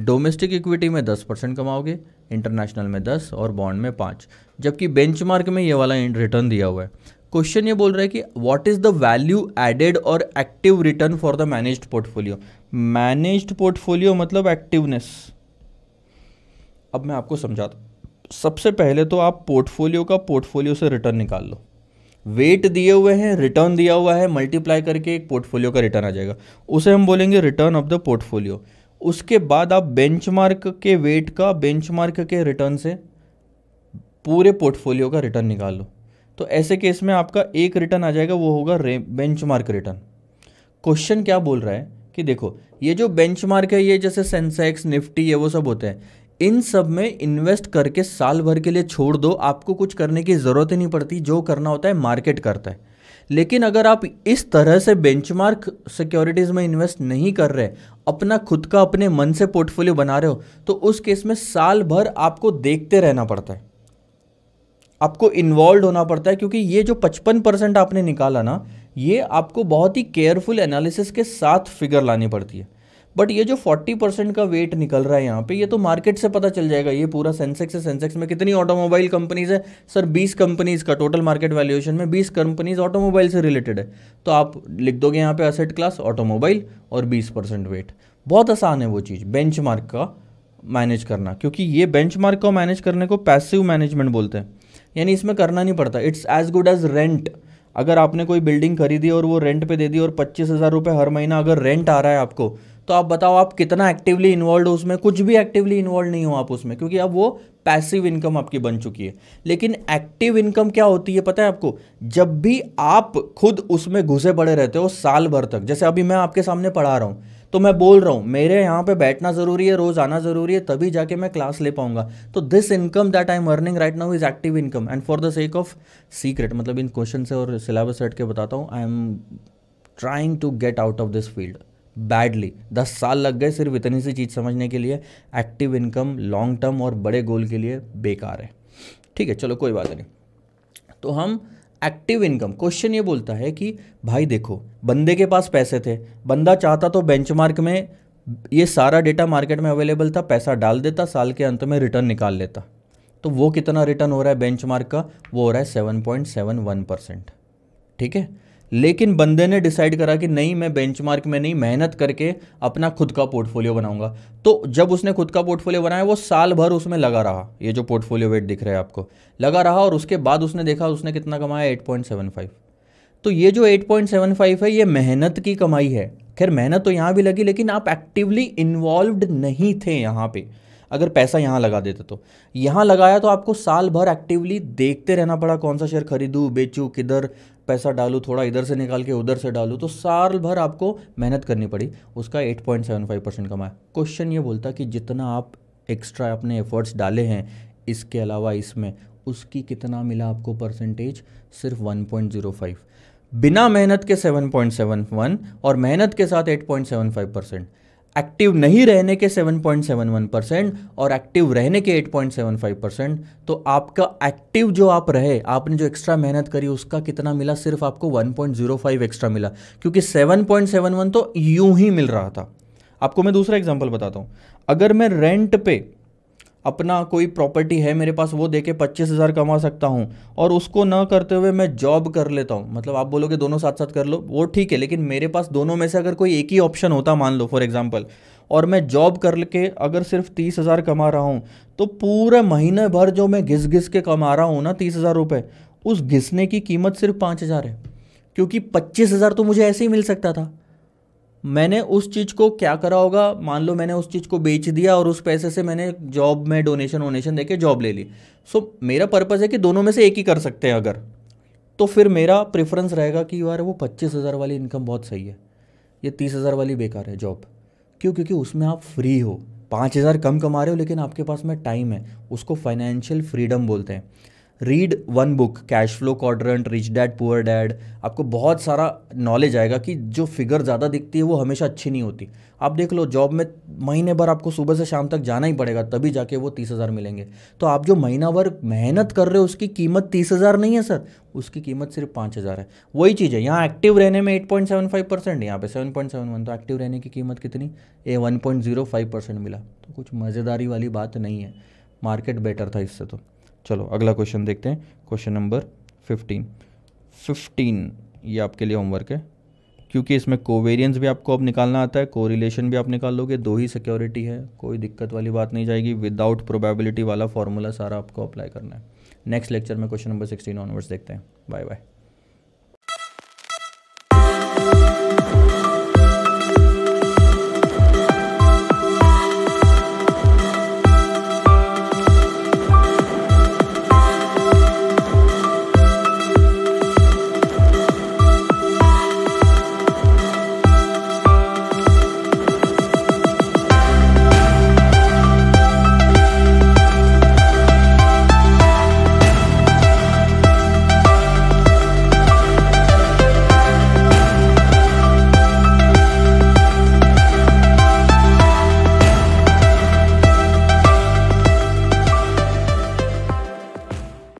डोमेस्टिक इक्विटी में दस परसेंट कमाओगे इंटरनेशनल में दस और बॉन्ड में पाँच जबकि बेंच में ये वाला रिटर्न दिया हुआ है क्वेश्चन ये बोल रहा है कि what is the value added और active return for the managed portfolio managed portfolio मतलब एक्टिवनेस अब मैं आपको समझाता सबसे पहले तो आप पोर्टफोलियो का पोर्टफोलियो से रिटर्न निकाल लो वेट दिए हुए हैं रिटर्न दिया हुआ है मल्टीप्लाई करके एक पोर्टफोलियो का रिटर्न आ जाएगा उसे हम बोलेंगे रिटर्न ऑफ द पोर्टफोलियो उसके बाद आप बेंचमार्क के वेट का बेंचमार्क के रिटर्न से पूरे पोर्टफोलियो का रिटर्न निकालो तो ऐसे केस में आपका एक रिटर्न आ जाएगा वो होगा बेंचमार्क रिटर्न क्वेश्चन क्या बोल रहा है कि देखो ये जो बेंचमार्क है ये जैसे सेंसेक्स निफ्टी ये वो सब होते हैं इन सब में इन्वेस्ट करके साल भर के लिए छोड़ दो आपको कुछ करने की ज़रूरत ही नहीं पड़ती जो करना होता है मार्केट करता है लेकिन अगर आप इस तरह से बेंचमार्क सिक्योरिटीज़ में इन्वेस्ट नहीं कर रहे अपना खुद का अपने मन से पोर्टफोलियो बना रहे हो तो उस केस में साल भर आपको देखते रहना पड़ता है आपको इन्वॉल्व होना पड़ता है क्योंकि ये जो पचपन परसेंट आपने निकाला ना ये आपको बहुत ही केयरफुल एनालिसिस के साथ फिगर लानी पड़ती है बट ये जो 40 परसेंट का वेट निकल रहा है यहाँ पे ये तो मार्केट से पता चल जाएगा ये पूरा सेंसेक्स है सेंसेक्स में कितनी ऑटोमोबाइल कंपनीज है सर 20 कंपनीज का टोटल मार्केट वैल्यूएशन में 20 कंपनीज ऑटोमोबाइल से रिलेटेड है तो आप लिख दोगे यहाँ पे असेट क्लास ऑटोमोबाइल और बीस वेट बहुत आसान है वो चीज़ बेंच का मैनेज करना क्योंकि ये बेंच को मैनेज करने को पैसिव मैनेजमेंट बोलते हैं यानी इसमें करना नहीं पड़ता it's as good as rent अगर आपने कोई बिल्डिंग खरीदी और वो रेंट पे दे दी और पच्चीस हज़ार रुपये हर महीना अगर रेंट आ रहा है आपको तो आप बताओ आप कितना एक्टिवली इन्वॉल्व हो उसमें कुछ भी एक्टिवली इन्वॉल्व नहीं हो आप उसमें क्योंकि अब वो पैसिव इनकम आपकी बन चुकी है लेकिन एक्टिव इनकम क्या होती है पता है आपको जब भी आप खुद उसमें घुसे पड़े रहते हो साल भर तक जैसे अभी मैं आपके सामने पढ़ा रहा हूँ तो मैं बोल रहा हूँ मेरे यहाँ पे बैठना ज़रूरी है रोज़ आना ज़रूरी है तभी जाके मैं क्लास ले पाऊंगा तो this income that I am earning right now is active income and for the sake of secret मतलब इन क्वेश्चन से और सिलेबस सेट के बताता हूँ I am trying to get out of this field badly दस साल लग गए सिर्फ इतनी सी चीज़ समझने के लिए एक्टिव इनकम लॉन्ग टर्म और बड़े गोल के लिए बेकार है ठीक है चलो कोई बात नहीं तो हम एक्टिव इनकम क्वेश्चन ये बोलता है कि भाई देखो बंदे के पास पैसे थे बंदा चाहता तो बेंचमार्क में ये सारा डेटा मार्केट में अवेलेबल था पैसा डाल देता साल के अंत में रिटर्न निकाल लेता तो वो कितना रिटर्न हो रहा है बेंचमार्क का वो हो रहा है seven point seven one percent ठीक है लेकिन बंदे ने डिसाइड करा कि नहीं मैं बेंचमार्क में नहीं मेहनत करके अपना खुद का पोर्टफोलियो बनाऊंगा तो जब उसने खुद का पोर्टफोलियो बनाया वो साल भर उसमें लगा रहा ये जो पोर्टफोलियो वेट दिख रहा है आपको लगा रहा और उसके बाद उसने देखा उसने कितना कमाया फाइव तो ये जो फाइव है ये मेहनत की कमाई है खैर मेहनत तो यहाँ भी लगी लेकिन आप एक्टिवली इन्वॉल्व नहीं थे यहाँ पे अगर पैसा यहाँ लगा देते तो यहाँ लगाया तो आपको साल भर एक्टिवली देखते रहना पड़ा कौन सा शेयर खरीदूँ बेचूँ किधर पैसा डालूँ थोड़ा इधर से निकाल के उधर से डालूँ तो साल भर आपको मेहनत करनी पड़ी उसका eight point seven five percent कमाया क्वेश्चन ये बोलता कि जितना आप एक्स्ट्रा अपने एफर्ट्स डाले हैं इसके अलावा इसमें उसकी कितना मिला आपको परसेंटेज सिर्फ वन पॉइंट जीरो फ़ाइव बिना मेहनत के सेवन सेवन पॉइंट वन और मेहनत के साथ eight point seven five percent active नहीं रहने के 7.71 परसेंट और एक्टिव रहने के 8.75 परसेंट तो आपका एक्टिव जो आप रहे आपने जो एक्स्ट्रा मेहनत करी उसका कितना मिला सिर्फ आपको 1.05 एक्स्ट्रा मिला क्योंकि 7.71 तो यूं ही मिल रहा था आपको मैं दूसरा एग्जाम्पल बताता हूं अगर मैं रेंट पे अपना कोई प्रॉपर्टी है मेरे पास वो दे के पच्चीस हज़ार कमा सकता हूँ और उसको न करते हुए मैं जॉब कर लेता हूँ मतलब आप बोलोगे दोनों साथ साथ कर लो वो ठीक है लेकिन मेरे पास दोनों में से अगर कोई एक ही ऑप्शन होता मान लो फॉर एग्जाम्पल और मैं जॉब करके अगर सिर्फ तीस हज़ार कमा रहा हूँ तो पूरे महीने भर जो मैं घिस घिस के कमा रहा हूँ ना तीस हज़ार रुपये उस घिसने की कीमत सिर्फ पाँच हज़ार है क्योंकि पच्चीस हज़ार तो मुझे ऐसे ही मिल सकता था मैंने उस चीज़ को क्या करा होगा मान लो मैंने उस चीज़ को बेच दिया और उस पैसे से मैंने जॉब में डोनेशन वोनेशन दे के जॉब ले ली सो so, मेरा पर्पज़ है कि दोनों में से एक ही कर सकते हैं अगर तो फिर मेरा प्रेफरेंस रहेगा कि यार वो पच्चीस हज़ार वाली इनकम बहुत सही है ये तीस हज़ार वाली बेकार है जॉब क्यों क्योंकि उसमें आप फ्री हो पाँच हज़ार कम कमा रहे हो लेकिन आपके पास में टाइम है उसको फाइनेंशियल फ्रीडम बोलते हैं read one book cash flow quadrant rich dad poor dad आपको बहुत सारा नॉलेज आएगा कि जो फिगर ज़्यादा दिखती है वो हमेशा अच्छी नहीं होती आप देख लो जॉब में महीने भर आपको सुबह से शाम तक जाना ही पड़ेगा तभी जाके वो तीस हज़ार मिलेंगे तो आप जो महीना भर मेहनत कर रहे हो उसकी कीमत तीस हज़ार नहीं है सर उसकी कीमत सिर्फ पाँच हज़ार है वही चीज़ है यहाँ एक्टिव रहने में eight point seven five percent यहाँ पे सेवन पॉइंट सेवन वन तो एक्टिव रहने की कीमत कितनी a one point zero five percent मिला तो कुछ मज़ेदारी वाली बात नहीं है मार्केट बेटर था इससे तो चलो अगला क्वेश्चन देखते हैं क्वेश्चन नंबर फिफ्टीन फिफ्टीन ये आपके लिए होमवर्क है क्योंकि इसमें कोवेरियंस भी आपको अब निकालना आता है कोरिलेशन भी आप निकाल लोगे दो ही सिक्योरिटी है कोई दिक्कत वाली बात नहीं जाएगी विदाउट प्रोबेबिलिटी वाला फॉर्मूला सारा आपको अप्लाई करना है नेक्स्ट लेक्चर में क्वेश्चन नंबर सिक्सटीन ऑनवर्स देखते हैं बाय बाय